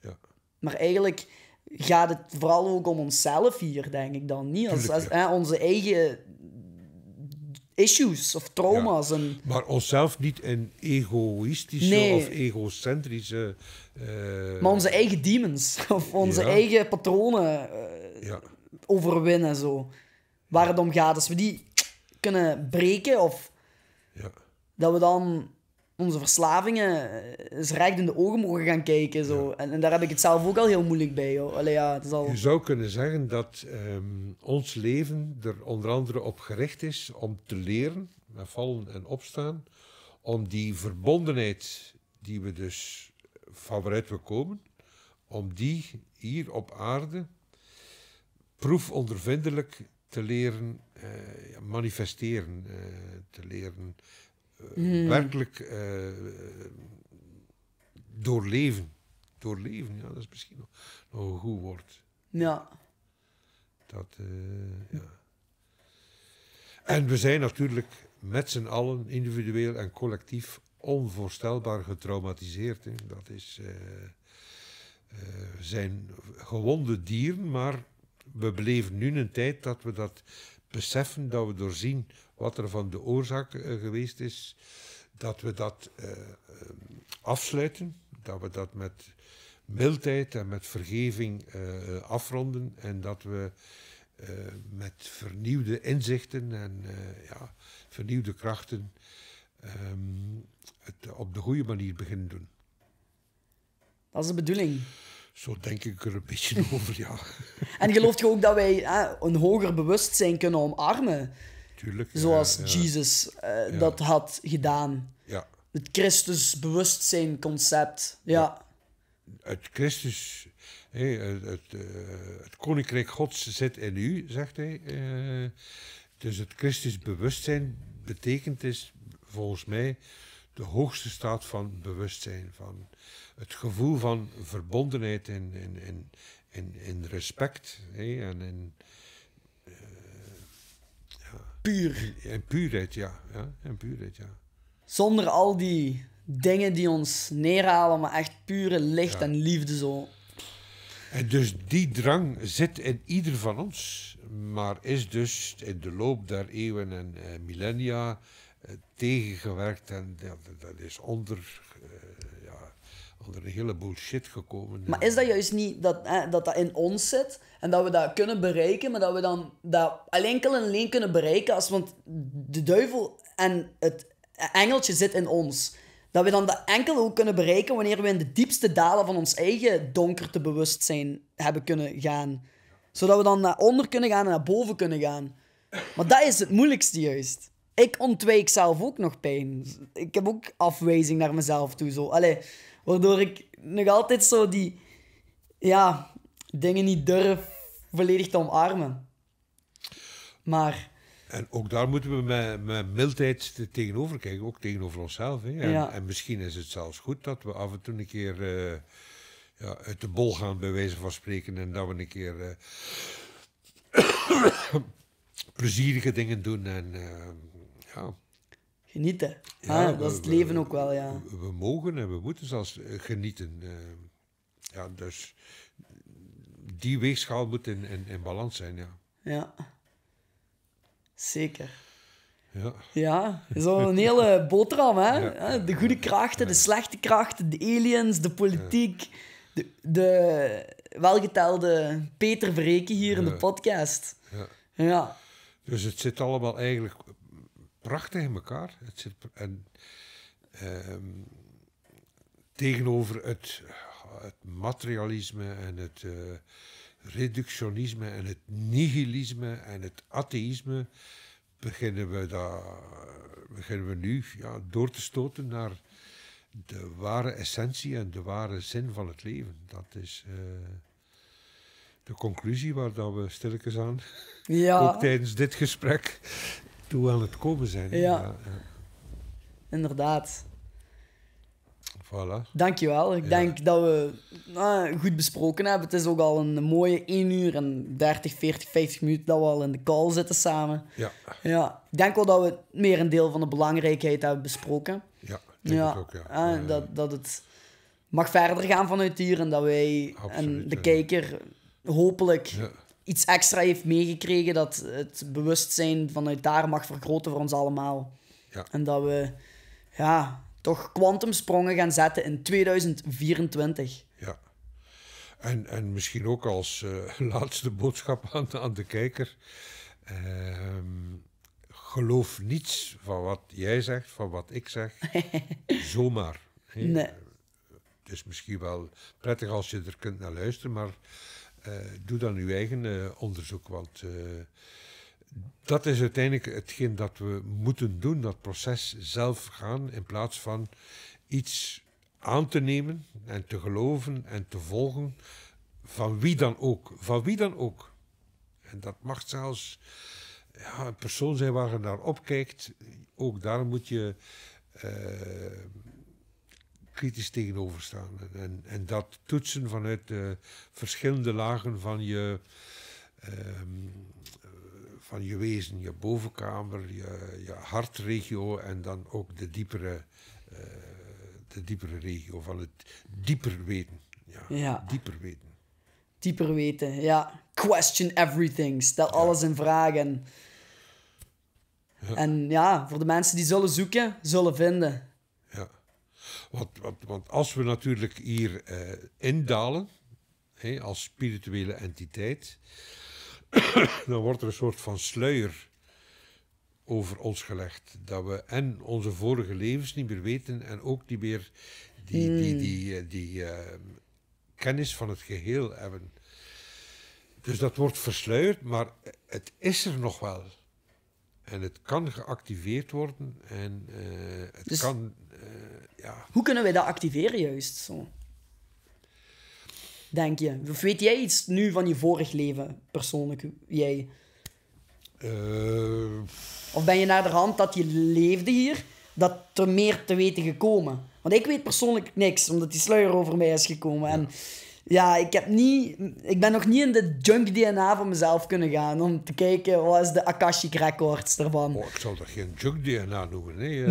Ja. Maar eigenlijk gaat het vooral ook om onszelf hier, denk ik dan. Niet als, hè, onze eigen issues of trauma's. en... Maar onszelf niet in egoïstische of egocentrische. Uh... Maar onze eigen demons of onze eigen patronen eh, overwinnen. Zo. Waar het om gaat, als we die kunnen breken of dat we dan onze verslavingen eens eh, recht in de ogen mogen gaan kijken. Zo. En, en, daar heb ik het zelf ook al heel moeilijk bij. Allee, ja, het is al... Je zou kunnen zeggen dat ehm, ons leven er onder andere op gericht is om te leren, met vallen en opstaan, om die verbondenheid die we dus van waaruit we komen, om die hier op aarde proefondervindelijk te leren eh, manifesteren, eh, te leren Hmm. werkelijk eh, doorleven. Doorleven, ja, dat is misschien nog, een goed woord. Ja. Dat, eh, ja. En we zijn natuurlijk met z'n allen, individueel en collectief, onvoorstelbaar getraumatiseerd. Hè. Dat is, uh, zijn gewonde dieren, maar we beleven nu een tijd dat we dat beseffen, dat we doorzien wat er van de oorzaak eh, geweest is, dat we dat eh, ehm, afsluiten, dat we dat met mildheid en met vergeving eh, afronden en dat we met vernieuwde inzichten en ja, vernieuwde krachten ehm, het op de goede manier beginnen doen. Dat is de bedoeling. Zo denk ik er een beetje over, ja. En gelooft je ook dat wij hè, een hoger bewustzijn kunnen omarmen? Zoals Jesus eh, dat had gedaan. Ja. Het Christus bewustzijn concept. Ja. Het Christus, het, eh, het, Koninkrijk Gods zit in u, zegt hij. Eh. dus het Christus bewustzijn betekent is volgens mij de hoogste staat van bewustzijn, van het gevoel van verbondenheid en, respect en in, puur, eh, puurheid, ja. ja en puurheid, ja. Zonder al die dingen die ons neerhalen, maar echt pure licht en liefde zo. En dus die drang zit in ieder van ons, maar is dus in de loop der eeuwen en eh, millennia eh, tegengewerkt en dat, dat is onder onder een hele bullshit gekomen. Maar is dat juist niet dat, hè, dat dat in ons zit en dat we dat kunnen bereiken, maar dat we dan dat alleen en alleen kunnen bereiken als want de duivel en het engeltje zit in ons. Dat we dan dat enkel ook kunnen bereiken wanneer we in de diepste dalen van ons eigen donkerte bewustzijn hebben kunnen gaan. Zodat we dan naar onder kunnen gaan en naar boven kunnen gaan. Maar dat is het moeilijkste juist. Ik ontwijk zelf ook nog pijn. Ik heb ook afwijzing naar mezelf toe. Zo. Allee, Waardoor ik nog altijd zo die ja, dingen niet durf volledig te omarmen. Maar... En ook daar moeten we met, met mildheid tegenover kijken, ook tegenover onszelf. Hè? En, en, misschien is het zelfs goed dat we af en toe een keer eh, ja, uit de bol gaan, bij wijze van spreken, en dat we een keer uh, plezierige dingen doen. En eh, ja genieten. Ja, ah, dat is het leven ook wel, ja. We, mogen en we moeten zelfs eh, genieten. Ehm, ja, dus die weegschaal moet in, in, balans zijn, ja. Ja, zeker. Ja. ja, dat een hele boterham, hè? De goede krachten, de slechte krachten, de aliens, de politiek, de, de welgetelde Peter Verreken hier in de podcast. Ja. ja. Dus het zit allemaal eigenlijk prachtig in elkaar. Het zit en, ehm, tegenover het, het, materialisme en het eh, reductionisme en het nihilisme en het atheïsme beginnen we, daar, beginnen we nu ja, door te stoten naar de ware essentie en de ware zin van het leven. Dat is eh, de conclusie waar dat we stilletjes aan, ja. ook tijdens dit gesprek, toe aan het komen zijn. Ja. ja. Inderdaad. Voilà. Dankjewel. Ik denk dat we nou, goed besproken hebben. Het is ook al een mooie 1 uur en 30, 40, 50 minuten dat we al in de call zitten samen. Ja. ja. Ik denk wel dat we meer een deel van de belangrijkheid hebben besproken. Ja, ja. ook, ja. En ah, dat, dat het mag verder gaan vanuit hier en dat wij en de kijker hopelijk iets extra heeft meegekregen dat het bewustzijn vanuit daar mag vergroten voor ons allemaal. Ja. En dat we ja, toch kwantumsprongen gaan zetten in 2024. Ja. En, en misschien ook als eh, laatste boodschap aan, aan de kijker. Ehm, geloof niets van wat jij zegt, van wat ik zeg, zomaar. He. Nee. Het is misschien wel prettig als je er kunt naar luisteren, maar eh, doe dan uw eigen eh, onderzoek, want eh, dat is uiteindelijk hetgeen dat we moeten doen, dat proces zelf gaan, in plaats van iets aan te nemen en te geloven en te volgen van wie dan ook. Van wie dan ook. En dat mag zelfs ja, een persoon zijn waar je naar opkijkt. Ook daar moet je kritisch tegenover staan. En, en dat toetsen vanuit de eh, verschillende lagen van je, ehm, eh, van je wezen, je bovenkamer, je, je hartregio en dan ook de diepere, eh, de diepere regio van het dieper weten. Ja, Dieper weten. Dieper weten, ja. Question everything. Stel alles in vraag. en ja, voor de mensen die zullen zoeken, zullen vinden. Want, want, want als we natuurlijk hier eh, indalen, hè, als spirituele entiteit, dan wordt er een soort van sluier over ons gelegd. Dat we en onze vorige levens niet meer weten en ook niet meer die, die, hmm. die, eh, die, eh, kennis van het geheel hebben. Dus dat wordt versluierd, maar het is er nog wel. En het kan geactiveerd worden en het dus kan ja. Hoe kunnen wij dat activeren juist? Zo? Denk je? Of weet jij iets nu van je vorig leven, persoonlijk, jij? Eh, of ben je naar de hand dat je leefde hier, dat er meer te weten gekomen? Want ik weet persoonlijk niks, omdat die sluier over mij is gekomen. En ja, ik, heb niet, ik ben nog niet in de junk DNA van mezelf kunnen gaan om te kijken wat is de Akashic Records ervan. Oh, ik zal dat geen junk DNA noemen. Nee,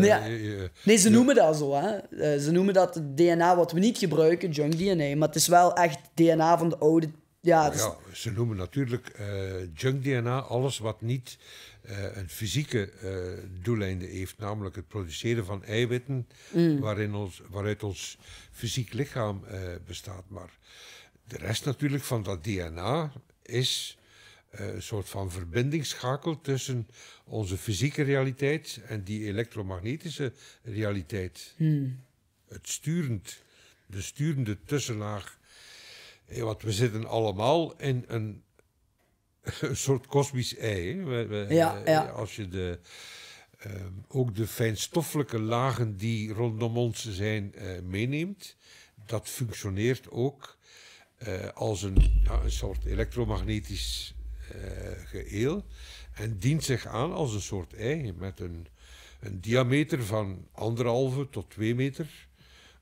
nee, ze noemen dat zo. Hè. Eh, ze noemen dat het DNA wat we niet gebruiken, junk DNA. Maar het is wel echt DNA van de oude. Ja, ja ze noemen natuurlijk eh, junk DNA alles wat niet eh, een fysieke eh, doeleinde heeft, namelijk het produceren van eiwitten, mm. waarin ons, waaruit ons fysiek lichaam eh, bestaat. Maar de rest natuurlijk van dat DNA is een soort van verbindingsschakel tussen onze fysieke realiteit en die elektromagnetische realiteit. Mm. Het sturend, de sturende tussenlaag. Hey, want we zitten allemaal in een een soort kosmisch ei. Eh, als je de, ehm, ook de fijnstoffelijke lagen die rondom ons zijn eh, meeneemt, dat functioneert ook eh, als een, ja, een soort elektromagnetisch geheel en dient zich aan als een soort ei met een, een diameter van anderhalve tot twee meter.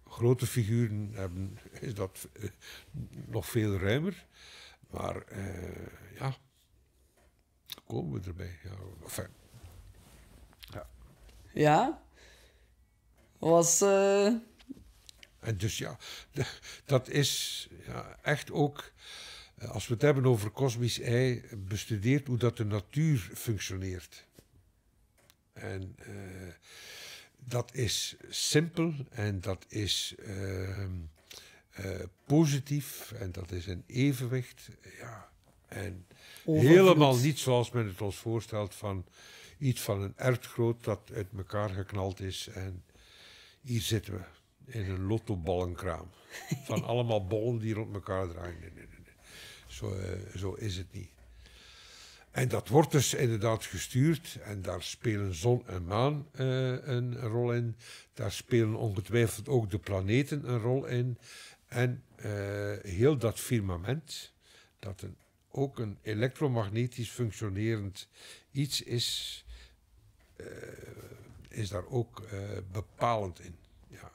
Grote figuren hebben is dat nog veel ruimer. Maar ja, komen we erbij? Ja. ja. ja? Was. Eh, en dus ja, dat is ja, echt ook. Eh, als we het hebben over kosmisch ei, bestudeert hoe dat de natuur functioneert. En eh, dat is simpel en dat is ehm, positief en dat is een evenwicht. Ja. En Helemaal niet zoals men het ons voorstelt van iets van een erfgroot dat uit elkaar geknald is. En hier zitten we in een lottoballenkraam. Van allemaal bollen die rond elkaar draaien. Nee, nee, nee. Zo, eh, zo is het niet. En dat wordt dus inderdaad gestuurd. En daar spelen zon en maan eh, een rol in. Daar spelen ongetwijfeld ook de planeten een rol in. En eh, heel dat firmament, dat een ook een elektromagnetisch functionerend iets is, eh, is daar ook eh, bepalend in. Ja.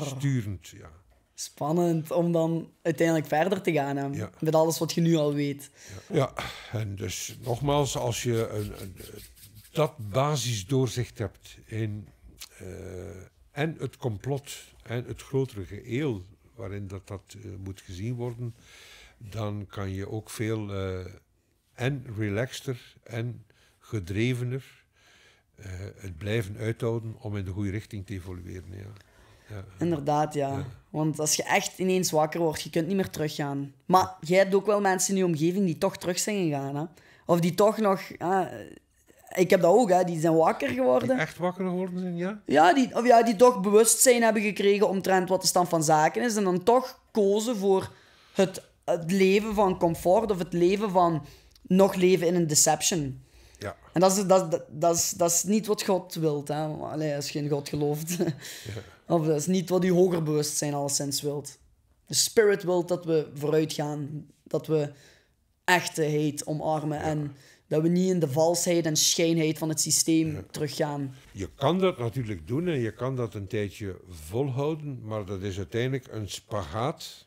Sturend, ja. Spannend om dan uiteindelijk verder te gaan met alles wat je nu al weet. Ja, ja. en dus nogmaals, als je een, dat basisdoorzicht hebt in, eh, en het complot en het grotere geheel waarin dat, dat moet gezien worden, dan kan je ook veel eh, en relaxter en gedrevener eh, het blijven uithouden om in de goede richting te evolueren. Ja. ja. Inderdaad, ja. Want als je echt ineens wakker wordt, je kunt niet meer teruggaan. Maar jij hebt ook wel mensen in je omgeving die toch terug zijn gegaan. Hè? Of die toch nog... ik heb dat ook, hè. die zijn wakker geworden. echt wakker geworden zijn, ja? Ja die, of ja, die toch bewustzijn hebben gekregen omtrent wat de stand van zaken is. En dan toch kozen voor het het leven van comfort of het leven van nog leven in een deception. Ja. En dat is, dat, dat, dat, is, dat is niet wat God wilt, hè. als je in God gelooft. Ja. Of dat is niet wat je hoger bewustzijn alleszins wilt. De spirit wil dat we vooruit gaan. Dat we echte heet omarmen. En dat we niet in de valsheid en schijnheid van het systeem teruggaan. Je kan dat natuurlijk doen en je kan dat een tijdje volhouden. Maar dat is uiteindelijk een spagaat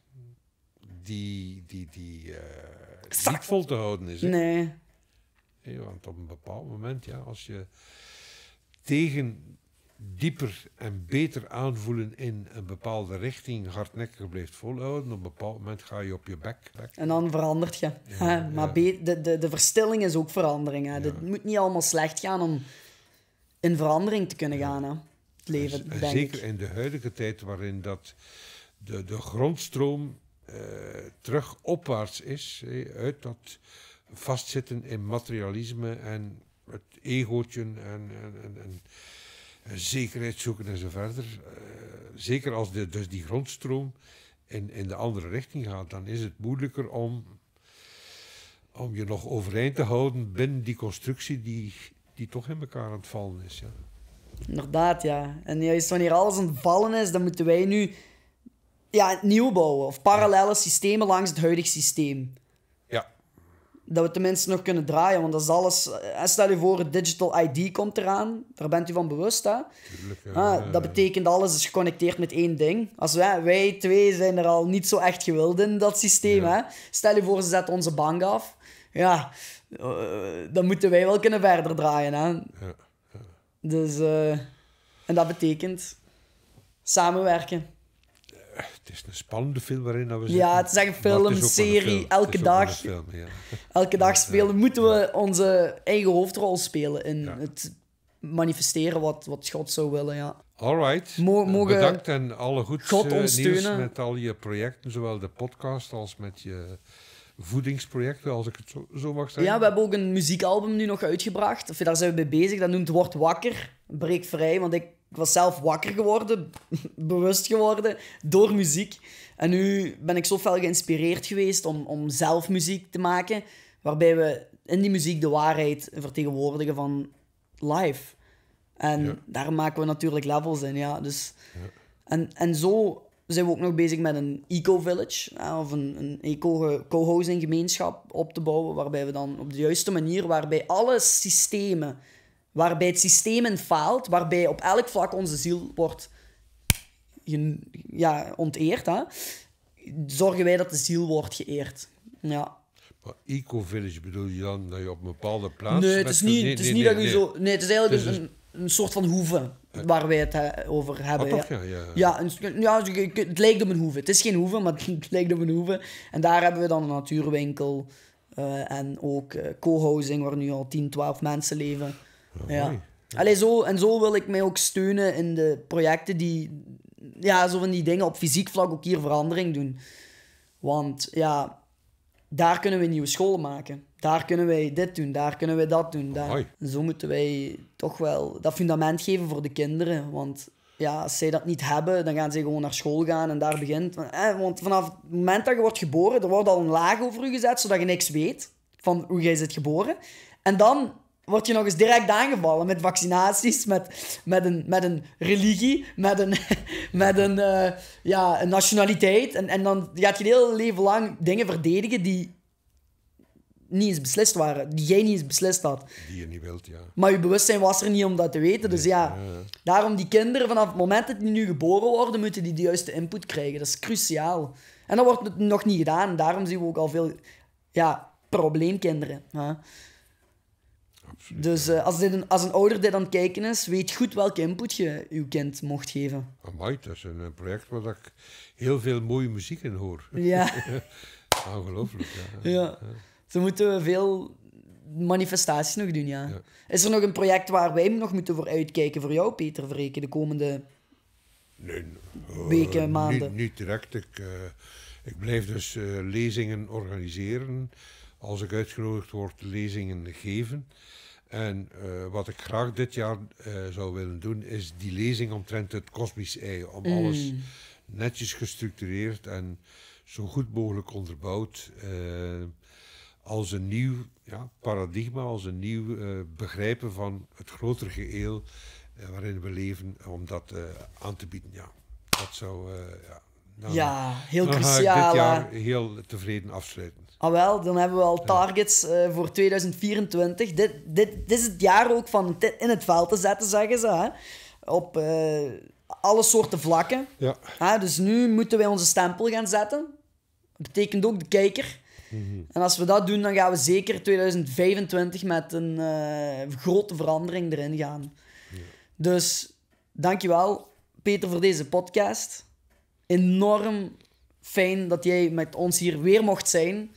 die, die, die uh, vol te houden is. Nee. want op een bepaald moment, ja, als je tegen dieper en beter aanvoelen in een bepaalde richting hardnekkig blijft volhouden, op een bepaald moment ga je op je bek. En dan verandert je. Maar de, de, de verstilling is ook verandering. Het moet niet allemaal slecht gaan om in verandering te kunnen gaan. Hè. Het leven, denk zeker in de huidige tijd waarin dat de, de grondstroom eh, terug opwaarts is, uit dat vastzitten in materialisme en het egootje en, en, en, zekerheid zoeken en zo verder. Eh, zeker als de, dus die grondstroom in, in de andere richting gaat, dan is het moeilijker om, om je nog overeind te houden binnen die constructie die, die toch in elkaar aan het vallen is. Ja. Inderdaad, ja. En juist wanneer alles aan het vallen is, dan moeten wij nu ja, nieuw bouwen. Of parallele systemen langs het huidige systeem. Ja. Dat we tenminste nog kunnen draaien, want dat is alles... Eh, eh, stel je voor, het digital ID komt eraan. Daar bent u van bewust, hè? ah, dat betekent alles is geconnecteerd met één ding. Als wij, wij twee zijn er al niet zo echt gewild in, dat systeem, hè? Stel je voor, ze zetten onze bank af. Ja, eh, dan moeten wij wel kunnen verder draaien, hè? Ja. Dus... en dat betekent samenwerken het is een spannende film waarin we zitten. Ja, het is een film, serie. Elke dag, elke dag eh, spelen, moeten we onze eigen hoofdrol spelen in het manifesteren wat, wat God zou willen. Ja. right. Eh, bedankt en alle goeds God eh, steunen. met al je projecten, zowel de podcast als met je voedingsprojecten, als ik het zo, zo, mag zeggen. Ja, we hebben ook een muziekalbum nu nog uitgebracht. Of daar zijn we mee bezig. Dat noemt Word Wakker, Breek Vrij. Want ik was zelf wakker geworden, bewust geworden, door muziek. En nu ben ik zo fel geïnspireerd geweest om, om zelf muziek te maken. Waarbij we in die muziek de waarheid vertegenwoordigen van live. En daar maken we natuurlijk levels in, ja. Dus, En, en zo zijn we ook nog bezig met een eco-village of een, een eco-co-housing gemeenschap op te bouwen, waarbij we dan op de juiste manier, waarbij alle systemen, waarbij het systeem faalt, waarbij op elk vlak onze ziel wordt ja, onteerd, hè, zorgen wij dat de ziel wordt geëerd. Ja. Maar eco-village bedoel je dan dat je op een bepaalde plaats... Nee, het is niet, het is niet dat je zo... Nee, het is eigenlijk een, een soort van hoeve waar wij het eh, over hebben. Ah, ja. Ja, ja. het lijkt op een hoeve. Het is geen hoeve, maar het lijkt op een hoeve. En daar hebben we dan een natuurwinkel eh, en ook eh, co-housing, waar nu al 10, 12 mensen leven. ja. zo, en zo wil ik mij ook steunen in de projecten die, ja, zo van die dingen op fysiek vlak ook hier verandering doen. Want ja, daar kunnen we nieuwe scholen maken daar kunnen wij dit doen, daar kunnen wij dat doen. Daar. Zo moeten wij toch wel dat fundament geven voor de kinderen. Want ja, als zij dat niet hebben, dan gaan ze gewoon naar school gaan en daar begint. Eh, want vanaf het moment dat je wordt geboren, er wordt al een laag over je gezet, zodat je niks weet van hoe jij bent geboren. En dan word je nog eens direct aangevallen met vaccinaties, met, met, een, met een religie, met een, met een, eh, ja, een nationaliteit. En, en dan gaat je het hele leven lang dingen verdedigen die niet eens beslist waren, die jij niet eens beslist had. Die je niet wilt, ja. Maar je bewustzijn was er niet om dat te weten. dus ja, daarom die kinderen, vanaf het moment dat die nu geboren worden, moeten die de juiste input krijgen. Dat is cruciaal. En dat wordt nog niet gedaan. Daarom zien we ook al veel ja, probleemkinderen. Hè? Absoluut. Dus eh, als, een, als een ouder dit aan het kijken is, weet goed welke input je uw kind mocht geven. Amai, dat is een project waar ik heel veel mooie muziek in hoor. Ja. Ongelooflijk, ja. ja. Ze moeten veel manifestaties nog doen, ja. Is er nog een project waar wij nog moeten voor uitkijken voor jou, Peter Vreken, de komende eh, weken, maanden? Nee, niet direct. Ik, eh, ik blijf dus eh, lezingen organiseren. Als ik uitgenodigd word, lezingen geven. En wat ik graag dit jaar zou willen doen, is die lezing omtrent het kosmisch ei. Om mm. alles netjes gestructureerd en zo goed mogelijk onderbouwd als een nieuw ja, paradigma, als een nieuw eh, begrijpen van het grotere geheel eh, waarin we leven, om dat eh, aan te bieden. Ja, dat zou. ja. Nou, ja, heel dan cruciaal. Ga ik dit jaar heel tevreden afsluiten. Ah wel, dan hebben we al targets voor 2024. Dit, dit, dit, is het jaar ook van in het veld te zetten, zeggen ze. Hè? Op alle soorten vlakken. Ja. Ah, dus nu moeten wij onze stempel gaan zetten. Dat betekent ook de kijker. Mhm. En als we dat doen, dan gaan we zeker 2025 met een eh, grote verandering erin gaan. Ja. Dus dankjewel, Peter, voor deze podcast. Enorm fijn dat jij met ons hier weer mocht zijn.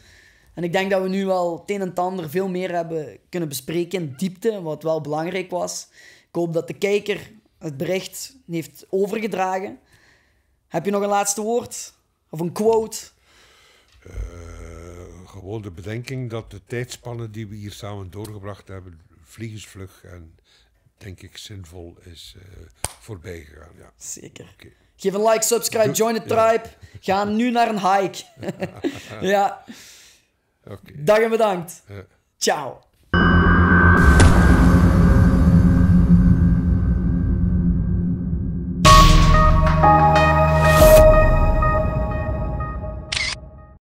En ik denk dat we nu wel het een en ander veel meer hebben kunnen bespreken in diepte, wat wel belangrijk was. Ik hoop dat de kijker het bericht heeft overgedragen. Heb je nog een laatste woord? Of een quote? Eh, gewoon de bedenking dat de tijdspannen die we hier samen doorgebracht hebben, vliegensvlug en denk ik zinvol is uh, voorbij gegaan. Ja. Zeker. Okay. Geef een like, subscribe, join the tribe. Ja. Ga nu naar een hike. ja. Okay. Dag en bedankt. Ciao.